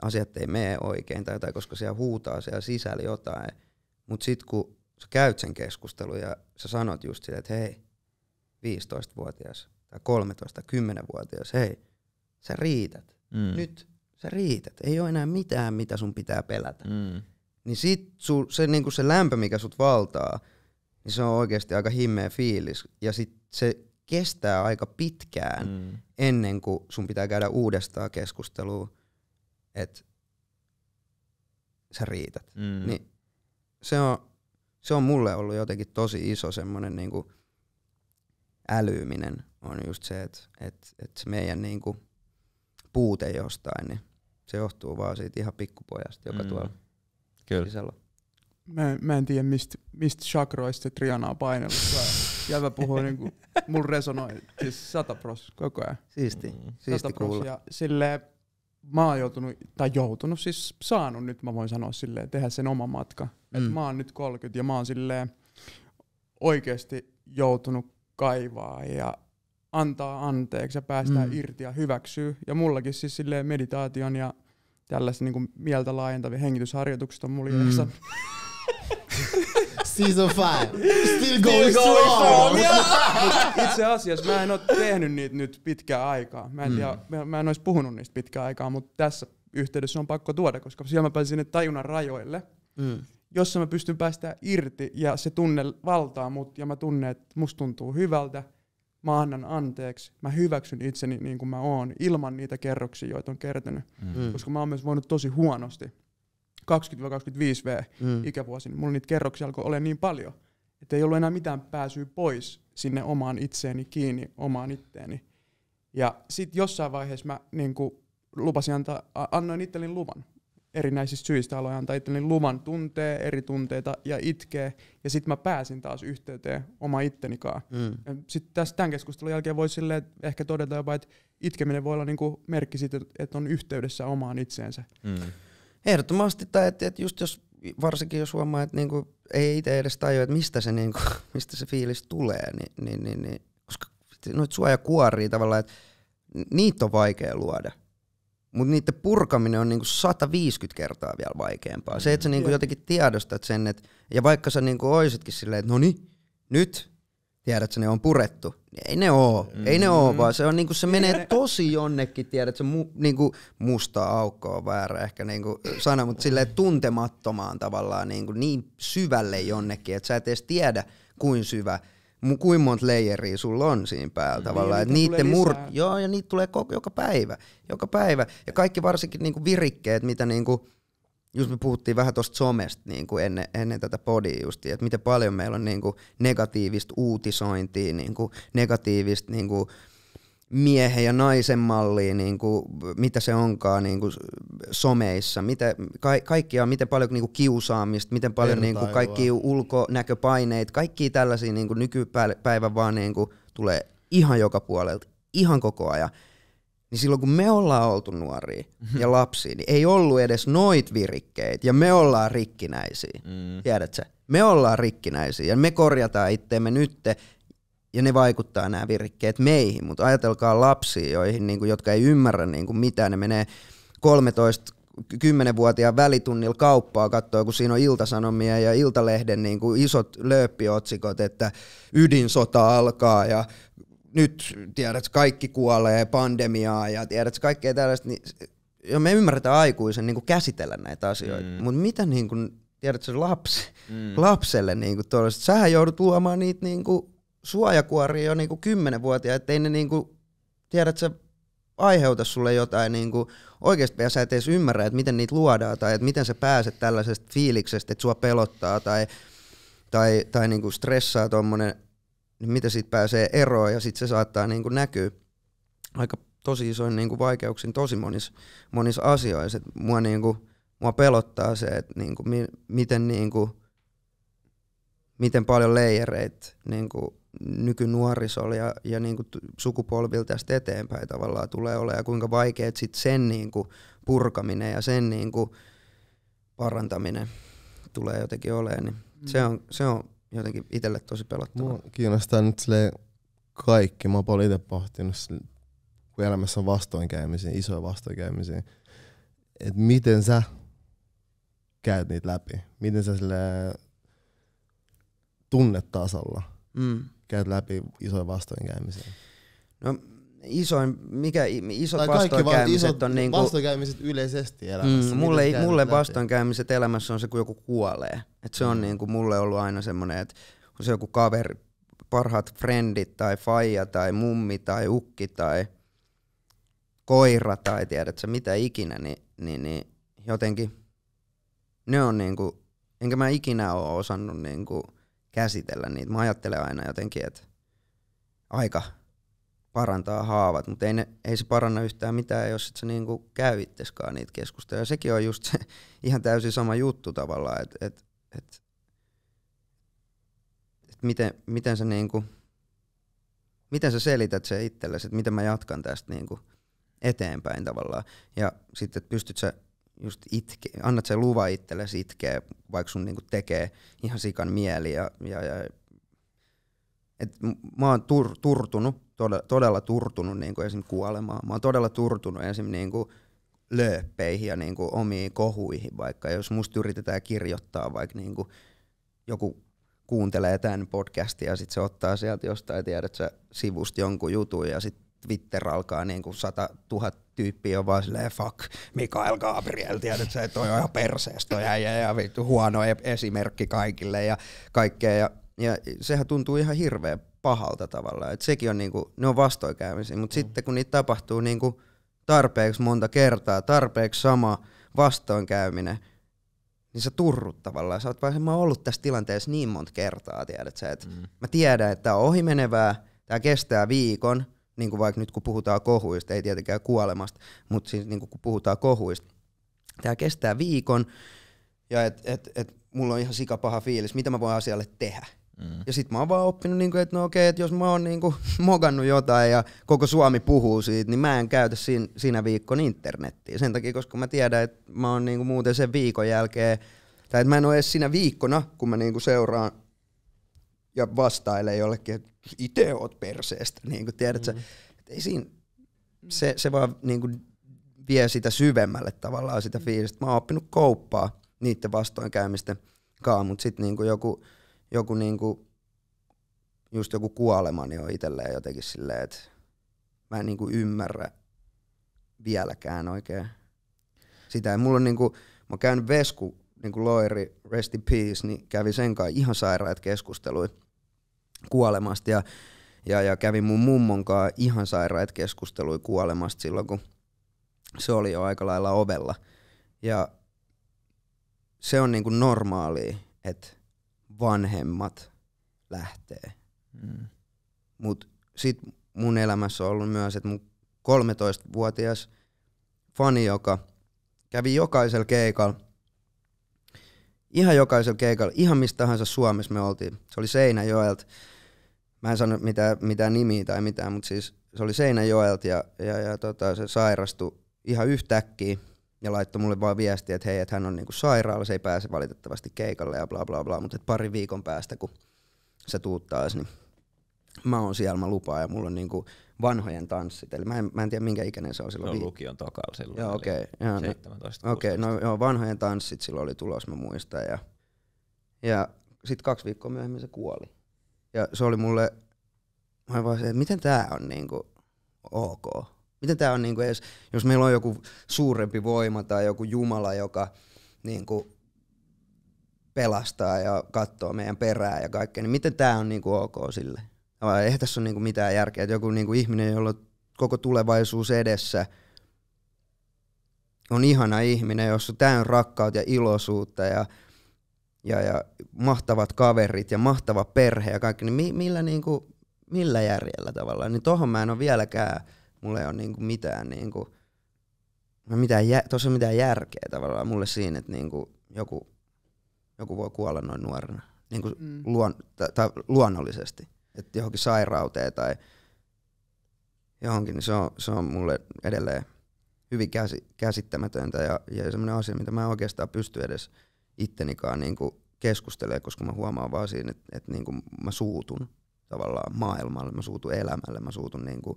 asiat ei mene oikein tai jotain, koska siellä huutaa siellä sisällä jotain. Mutta sitten kun sä käyt sen keskustelun ja sä sanot just sille, että hei, 15-vuotias tai 13 10-vuotias, hei, sä riität. Mm. Nyt sä riität. Ei ole enää mitään, mitä sun pitää pelätä. Mm. Niin sit su, se, niinku se lämpö, mikä sut valtaa, niin se on oikeasti aika himmeä fiilis. Ja sit se kestää aika pitkään mm. ennen kuin sun pitää käydä uudestaan keskustelua, että sä riität. Mm. Niin se, on, se on mulle ollut jotenkin tosi iso semmoinen niinku älyminen on just se, että et, et se meidän niinku puute jostain, niin se johtuu vaan siitä ihan pikkupojasta, joka mm. tuolla Kyllä. sisällä Mä, mä en tiedä, mistä mist chakroista Triana on painellut. Jäävä puhuu niinku, mul resonoi siis sata pros koko ajan. Siisti, mm. siisti kuulla. Ja sille mä oon joutunut, tai joutunut, siis saanut nyt mä voin sanoa sille tehdä sen oma matka. Mm. Et mä oon nyt 30 ja mä oon sille oikeesti joutunut kaivaa ja antaa anteeksi ja päästää mm. irti ja hyväksyy. Ja mullakin siis sille meditaation ja tällaista niinku mieltä laajentavia hengitysharjoitukset on mulle mm. Season 5. Still going, Still going strong. strong. Itse asiassa mä en ole tehnyt niitä nyt pitkään aikaa. Mä en, mm. tiedä, mä, mä en olisi puhunut niistä pitkään aikaa, mutta tässä yhteydessä on pakko tuoda, koska siellä mä pääsin sinne tajunnan rajoille, mm. jossa mä pystyn päästä irti ja se tunne valtaa mut ja mä tunnen, että musta tuntuu hyvältä, mä annan anteeksi, mä hyväksyn itseni niin kuin mä oon ilman niitä kerroksia, joita on kertynyt. Mm. Koska mä oon myös voinut tosi huonosti. 20-25V mm. ikävuosina, niin mulla niitä kerroksia alkoi olla niin paljon, että ei ollut enää mitään pääsyä pois sinne omaan itseeni kiinni, omaan itteeni. Ja sitten jossain vaiheessa mä niin kuin lupasin antaa, annoin itselleni luvan. Erinäisistä syistä aloin antaa itselleni luvan tuntee eri tunteita ja itkee. Ja sitten mä pääsin taas yhteyteen oma ittenikaan. Mm. Sitten tässä tämän keskustelun jälkeen voisi ehkä todeta jopa, että itkeminen voi olla niin merkki siitä, että on yhteydessä omaan itseensä. Mm. Ehdottomasti, tai että et just jos, varsinkin jos huomaa, että niinku, ei itse edes tajua, että mistä se, niinku, mistä se fiilis tulee, niin, niin, niin, niin koska noita suojakuoria tavallaan, että niitä on vaikea luoda. Mutta niiden purkaminen on niinku 150 kertaa vielä vaikeampaa. Se, että sä niinku jotenkin tiedostat sen, että ja vaikka sä niinku oisitkin silleen, että no niin, nyt tiedätkö, ne on purettu. Ei ne oo, mm. ei ne oo, vaan se on niinku, se menee tosi jonnekin, tiedätkö, mu, niinku, musta aukko on väärä ehkä niinku sana, mutta sille tuntemattomaan tavallaan niinku, niin syvälle jonnekin, että sä et edes tiedä, kuin syvä, kuin monta leijeriä sulla on siinä päällä mm. tavallaan. Niin, niitä mur- lisää. joo, ja niitä tulee koko, joka päivä, joka päivä. Ja kaikki varsinkin niinku virikkeet, mitä niinku, just me puhuttiin vähän tuosta somesta niin kuin ennen, ennen tätä podia justiin, että miten paljon meillä on niin kuin negatiivista uutisointia, niin kuin negatiivista niin kuin miehen ja naisen mallia, niin kuin, mitä se onkaan niin kuin someissa, mitä, ka, kaikkia, miten paljon niin kuin kiusaamista, miten paljon niin kuin, kaikki ulkonäköpaineita, kaikki tällaisia niin kuin nykypäivän vaan niin kuin, tulee ihan joka puolelta, ihan koko ajan niin silloin kun me ollaan oltu nuoria mm-hmm. ja mhm. lapsia, niin ei ollut edes noit virikkeitä ja me ollaan rikkinäisiä. Mm. Tiedätkö? Me ollaan rikkinäisiä ja me korjataan itteemme nytte ja ne vaikuttaa nämä virikkeet meihin, mutta ajatelkaa lapsia, joihin, niin kuin, jotka ei ymmärrä niin kuin, mitään, ne menee 13 10-vuotiaan välitunnilla kauppaa katsoa, kun siinä on iltasanomia ja iltalehden niin kuin isot lööppiotsikot, että ydinsota alkaa ja nyt tiedät, kaikki kuolee, pandemiaa ja tiedät, kaikkea tällaista, niin ja me ymmärretään aikuisen niin kuin käsitellä näitä asioita, mm. mutta mitä niin kuin, se lapsi, mm. lapselle niin kuin tuollaiset, sähän joudut luomaan niitä niin kuin suojakuoria jo niin kuin ettei ne niin kuin, se aiheuta sulle jotain niin kuin, oikeasti ja sä et edes ymmärrä, että miten niitä luodaan tai että miten sä pääset tällaisesta fiiliksestä, että sua pelottaa tai, tai, tai niin kuin stressaa tuommoinen niin miten siitä pääsee eroon ja sitten se saattaa niin kuin näkyä aika tosi isoin niin kuin vaikeuksin tosi monissa monis asioissa. Et mua, niin kuin, mua pelottaa se, että niin kuin, mi, miten, niin kuin, miten paljon leijereitä niin kuin, nykynuorisolla ja, ja niin kuin, sukupolvilta tästä eteenpäin tavallaan tulee olemaan ja kuinka vaikea sit sen niin kuin, purkaminen ja sen niin kuin, parantaminen tulee jotenkin olemaan. Niin mm. se, on, se on jotenkin itselle tosi pelottavaa. Mua kiinnostaa nyt kaikki. Mä oon itse pohtinut, kun elämässä on vastoinkäymisiä, isoja vastoinkäymisiä, että miten sä käyt niitä läpi. Miten sä sille tunnetasolla mm. käyt läpi isoja vastoinkäymisiä. No isoin, mikä isot tai vastoinkäymiset va- on niinku... Vastoinkäymiset yleisesti mm, elämässä. Mm, mulle, mulle vastoinkäymiset elämässä on se, kun joku kuolee. Et se on mm. niinku mulle ollut aina semmoinen, että kun se joku kaveri, parhaat frendit tai faija tai mummi tai ukki tai koira tai tiedätkö mitä ikinä, niin, niin, niin jotenkin ne on niinku, enkä mä ikinä ole osannut niinku käsitellä niitä. Mä ajattelen aina jotenkin, että aika parantaa haavat, mutta ei, ne, ei se paranna yhtään mitään, jos et sä niinku käy itseskaan niitä keskusteluja. Sekin on just se ihan täysin sama juttu tavallaan, että et, et, et miten, miten, sä niinku, miten sä selität se itsellesi, että miten mä jatkan tästä niinku eteenpäin tavallaan. Ja sitten, että pystyt sä just itke, annat sen luvan itsellesi itkeä, vaikka sun niinku tekee ihan sikan mieli ja, ja, ja et mä oon tur, turtunut todella, todella turtunut niin kuin esim. kuolemaan. Mä oon todella turtunut esim. Niin kuin lööppeihin ja niin kuin omiin kohuihin vaikka. Jos musta yritetään kirjoittaa vaikka niin kuin joku kuuntelee tämän podcastia ja sitten se ottaa sieltä jostain, tiedät sä, sivusta jonkun jutun ja sitten Twitter alkaa niin kuin sata tuhat tyyppiä on vaan silleen fuck Mikael Gabriel, tiedät sä, toi on ihan perseestä ja, ja, ja vittu huono e-, esimerkki kaikille ja kaikkea ja, ja sehän tuntuu ihan hirveän pahalta tavallaan. Et sekin on niinku, ne on vastoinkäymisiä, mutta mm. sitten kun niitä tapahtuu niinku tarpeeksi monta kertaa, tarpeeksi sama vastoinkäyminen, niin sä turrut tavallaan. Sä oot vaan, mä oon ollut tässä tilanteessa niin monta kertaa, tiedät sä, että mm. mä tiedän, että tämä on ohimenevää, tämä kestää viikon, niin kuin vaikka nyt kun puhutaan kohuista, ei tietenkään kuolemasta, mutta siis niin kuin kun puhutaan kohuista, tämä kestää viikon ja et, et, et, mulla on ihan sikapaha fiilis, mitä mä voin asialle tehdä. Mm. Ja sit mä oon vaan oppinut, niinku, että no okei, että jos mä oon niinku, mogannut jotain ja koko Suomi puhuu siitä, niin mä en käytä siinä, siinä viikon internettiä. Sen takia, koska mä tiedän, että mä oon niinku, muuten sen viikon jälkeen, tai että mä en ole edes siinä viikkona, kun mä niinku, seuraan ja vastailen jollekin, että ite oot perseestä, niinku, tiedät Mm. Et ei siinä, se, se vaan niinku, vie sitä syvemmälle tavallaan sitä mm. fiilistä. Mä oon oppinut kouppaa niiden vastoinkäymisten kaa, mutta sitten niinku, joku joku kuin, niinku, just joku kuolema niin on itselleen jotenkin silleen, että mä en kuin niinku ymmärrä vieläkään oikein sitä. Ja mulla on kuin niinku, mä oon käynyt Vesku, kuin loiri, rest in peace, niin kävi sen kai ihan sairaat keskustelui kuolemasta ja, ja, ja kävi mun mummon kanssa ihan sairaat keskustelui kuolemasta silloin, kun se oli jo aika lailla ovella. Ja se on niin kuin normaalia, että vanhemmat lähtee. Mm. Mutta sitten mun elämässä on ollut myös, että mun 13-vuotias fani, joka kävi jokaisella keikalla, ihan jokaisella keikalla, ihan mistä tahansa Suomessa me oltiin. Se oli Seinäjoelta. Mä en sano mitään, mitään nimiä tai mitään, mutta siis se oli Seinäjoelta ja, ja, ja tota, se sairastui ihan yhtäkkiä ja laittoi mulle vaan viestiä, että hei, että hän on niinku se ei pääse valitettavasti keikalle ja bla bla bla, mutta pari viikon päästä, kun se tuuttaa niin mä oon siellä, mä lupaan ja mulla on niinku vanhojen tanssit. Eli mä en, mä en tiedä minkä ikäinen se on silloin. Se on lukion tokalla silloin. Joo, okei. Okay, Okei, okay, no joo, vanhojen tanssit silloin oli tulos, mä muistan. Ja, ja sitten kaksi viikkoa myöhemmin se kuoli. Ja se oli mulle, mä vaan se, että miten tää on niinku ok. Miten tämä on, niin kuin, jos, jos meillä on joku suurempi voima tai joku Jumala, joka niin kuin, pelastaa ja katsoo meidän perää ja kaikkea, niin miten tämä on niin kuin, ok sille? Vai eihän tässä ole niin kuin, mitään järkeä, että joku niin kuin, ihminen, jolla on koko tulevaisuus edessä, on ihana ihminen, jossa on täynnä rakkautta ja iloisuutta ja, ja, ja mahtavat kaverit ja mahtava perhe ja kaikki, niin mi, millä, niin kuin, millä järjellä tavallaan, niin tohon mä en ole vieläkään mulla ei ole niinku mitään, niinku, no mitään jä, tossa mitään järkeä tavallaan mulle siinä, että niinku joku, joku voi kuolla noin nuorena niinku mm. luon, ta, ta, luonnollisesti. Että johonkin sairauteen tai johonkin, niin se on, se on mulle edelleen hyvin käsi, käsittämätöntä ja, ja semmoinen asia, mitä mä en oikeastaan pysty edes ittenikaan niinku keskustelemaan, koska mä huomaan vaan siinä, että et niinku mä suutun tavallaan maailmalle, mä suutun elämälle, mä suutun niinku,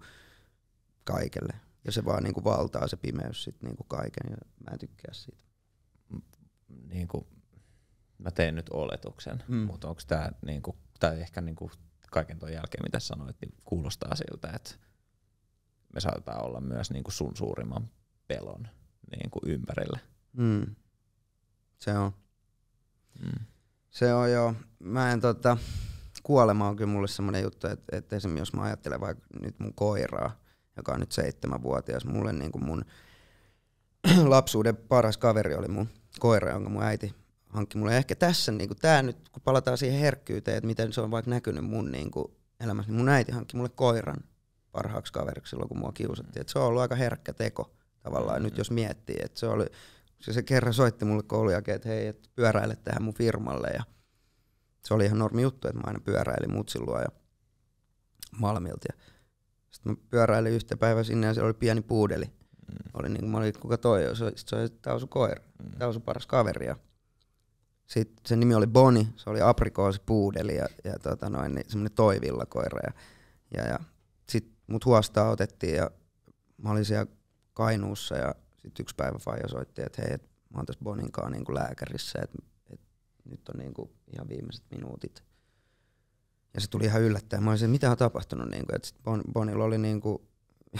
kaikelle. Ja se vaan niin kuin valtaa se pimeys sit niin kuin kaiken ja mä en tykkää siitä. Niin kuin, mä teen nyt oletuksen, mm. mutta onko tämä, niin kuin, tai ehkä niin kuin kaiken tuon jälkeen mitä sanoit, niin kuulostaa siltä, että me saatetaan olla myös niin kuin sun suurimman pelon niin kuin ympärillä. Mm. Se on. Mm. Se on joo. Mä en tota, kuolema on kyllä mulle semmoinen juttu, että, että esimerkiksi jos mä ajattelen vaikka nyt mun koiraa, joka on nyt seitsemänvuotias. Mulle niin kuin mun lapsuuden paras kaveri oli mun koira, jonka mun äiti hankki mulle. Ja ehkä tässä, niin kuin tää nyt, kun palataan siihen herkkyyteen, että miten se on vaikka näkynyt mun niin kuin elämässä, niin mun äiti hankki mulle koiran parhaaksi kaveriksi silloin, kun mua kiusattiin. Et se on ollut aika herkkä teko tavallaan. Nyt jos miettii, että se oli, se, se kerran soitti mulle koulun jälkeen, että hei, et pyöräile tähän mun firmalle. Ja se oli ihan normi juttu, että mä aina pyöräilin mutsin luo ja Malmilta. Ja sitten mä pyöräilin yhtä päivää sinne ja siellä oli pieni puudeli. Mm. Oli niin, mä olin, kuka toi on? Sitten se oli Tausu koira. Mm. Tausu paras kaveri. Ja sitten sen nimi oli Boni, se oli aprikoosi puudeli ja, ja tota noin, niin semmoinen koira. Ja, ja, ja sitten mut huostaa otettiin ja mä olin siellä Kainuussa ja sitten yksi päivä Faija soitti, että hei, et mä oon tässä Boninkaan niin lääkärissä, että et nyt on niin kuin ihan viimeiset minuutit. Ja se tuli ihan yllättäen. Mä olisin, että mitä on tapahtunut. Niin kuin, että bon, Bonilla oli niin kuin,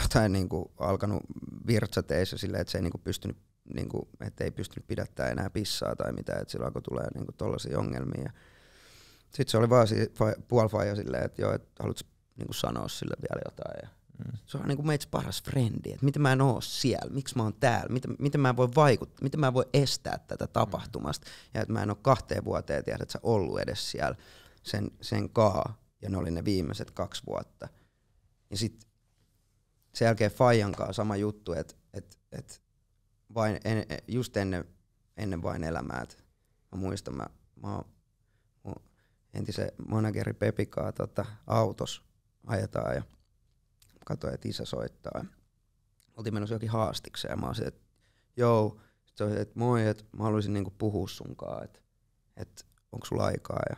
jotain niin kuin, alkanut virtsateissa silleen, että se ei niin kuin, pystynyt niin kuin, että ei pystynyt pidättää enää pissaa tai mitä, että silloin kun tulee niin tuollaisia ongelmia. Sitten se oli vaan si- puolifaija silleen, että joo, että haluatko niin kuin, sanoa sille vielä jotain. Ja mm. Se on niin kuin meitä paras frendi, että miten mä en oo siellä, miksi mä oon täällä, miten, miten mä voin vaikuttaa, miten mä voin estää tätä tapahtumasta. Mm. Ja että mä en oo kahteen vuoteen tiedä, että sä ollut edes siellä sen, sen kaa, ja ne oli ne viimeiset kaksi vuotta. Ja sitten sen jälkeen Fajan kaa, sama juttu, että et, et vain en, just ennen, ennen vain elämää, et mä muistan, mä, mä mun entisen manageri Pepikaa tota, autos ajetaan ja katsoin, että isä soittaa. oltiin menossa jokin haastikseen ja mä olisin, että joo, sitten että moi, että mä haluaisin niinku puhua sunkaan, että et, onko sulla aikaa ja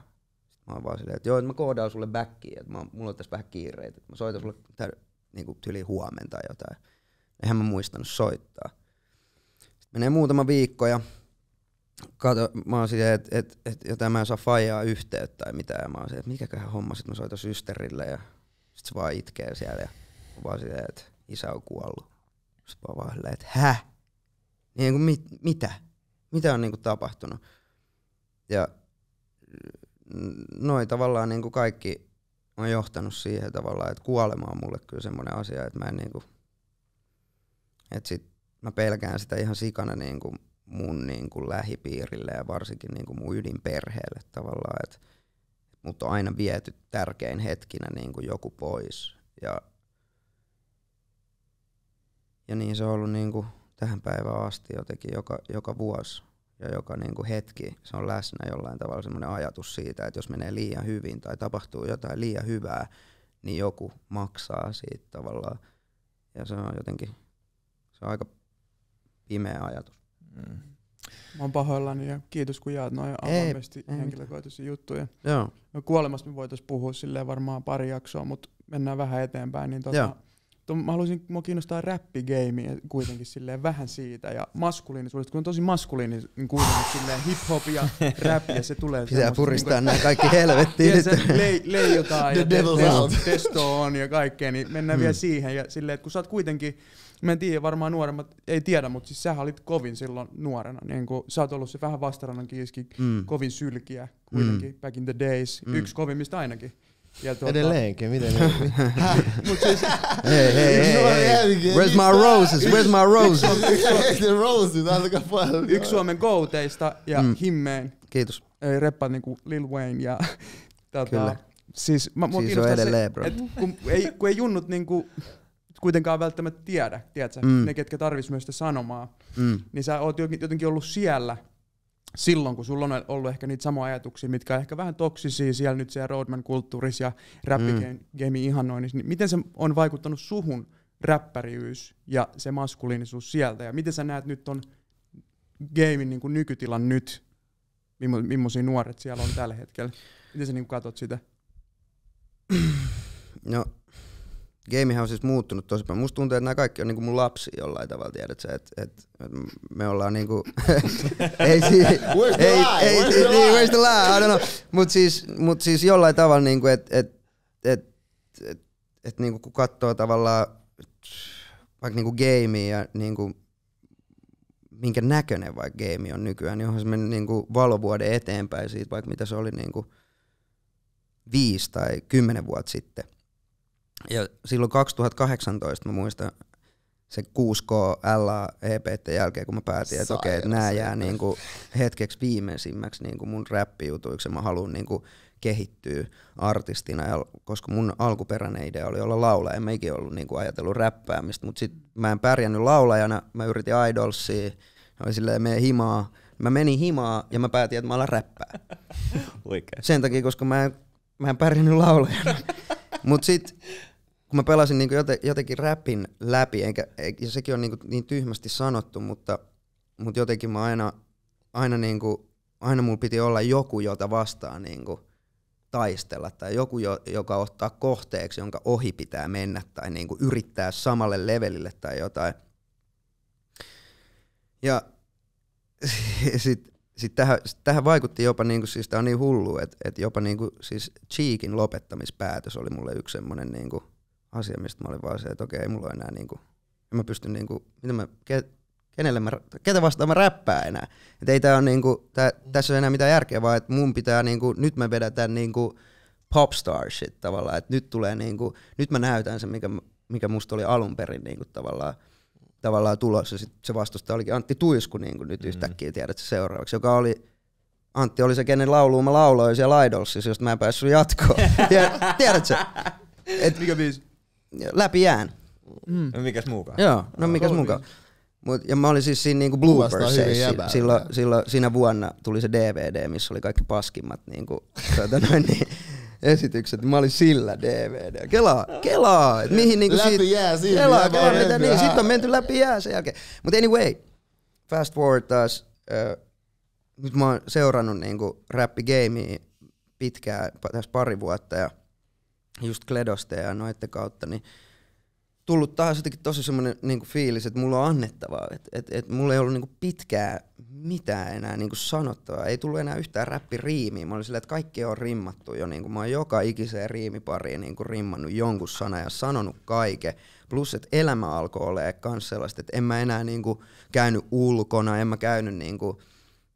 Mä oon vaan silleen, että joo, että mä koodaan sulle backiin, että mä, mulla on tässä vähän kiireitä, että mä soitan sulle tär, niinku tyli huomenta tai jotain. Eihän mä muistanut soittaa. Sitten menee muutama viikko ja kato, mä oon silleen, että et, et, jotain mä en saa fajaa yhteyttä tai mitään. Mä oon silleen, että mikäköhän homma, sit mä soitan systerille ja sit se vaan itkee siellä ja vaan silleen, että isä on kuollut. Sitten mä vaan silleen, että hä? Niin kuin mit, mitä? Mitä on niin kuin tapahtunut? Ja noin tavallaan niin kuin kaikki on johtanut siihen tavallaan, että kuolema on mulle kyllä semmoinen asia, että mä en niin kuin, että sit mä pelkään sitä ihan sikana niin kuin mun niin kuin lähipiirille ja varsinkin niin kuin mun ydinperheelle tavallaan, että mut on aina viety tärkein hetkinä niin kuin joku pois ja, ja niin se on ollut niin kuin tähän päivään asti jotenkin joka, joka vuosi ja joka niin kuin hetki, se on läsnä jollain tavalla semmoinen ajatus siitä, että jos menee liian hyvin tai tapahtuu jotain liian hyvää, niin joku maksaa siitä tavallaan. Ja se on jotenkin, se on aika pimeä ajatus. Mm. Mä oon pahoillani ja kiitos kun jaat noin avoimesti henkilökohtaisia juttuja. Joo. No kuolemasta me voitaisiin puhua silleen varmaan pari jaksoa, mutta mennään vähän eteenpäin. Niin tota, Joo että mä haluaisin, mua kiinnostaa räppigeimi kuitenkin silleen vähän siitä ja maskuliinisuudesta, kun on tosi maskuliini niin kuitenkin silleen hip-hop ja rap ja se tulee. Pitää puristaa niin nämä kaikki helvettiin. ja se le- leijotaan The ja devil testo, testo on ja kaikkea, niin mennään hmm. vielä siihen ja silleen, että kun sä oot kuitenkin mä en tiedä, varmaan nuoremmat ei tiedä, mutta siis sä olit kovin silloin nuorena. Niin kun, sä oot ollut se vähän vastarannan kiiski, mm. kovin sylkiä kuitenkin, mm. back in the days, mm. yksi kovimmista ainakin. Ja tuota... Edelleenkin, miten? siis... hei, hei, hei, Where's my roses? Where's my roses? The roses, Yksi Suomen kouteista ja mm. himmeen. Kiitos. Reppa niinku Lil Wayne ja Tata, Kyllä. Siis, mä, siis on edelleen, se, bro. Et, kun, ei, kun ei junnut niinku kuitenkaan välttämättä tiedä, tiedätkö, mm. ne ketkä tarvis myös sitä sanomaa, mm. niin sä oot jotenkin ollut siellä silloin, kun sulla on ollut ehkä niitä samoja ajatuksia, mitkä on ehkä vähän toksisia siellä nyt siellä roadman-kulttuurissa ja räppigame-ihannoinnissa, mm. niin miten se on vaikuttanut suhun räppäriyys ja se maskuliinisuus sieltä, ja miten sä näet nyt on gamein niin kuin nykytilan nyt, millaisia nuoret siellä on tällä hetkellä? Miten sä niin katsot sitä? No Gamehän on siis muuttunut tosi paljon. Musta tuntuu, että nämä kaikki on niinku mun lapsi jollain tavalla, tiedätkö? että et, et me ollaan niinku... ei siis... Where's the ei, lie? Ei, where's, the niin, where's the lie? I don't know. Mut siis, mut siis jollain tavalla niinku, että et, et, et, et, et niinku kun katsoo tavallaan vaikka niinku gamea ja niinku minkä näköinen vaikka game on nykyään, niin onhan se mennyt niinku valovuoden eteenpäin siitä, vaikka mitä se oli niinku viisi tai kymmenen vuotta sitten – ja silloin 2018 mä muistan se 6K LA EPT jälkeen, kun mä päätin, että okei, okay, nämä jää niinku hetkeksi viimeisimmäksi niinku mun räppijutuiksi ja mä haluan niinku kehittyä artistina, ja, koska mun alkuperäinen idea oli olla laulaja, en mä ikinä ollut niinku ajatellut räppäämistä, mutta sit mä en pärjännyt laulajana, mä yritin idolsia, oli silleen mene himaa, mä menin himaa ja mä päätin, että mä alan räppää. Sen takia, koska mä en, mä en pärjännyt laulajana. Mut sit kun mä pelasin niin joten, jotenkin räpin läpi, enkä, ja sekin on niin, kuin niin tyhmästi sanottu, mutta, mutta jotenkin mä aina, aina, niin kuin, aina mulla piti olla joku, jota vastaan niin kuin taistella, tai joku, joka ottaa kohteeksi, jonka ohi pitää mennä, tai niin kuin yrittää samalle levelille tai jotain. Ja sit sit tähän, sit tähän vaikutti jopa, kuin, niinku, siis tämä on niin hullu, että et jopa niin kuin siis Cheekin lopettamispäätös oli mulle yksi semmoinen kuin niinku asia, mistä mä olin vaan se, että okei, mulla on enää niinku, en mä pysty niinku, mitä mä, ke, kenelle mä, ketä vastaan mä räppään enää. Et ei tää on niinku, tää, tässä ei enää mitään järkeä, vaan että mun pitää niinku, nyt me vedetään niinku popstar shit tavallaan, että nyt tulee niinku, nyt mä näytän sen, mikä, mikä musta oli alun perin niinku tavallaan, tavallaan tulossa. Sit se vastustaja olikin Antti Tuisku niin kuin nyt mm. yhtäkkiä tiedät se seuraavaksi, joka oli Antti oli se, kenen lauluun mä lauloin siellä Idolsissa, josta mä en päässyt jatkoon. tiedätkö? Et, Mikä biisi? läpi jään. Mm. No mikäs muukaan? Joo, no mikäs muukaan. Mut, ja mä olin siis siinä niinku bloopersissa. Silloin, silloin, siinä vuonna tuli se DVD, missä oli kaikki paskimmat niinku, tuota noin, niin, esitykset. Mä olin sillä DVD. Kelaa, kelaa. Et mihin niinku läpi siitä, jää siinä. Kelaa, kelaa mitä, niin, sitten on menty läpi jää sen jälkeen. Mutta anyway, fast forward taas. Äh, nyt mä oon seurannut niinku räppigeimiä pitkään, tässä pari vuotta ja – just Kledosta ja noiden kautta, niin tullut taas jotenkin tosi semmoinen niinku fiilis, että mulla on annettavaa. Että et, et mulla ei ollut niinku pitkää mitään enää niinku sanottavaa. Ei tullut enää yhtään räppiriimiä. Mä olin silleen, että kaikki on rimmattu jo. Niinku, mä oon joka ikiseen riimipariin niinku rimmannut jonkun sana ja sanonut kaiken. Plus, että elämä alkoi olemaan myös sellaista, että en mä enää niinku käynyt ulkona, en mä käynyt niinku,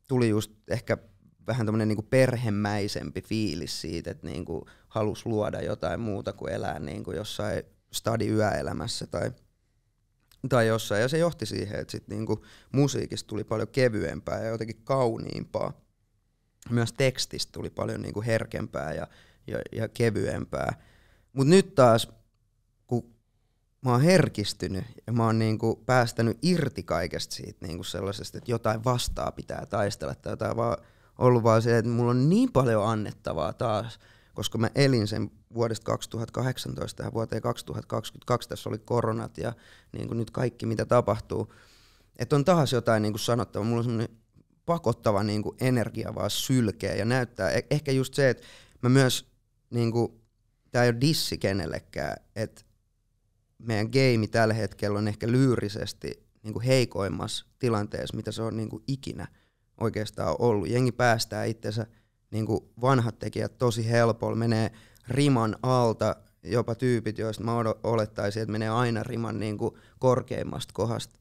tuli just ehkä vähän tämmöinen niinku perhemäisempi fiilis siitä, että niinku halusi luoda jotain muuta kuin elää niin kuin jossain stadi yöelämässä tai, tai jossain. Ja se johti siihen, että sit niin kuin musiikista tuli paljon kevyempää ja jotenkin kauniimpaa. Myös tekstistä tuli paljon niin kuin herkempää ja, ja, ja kevyempää. Mutta nyt taas, kun mä oon herkistynyt ja mä oon niin kuin päästänyt irti kaikesta siitä niin kuin sellaisesta, että jotain vastaa pitää taistella tai jotain vaan ollut vaan se, että mulla on niin paljon annettavaa taas – koska mä elin sen vuodesta 2018 tähän vuoteen 2022, tässä oli koronat ja niin kuin nyt kaikki mitä tapahtuu, että on taas jotain niin kuin mulla on semmoinen pakottava niin kuin energia vaan sylkeä ja näyttää, eh- ehkä just se, että mä myös, niin kuin, tää ei ole dissi kenellekään, että meidän game tällä hetkellä on ehkä lyyrisesti niin kuin heikoimmassa tilanteessa, mitä se on niin kuin ikinä oikeastaan ollut. Jengi päästää itsensä niin kuin vanhat tekijät tosi helpolla, menee riman alta jopa tyypit, joista mä olettaisin, että menee aina riman niin kuin korkeimmasta kohdasta.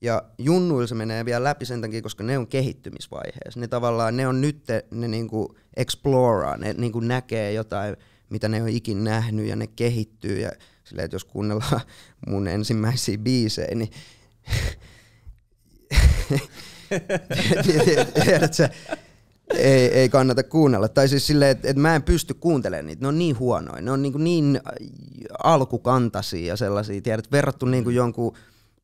Ja junnuilla se menee vielä läpi sen takia, koska ne on kehittymisvaiheessa. Ne tavallaan, ne on nyt, ne niinku exploraa, ne niinku näkee jotain, mitä ne on ikin nähnyt ja ne kehittyy. Ja silleen, että jos kuunnellaan mun ensimmäisiä biisejä, niin tiedätkö, ei, ei kannata kuunnella. Tai siis silleen, että et mä en pysty kuuntelemaan niitä. Ne on niin huonoja. Ne on niinku niin, niin alkukantaisia ja sellaisia. Tiedät, verrattuna niin kuin mm. jonkun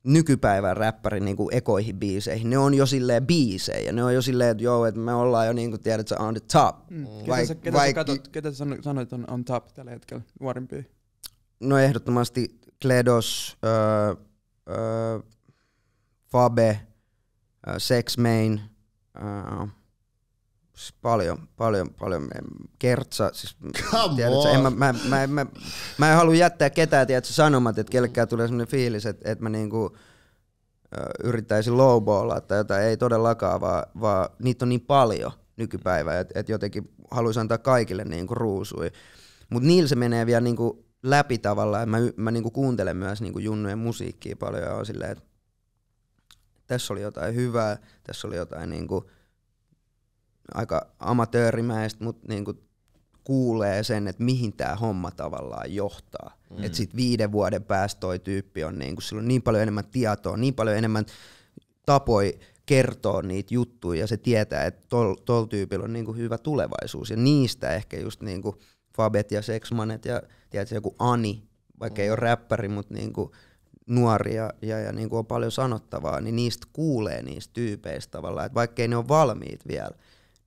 nykypäivän räppärin niin kuin ekoihin biiseihin. Ne on jo silleen biisejä. Ne on jo silleen, että joo, että me ollaan jo niin kuin tiedät, että on the top. Mm. Ketä, vaik, sä, ketä, sä katot, ketä sä sanoit on, on top tällä hetkellä nuorimpia? No ehdottomasti Kledos, öö, öö, Fabe, öö, Sex Main, öö, Siis paljon, paljon, paljon. Kertsa, siis mm, tiedätkö, en, mä, mä, mä, mä, mä en halua jättää ketään tiedätkö, sanomat, että kellekään tulee sellainen fiilis, että, että mä niinku, yrittäisin lowballa tai jotain. Ei todellakaan, vaan, vaan niitä on niin paljon nykypäivä. että, että jotenkin haluaisi antaa kaikille niinku ruusui. Mutta niillä se menee vielä niinku läpi tavallaan. Mä, mä niinku kuuntelen myös niinku junnujen musiikkia paljon ja on silleen, että tässä oli jotain hyvää, tässä oli jotain niinku, aika amatöörimäistä, mutta niin kuin kuulee sen, että mihin tämä homma tavallaan johtaa. Mm. Että sitten viiden vuoden päästä toi tyyppi on niin, kun sillä on niin paljon enemmän tietoa, niin paljon enemmän tapoi kertoa niitä juttuja ja se tietää, että tuolla tol tyypillä on niin kuin hyvä tulevaisuus. Ja niistä ehkä just niin kuin Fabet ja Sexmanet ja tiedätkö, joku Ani, vaikka mm. ei ole räppäri, mutta niin kuin nuoria ja, ja niin kuin on paljon sanottavaa, niin niistä kuulee niistä tyypeistä tavallaan, että vaikkei ne ole valmiit vielä,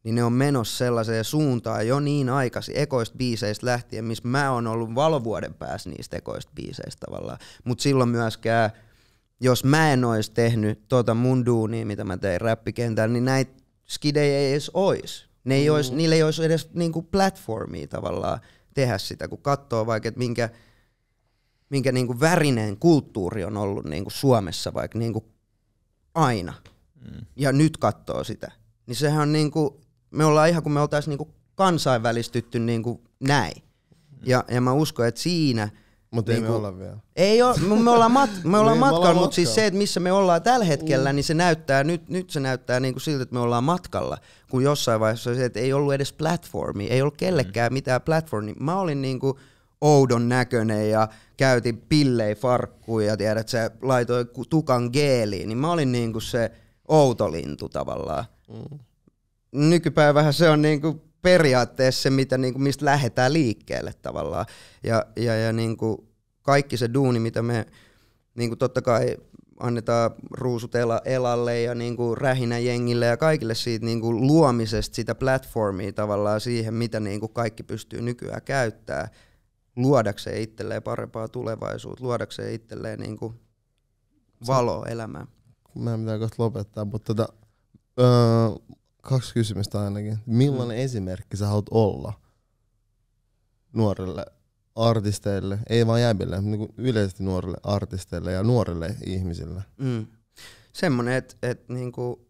niin ne on menossa sellaiseen suuntaan jo niin aikaisin ekoista biiseistä lähtien, missä mä oon ollut valovuoden päässä niistä ekoista biiseistä tavallaan. Mutta silloin myöskään, jos mä en olisi tehnyt tuota mun duunia, mitä mä tein räppikentällä, niin näitä skidejä ei edes olisi. Ne ei mm. olisi, niillä ei olisi edes niinku platformia tavallaan tehdä sitä, kun katsoo vaikka, että minkä, minkä niinku värinen kulttuuri on ollut niinku Suomessa vaikka niinku aina. Mm. Ja nyt katsoo sitä. Niin sehän on niinku me ollaan ihan kuin me oltaisiin niinku kansainvälistytty niinku näin. Ja, ja mä uskon, että siinä... Mutta niinku, ei me niinku olla vielä. Ei ole, me ollaan, mat, me ollaan niin, matkalla, siis matkalla. mutta siis se, että missä me ollaan tällä hetkellä, mm. niin se näyttää, nyt, nyt se näyttää niinku siltä, että me ollaan matkalla. Kun jossain vaiheessa se, että ei ollut edes platformi, ei ollut kellekään mm. mitään platformi. Mä olin niinku, oudon näköinen ja käytin pillei farkkuja ja tiedät, se laitoi tukan geeliin, niin mä olin niinku se outolintu tavallaan. Mm nykypäivähän se on niin kuin periaatteessa se, mitä, niin kuin, mistä lähdetään liikkeelle tavallaan. Ja, ja, ja niin kuin kaikki se duuni, mitä me niin kuin totta kai annetaan ruusut elalle ja niin kuin rähinä jengille ja kaikille siitä niin kuin luomisesta, sitä platformia tavallaan siihen, mitä niin kuin kaikki pystyy nykyään käyttää luodakseen itselleen parempaa tulevaisuutta, luodakseen itselleen niin kuin valo elämään. Mä en mitään kohta lopettaa, mutta tota, öö, kaksi kysymystä ainakin. Millainen mm. esimerkki sä haluat olla nuorelle artisteille, ei vaan jäbille, niin yleisesti nuorille artisteille ja nuorille ihmisille? Mm. Semmoinen, että et, niinku,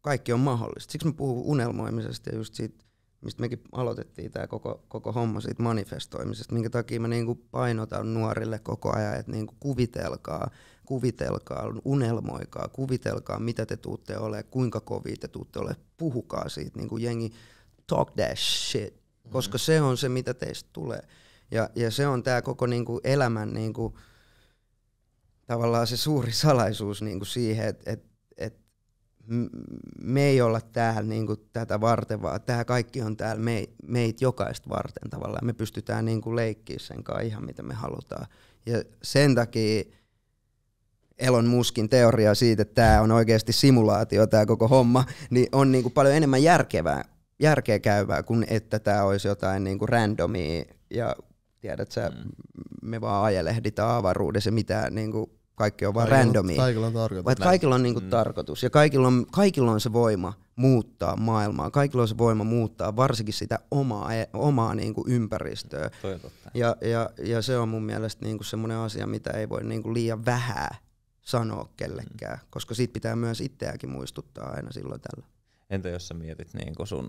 kaikki on mahdollista. Siksi mä puhun unelmoimisesta ja just siitä mistä mekin aloitettiin tämä koko, koko homma siitä manifestoimisesta, minkä takia mä niinku painotan nuorille koko ajan, että niinku kuvitelkaa, kuvitelkaa, unelmoikaa, kuvitelkaa, mitä te tuutte ole, kuinka kovia te tuutte ole, puhukaa siitä, niinku jengi talk that shit, mm-hmm. koska se on se, mitä teistä tulee. Ja, ja se on tämä koko niinku elämän niinku, tavallaan se suuri salaisuus niinku siihen, että et me ei olla täällä niin kuin tätä varten, vaan tämä kaikki on täällä me, meitä jokaista varten tavallaan. Me pystytään niin kuin leikkiä sen kanssa ihan mitä me halutaan. Ja sen takia Elon Muskin teoria siitä, että tämä on oikeasti simulaatio tämä koko homma, niin on niin kuin paljon enemmän järkevää, järkeä käyvää kuin että tämä olisi jotain niin kuin randomia ja tiedät sä, mm. me vaan ajelehditaan avaruudessa mitään niin kuin kaikki on vaan randomia. Kaikilla on tarkoitus. Vai kaikilla on niinku mm. tarkoitus ja kaikilla on, kaikilla on se voima muuttaa maailmaa. Kaikilla on se voima muuttaa varsinkin sitä omaa, e- omaa niinku ympäristöä. Ja, ja, ja se on mun mielestä niinku semmoinen asia, mitä ei voi niinku liian vähää sanoa kellekään, mm. koska siitä pitää myös itseäkin muistuttaa aina silloin tällä. Entä jos sä mietit niinku sun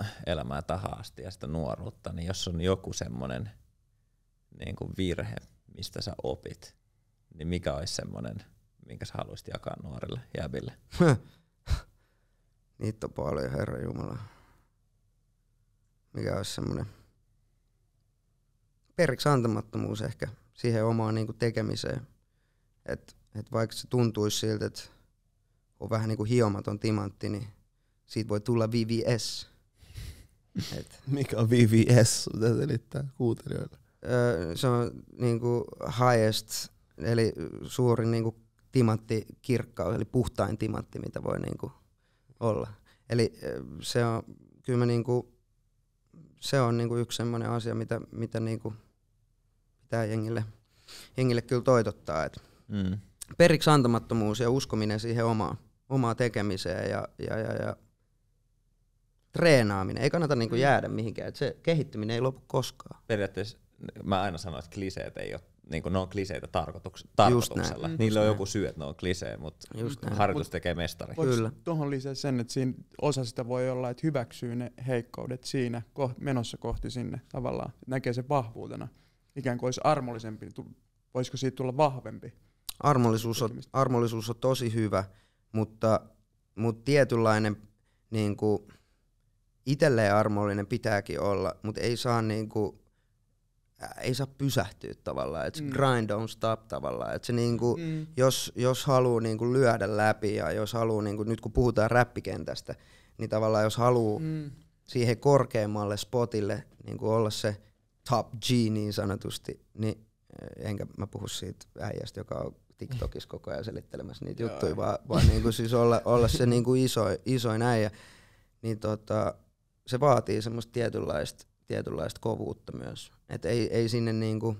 äh, elämää tahasti ja sitä nuoruutta, niin jos on joku semmoinen niinku virhe, mistä sä opit, niin mikä olisi semmoinen, minkä sä haluaisit jakaa nuorille jäville? Niitä on paljon, Herra Jumala. Mikä olisi semmoinen periksi antamattomuus ehkä siihen omaan niinku tekemiseen. Että et vaikka se tuntuisi siltä, että on vähän niin kuin hiomaton timantti, niin siitä voi tulla VVS. Et. Mikä on VVS? Mitä selittää kuuntelijoille? Öö, se on niinku highest eli suurin niin kuin timanttikirkkaus, eli puhtain timantti, mitä voi niin kuin olla. Eli eh, se on, kyllä mä niin kuin, se on niin kuin yksi sellainen asia, mitä, mitä niin kuin pitää jengille, jengille kyllä toitottaa. Et mm. Periksi antamattomuus ja uskominen siihen omaan, omaan tekemiseen ja, ja, ja, ja treenaaminen. Ei kannata niinku mm. jäädä mihinkään. Et se kehittyminen ei lopu koskaan. Periaatteessa mä aina sanon, että kliseet ei ole niin kuin ne on kliseitä tarkoituks- tarkoituksella. Just mm. Niillä on näin. joku syy, että ne on klisee, mutta harjoitus tekee mestari. Kyllä. Tuohon lisää sen, että siinä osa sitä voi olla, että hyväksyy ne heikkoudet siinä koht, menossa kohti sinne tavallaan. Näkee sen vahvuutena. Ikään kuin olisi armollisempi. Voisiko siitä tulla vahvempi? Armollisuus on, armollisuus on tosi hyvä, mutta, mutta tietynlainen niin kuin, itselleen armollinen pitääkin olla, mutta ei saa niin kuin, ei saa pysähtyä tavallaan, että se mm. grind on stop tavallaan, että se niinku, mm. jos, jos haluaa niinku lyödä läpi ja jos haluaa, niinku, nyt kun puhutaan räppikentästä, niin tavallaan jos haluaa mm. siihen korkeammalle spotille niinku olla se top G niin sanotusti, niin eh, enkä mä puhu siitä äijästä, joka on TikTokissa koko ajan selittelemässä niitä Joo. juttuja, vaan, vaan niinku siis olla, olla se niinku iso, isoin äijä, niin tota, se vaatii semmoista tietynlaista tietynlaista kovuutta myös. Et ei, ei, sinne niinku,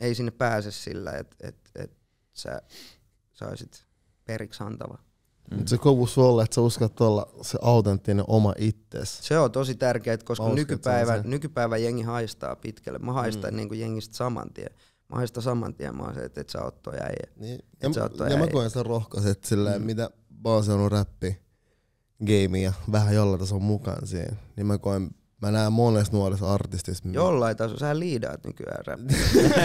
ei sinne pääse sillä, että et, et sä saisit periksi antava. Mm. Se kovuus voi olla, että sä uskat olla se autenttinen oma itsesi. Se on tosi tärkeää, koska nykypäivän nykypäivä, jengi haistaa pitkälle. Mä haistan mm. niinku jengistä saman tien. Mä haistan saman tien, mä se, että et sä oot toi äijä. Niin. Ja, sä oot toi ja äijä. mä koen sen rohkaiset silleen, mm. mitä mä oon seurannut räppi gameja vähän jollain tasolla mukaan siihen, niin mä koen Mä näen monessa nuoressa artistissa. Jollain tasolla, sä liidaat nykyään rap.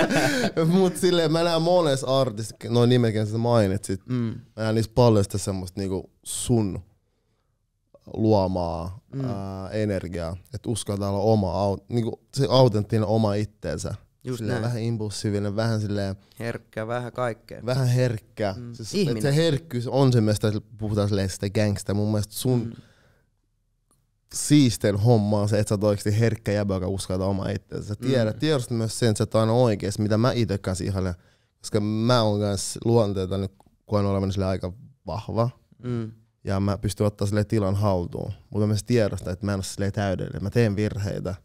Mut silleen mä näen monessa artistissa, noin nimekin sä mainitsit, mm. mä näen niissä paljon sitä semmoista niinku sun luomaa mm. ää, energiaa, että uskaltaa olla oma, niinku, se autenttinen oma itteensä. Just silleen näin. vähän impulsiivinen, vähän silleen... Herkkä, vähän kaikkea. Vähän herkkä. Mm. Siis, se herkkyys on se, mistä puhutaan silleen sitä gangsta. Mun mielestä sun mm siisten on se, että sä oot oikeasti herkkä jäbä, joka uskaltaa oma itseänsä. Sä tiedät, mm. tiedät myös sen, että sä oot aina oikeassa, mitä mä itse kanssa ihailen. Koska mä oon myös luonteelta nyt koen olevan sille aika vahva. Mm. Ja mä pystyn ottaa sille tilan haltuun. Mutta mä myös tiedostan, että mä en ole sille täydellinen. Mä teen virheitä.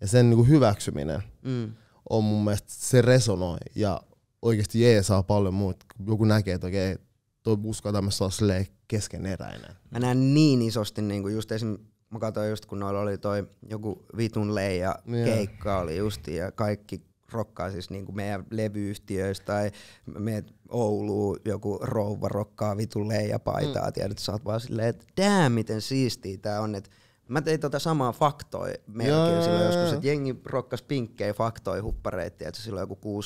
Ja sen niin kuin hyväksyminen mm. on mun mielestä, se resonoi. Ja oikeasti jee saa paljon muut, Joku näkee, että okei, toi uskaltaa myös olla keskeneräinen. Mä näen niin isosti kuin niinku just esimerkiksi mä katsoin just kun noilla oli toi joku vitun leija yeah. keikka oli justi ja kaikki rokkaa siis niinku meidän levyyhtiöistä tai meidän Ouluun joku rouva rokkaa vitun leija paitaa, mm. tiedät, sä oot vaan silleen, että damn miten siistiä tää on, että Mä tein tota samaa faktoi merkkiä silloin joskus, että jengi rokkas pinkkejä faktoi huppareittiä että silloin joku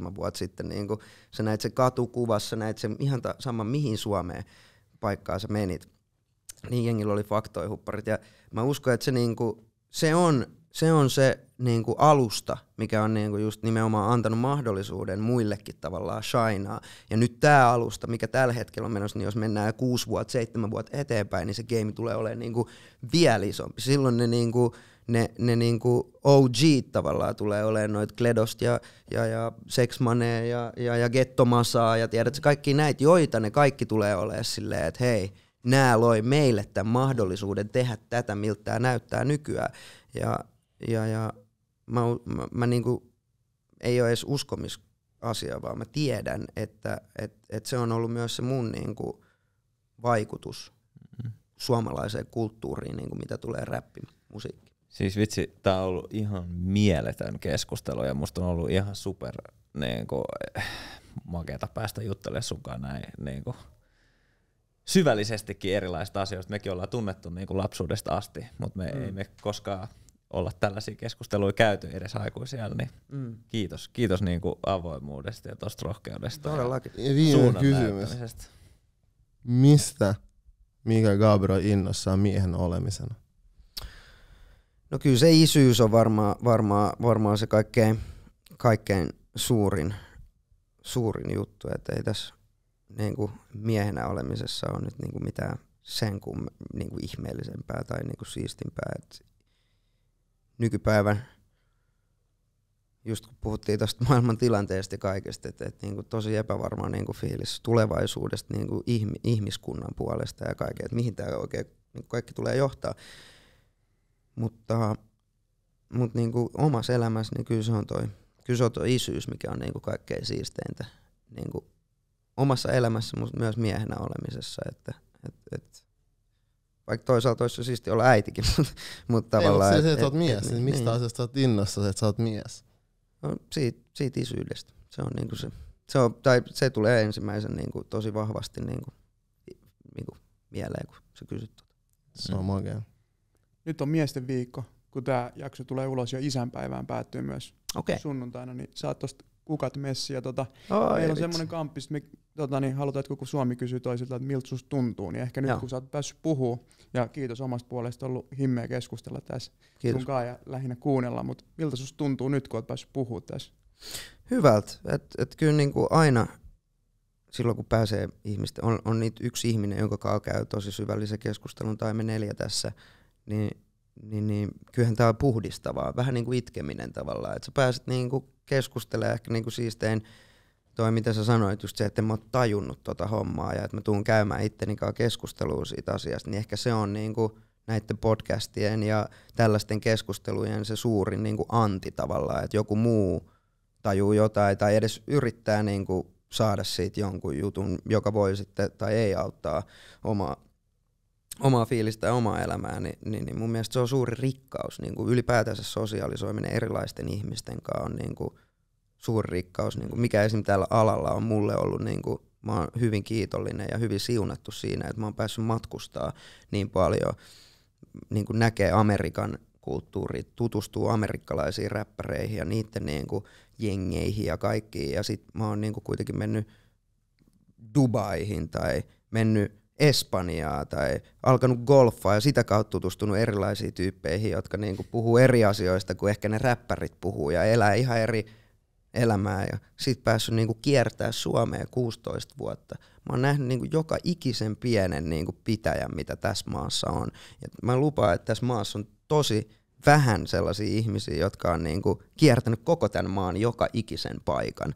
6-7 vuotta sitten, niin kun sä näit sen katukuvassa, näit sen ihan ta- sama mihin Suomeen paikkaan sä menit niin jengillä oli faktoihupparit. Ja mä uskon, että se, niinku, se on se, on se niinku alusta, mikä on niinku just nimenomaan antanut mahdollisuuden muillekin tavallaan shinaa. Ja nyt tämä alusta, mikä tällä hetkellä on menossa, niin jos mennään kuusi vuotta, seitsemän vuotta eteenpäin, niin se game tulee olemaan niinku vielä isompi. Silloin ne niinku, ne, ne niinku OG tavallaan tulee olemaan noit Kledost ja, ja, ja Sexmane ja, ja, ja Gettomasaa ja tiedätkö, kaikki näitä, joita ne kaikki tulee olemaan silleen, että hei, nämä loi meille tämän mahdollisuuden tehdä tätä, miltä tämä näyttää nykyään. Ja, ja, ja mä, mä, mä niinku, ei ole edes uskomisasia, vaan mä tiedän, että et, et se on ollut myös se mun niinku, vaikutus mm-hmm. suomalaiseen kulttuuriin, niinku, mitä tulee räppimusiikki. Siis vitsi, tää on ollut ihan mieletön keskustelu ja musta on ollut ihan super niin kuin, makeata päästä juttelemaan sunkaan näin niin syvällisestikin erilaisista asioista. Mekin ollaan tunnettu niin kuin lapsuudesta asti, mutta me mm. ei me koskaan olla tällaisia keskusteluja käyty edes aikuisia, niin mm. kiitos, kiitos niin kuin avoimuudesta ja tuosta rohkeudesta. Todellakin. Ja, viimeinen kysymys. Mistä Mika Gabro innossaan miehen olemisena? No kyllä se isyys on varmaan varmaa, varmaa se kaikkein, kaikkein suurin, suurin juttu, että ei tässä niin kuin miehenä olemisessa on nyt niin kuin mitään sen kuin niin kuin ihmeellisempää tai niin kuin siistimpää. Et nykypäivän, just kun puhuttiin tästä maailman tilanteesta ja kaikesta, että et, niin kuin tosi epävarma niin kuin fiilis tulevaisuudesta niin kuin ihmi, ihmiskunnan puolesta ja kaikkea, että mihin tämä oikein niin kaikki tulee johtaa. Mutta, mutta niin kuin omassa elämässä, niin kyllä se on toi, kyllä se on toi isyys, mikä on niin kuin kaikkein siisteintä niin kuin omassa elämässä, mutta myös miehenä olemisessa. Että, et, et, vaikka toisaalta olisi siisti olla äitikin, mutta, mutta tavallaan... Ei, mutta se, että olet mies, et, niin, niin, mistä niin. asiasta olet innossa, että sä oot mies? No, siitä, siitä isyydestä. Se on niinku se, se, on, tai se tulee ensimmäisen niinku, tosi vahvasti niinku, kuin niinku mieleen, kun sä kysyt. Tota. Se on oikein. Mm. Nyt on miesten viikko, kun tämä jakso tulee ulos ja isänpäivään päättyy myös okay. sunnuntaina, niin oot tuosta kukat messi. Ja tota, Oi, meillä on semmoinen kamppi, että me tota, niin, halutaan, että koko Suomi kysyy toisilta, että miltä susta tuntuu. Niin ehkä nyt Joo. kun sä oot päässyt puhua, ja kiitos omasta puolesta, ollut himmeä keskustella tässä kiitos. sunkaan ja lähinnä kuunnella, mutta miltä susta tuntuu nyt, kun oot päässyt puhua tässä? Hyvältä. Että et kyllä niinku aina silloin, kun pääsee ihmisten, on, on niitä yksi ihminen, jonka kanssa käy tosi syvällisen keskustelun, tai me neljä tässä, niin niin, niin kyllähän tämä on puhdistavaa, vähän niin kuin itkeminen tavallaan, että sä pääset niin kuin keskustelemaan ehkä niin kuin siistein, toi mitä sä sanoit, just se, että mä oon tajunnut tota hommaa ja että mä tuun käymään itteni kanssa keskustelua siitä asiasta, niin ehkä se on niin kuin näiden podcastien ja tällaisten keskustelujen se suurin niin kuin anti tavallaan, että joku muu tajuu jotain tai edes yrittää niin kuin saada siitä jonkun jutun, joka voi sitten tai ei auttaa omaa omaa fiilistä ja omaa elämää, niin, niin, niin mun mielestä se on suuri rikkaus. Niin kuin ylipäätänsä sosiaalisoiminen erilaisten ihmisten kanssa on niin kuin suuri rikkaus, niin kuin mikä esim. tällä alalla on mulle ollut, niin kuin, mä oon hyvin kiitollinen ja hyvin siunattu siinä, että mä oon päässyt matkustaa niin paljon, niin kuin näkee Amerikan kulttuuri, tutustuu amerikkalaisiin räppäreihin ja niiden niin kuin, jengeihin ja kaikkiin. Ja sit mä oon niin kuin, kuitenkin mennyt Dubaihin tai mennyt Espanjaa tai alkanut golfaa ja sitä kautta tutustunut erilaisiin tyyppeihin, jotka niinku puhuu eri asioista kuin ehkä ne räppärit puhuu ja elää ihan eri elämää ja sit päässyt niinku kiertää Suomea 16 vuotta. Mä oon nähnyt niinku joka ikisen pienen niinku pitäjän, mitä tässä maassa on. Ja mä lupaan, että tässä maassa on tosi vähän sellaisia ihmisiä, jotka on niinku kiertänyt koko tämän maan joka ikisen paikan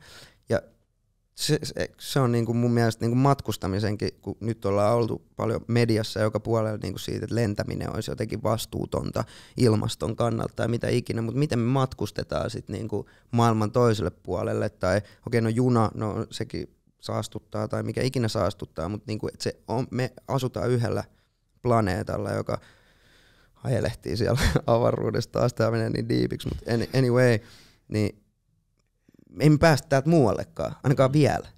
se, se, se on niinku mun mielestä niinku matkustamisenkin, kun nyt ollaan oltu paljon mediassa joka puolella niinku siitä, että lentäminen olisi jotenkin vastuutonta ilmaston kannalta tai mitä ikinä, mutta miten me matkustetaan sitten niinku maailman toiselle puolelle tai okei okay, no juna, no sekin saastuttaa tai mikä ikinä saastuttaa, mutta niinku, se on, me asutaan yhdellä planeetalla, joka ajelehtii siellä avaruudesta taas tämä menee niin diipiksi, mutta anyway, niin en päästä täältä muuallekaan, ainakaan vielä.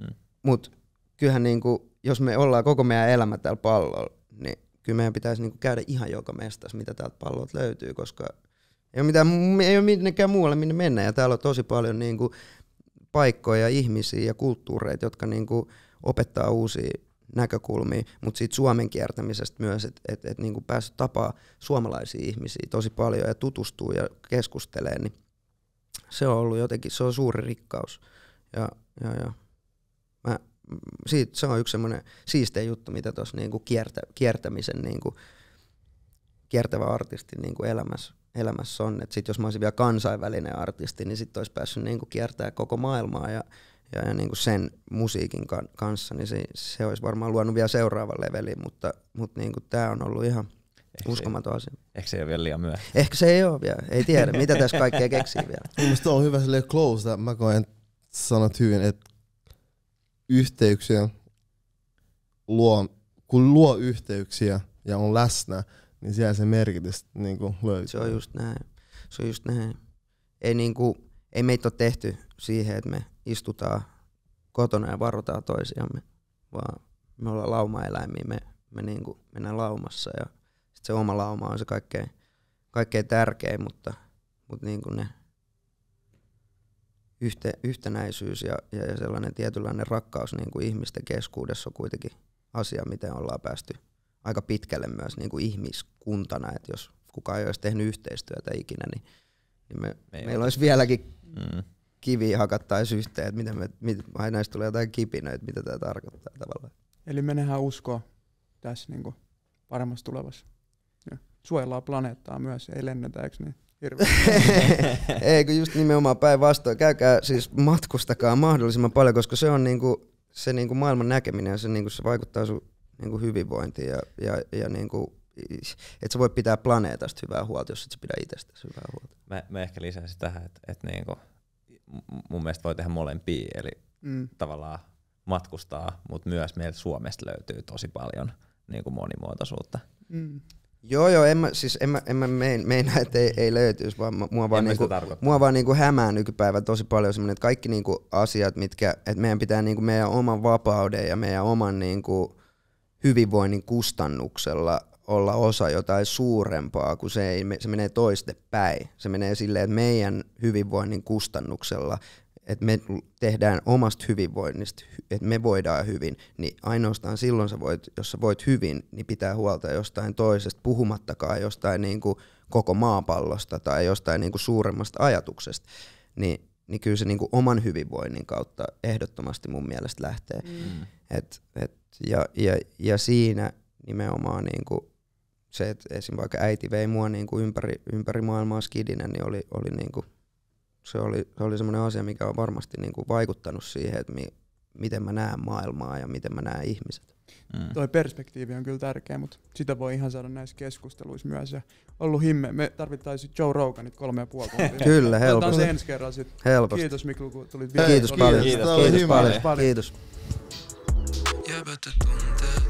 Mm. Mutta kyllähän niinku, jos me ollaan koko meidän elämä täällä pallolla, niin kyllä meidän pitäisi niinku käydä ihan joka mestas, mitä täältä pallolta löytyy, koska ei ole, mitään, ei ole mitenkään muualle minne mennä. Ja täällä on tosi paljon niinku paikkoja, ihmisiä ja kulttuureita, jotka niinku opettaa uusia näkökulmia, mutta siitä Suomen kiertämisestä myös, että et, et, et niinku päässyt tapaa suomalaisia ihmisiä tosi paljon ja tutustuu ja keskustelee, niin se on ollut jotenkin, se on suuri rikkaus. Ja, ja, ja. Mä, mm, siitä, se on yksi semmoinen siisteä juttu, mitä tuossa niinku kiertä, kiertämisen niinku, kiertävä artisti niinku elämässä, elämässä on. Et sit jos mä olisin vielä kansainvälinen artisti, niin sitten olisi päässyt niinku kiertää koko maailmaa ja, ja, ja niinku sen musiikin kanssa, niin se, se olisi varmaan luonut vielä seuraavan levelin, mutta, mutta niinku tämä on ollut ihan – Ehkä Uskomaton se, asia. Ehkä se ei ole vielä liian myöhä. Ehkä se ei ole vielä. Ei tiedä, mitä tässä kaikkea keksii vielä. Mielestäni on hyvä silleen close, mä koen sanot hyvin, että yhteyksiä luo, kun luo yhteyksiä ja on läsnä, niin siellä se merkitys niin löytyy. Se on just näin. Se on just näin. Ei, niin kuin, ei meitä ole tehty siihen, että me istutaan kotona ja varotaan toisiamme, vaan me ollaan laumaeläimiä, me, me niin kuin mennään laumassa ja se oma lauma on se kaikkein, kaikkein tärkein, mutta, mutta niin kuin ne yhte, yhtenäisyys ja, ja sellainen tietynlainen rakkaus niin kuin ihmisten keskuudessa on kuitenkin asia, miten ollaan päästy aika pitkälle myös niin kuin ihmiskuntana, että jos kukaan ei olisi tehnyt yhteistyötä ikinä, niin, niin me, me meillä olisi vieläkin mm. kivi hakattaisi yhteen, että miten me, mit, näistä tulee jotain kipinöitä, mitä tämä tarkoittaa tavallaan. Eli me nähdään uskoa tässä niin kuin paremmassa tulevassa suojellaan planeettaa myös, ei lennetä, eikö niin? ei, kun just nimenomaan päinvastoin. Käykää siis matkustakaa mahdollisimman paljon, koska se on niinku, se niinku maailman näkeminen ja se, niinku, se vaikuttaa sun niinku hyvinvointiin ja, ja, ja niinku, et sä voi pitää planeetasta hyvää huolta, jos et sä pidä itsestäsi hyvää huolta. Mä, mä ehkä lisäisin tähän, että et niinku, mun mielestä voi tehdä molempia, eli mm. tavallaan matkustaa, mutta myös meiltä Suomesta löytyy tosi paljon niin kuin monimuotoisuutta. Mm. Joo, joo, en mä, siis en mä, en mä mein, meinaa, että ei, ei löytyisi, vaan mua vaan, niinku, mua vaan niinku hämää nykypäivän tosi paljon semmoinen, että kaikki niinku asiat, mitkä, että meidän pitää niinku meidän oman vapauden ja meidän oman niinku hyvinvoinnin kustannuksella olla osa jotain suurempaa, kun se, ei, se menee toiste päin. Se menee silleen, että meidän hyvinvoinnin kustannuksella että me tehdään omasta hyvinvoinnista, että me voidaan hyvin, niin ainoastaan silloin sä voit, jos sä voit hyvin, niin pitää huolta jostain toisesta, puhumattakaan jostain niin kuin koko maapallosta tai jostain niin kuin suuremmasta ajatuksesta. Niin, niin kyllä se niin kuin oman hyvinvoinnin kautta ehdottomasti mun mielestä lähtee. Mm. mm. Et, et, ja, ja, ja siinä nimenomaan niin kuin se, että esim. vaikka äiti vei mua niin kuin ympäri, ympäri maailmaa skidinä, niin oli, oli niin kuin se oli, se oli semmoinen asia, mikä on varmasti niin kuin vaikuttanut siihen, että mi, miten mä näen maailmaa ja miten mä näen ihmiset. Mm. Toi perspektiivi on kyllä tärkeä, mutta sitä voi ihan saada näissä keskusteluissa myös. Ja ollut himme. Me tarvittaisiin Joe Roganit kolme ja puoli tuntia. kyllä, helposti. Otetaan se ensi kerralla sitten. Helposti. Kiitos Miklu, kun tulit vielä. Kiitos, kiitos, kiitos, kiitos, paljon. Kiitos, kiitos, kiitos paljon. Kiitos.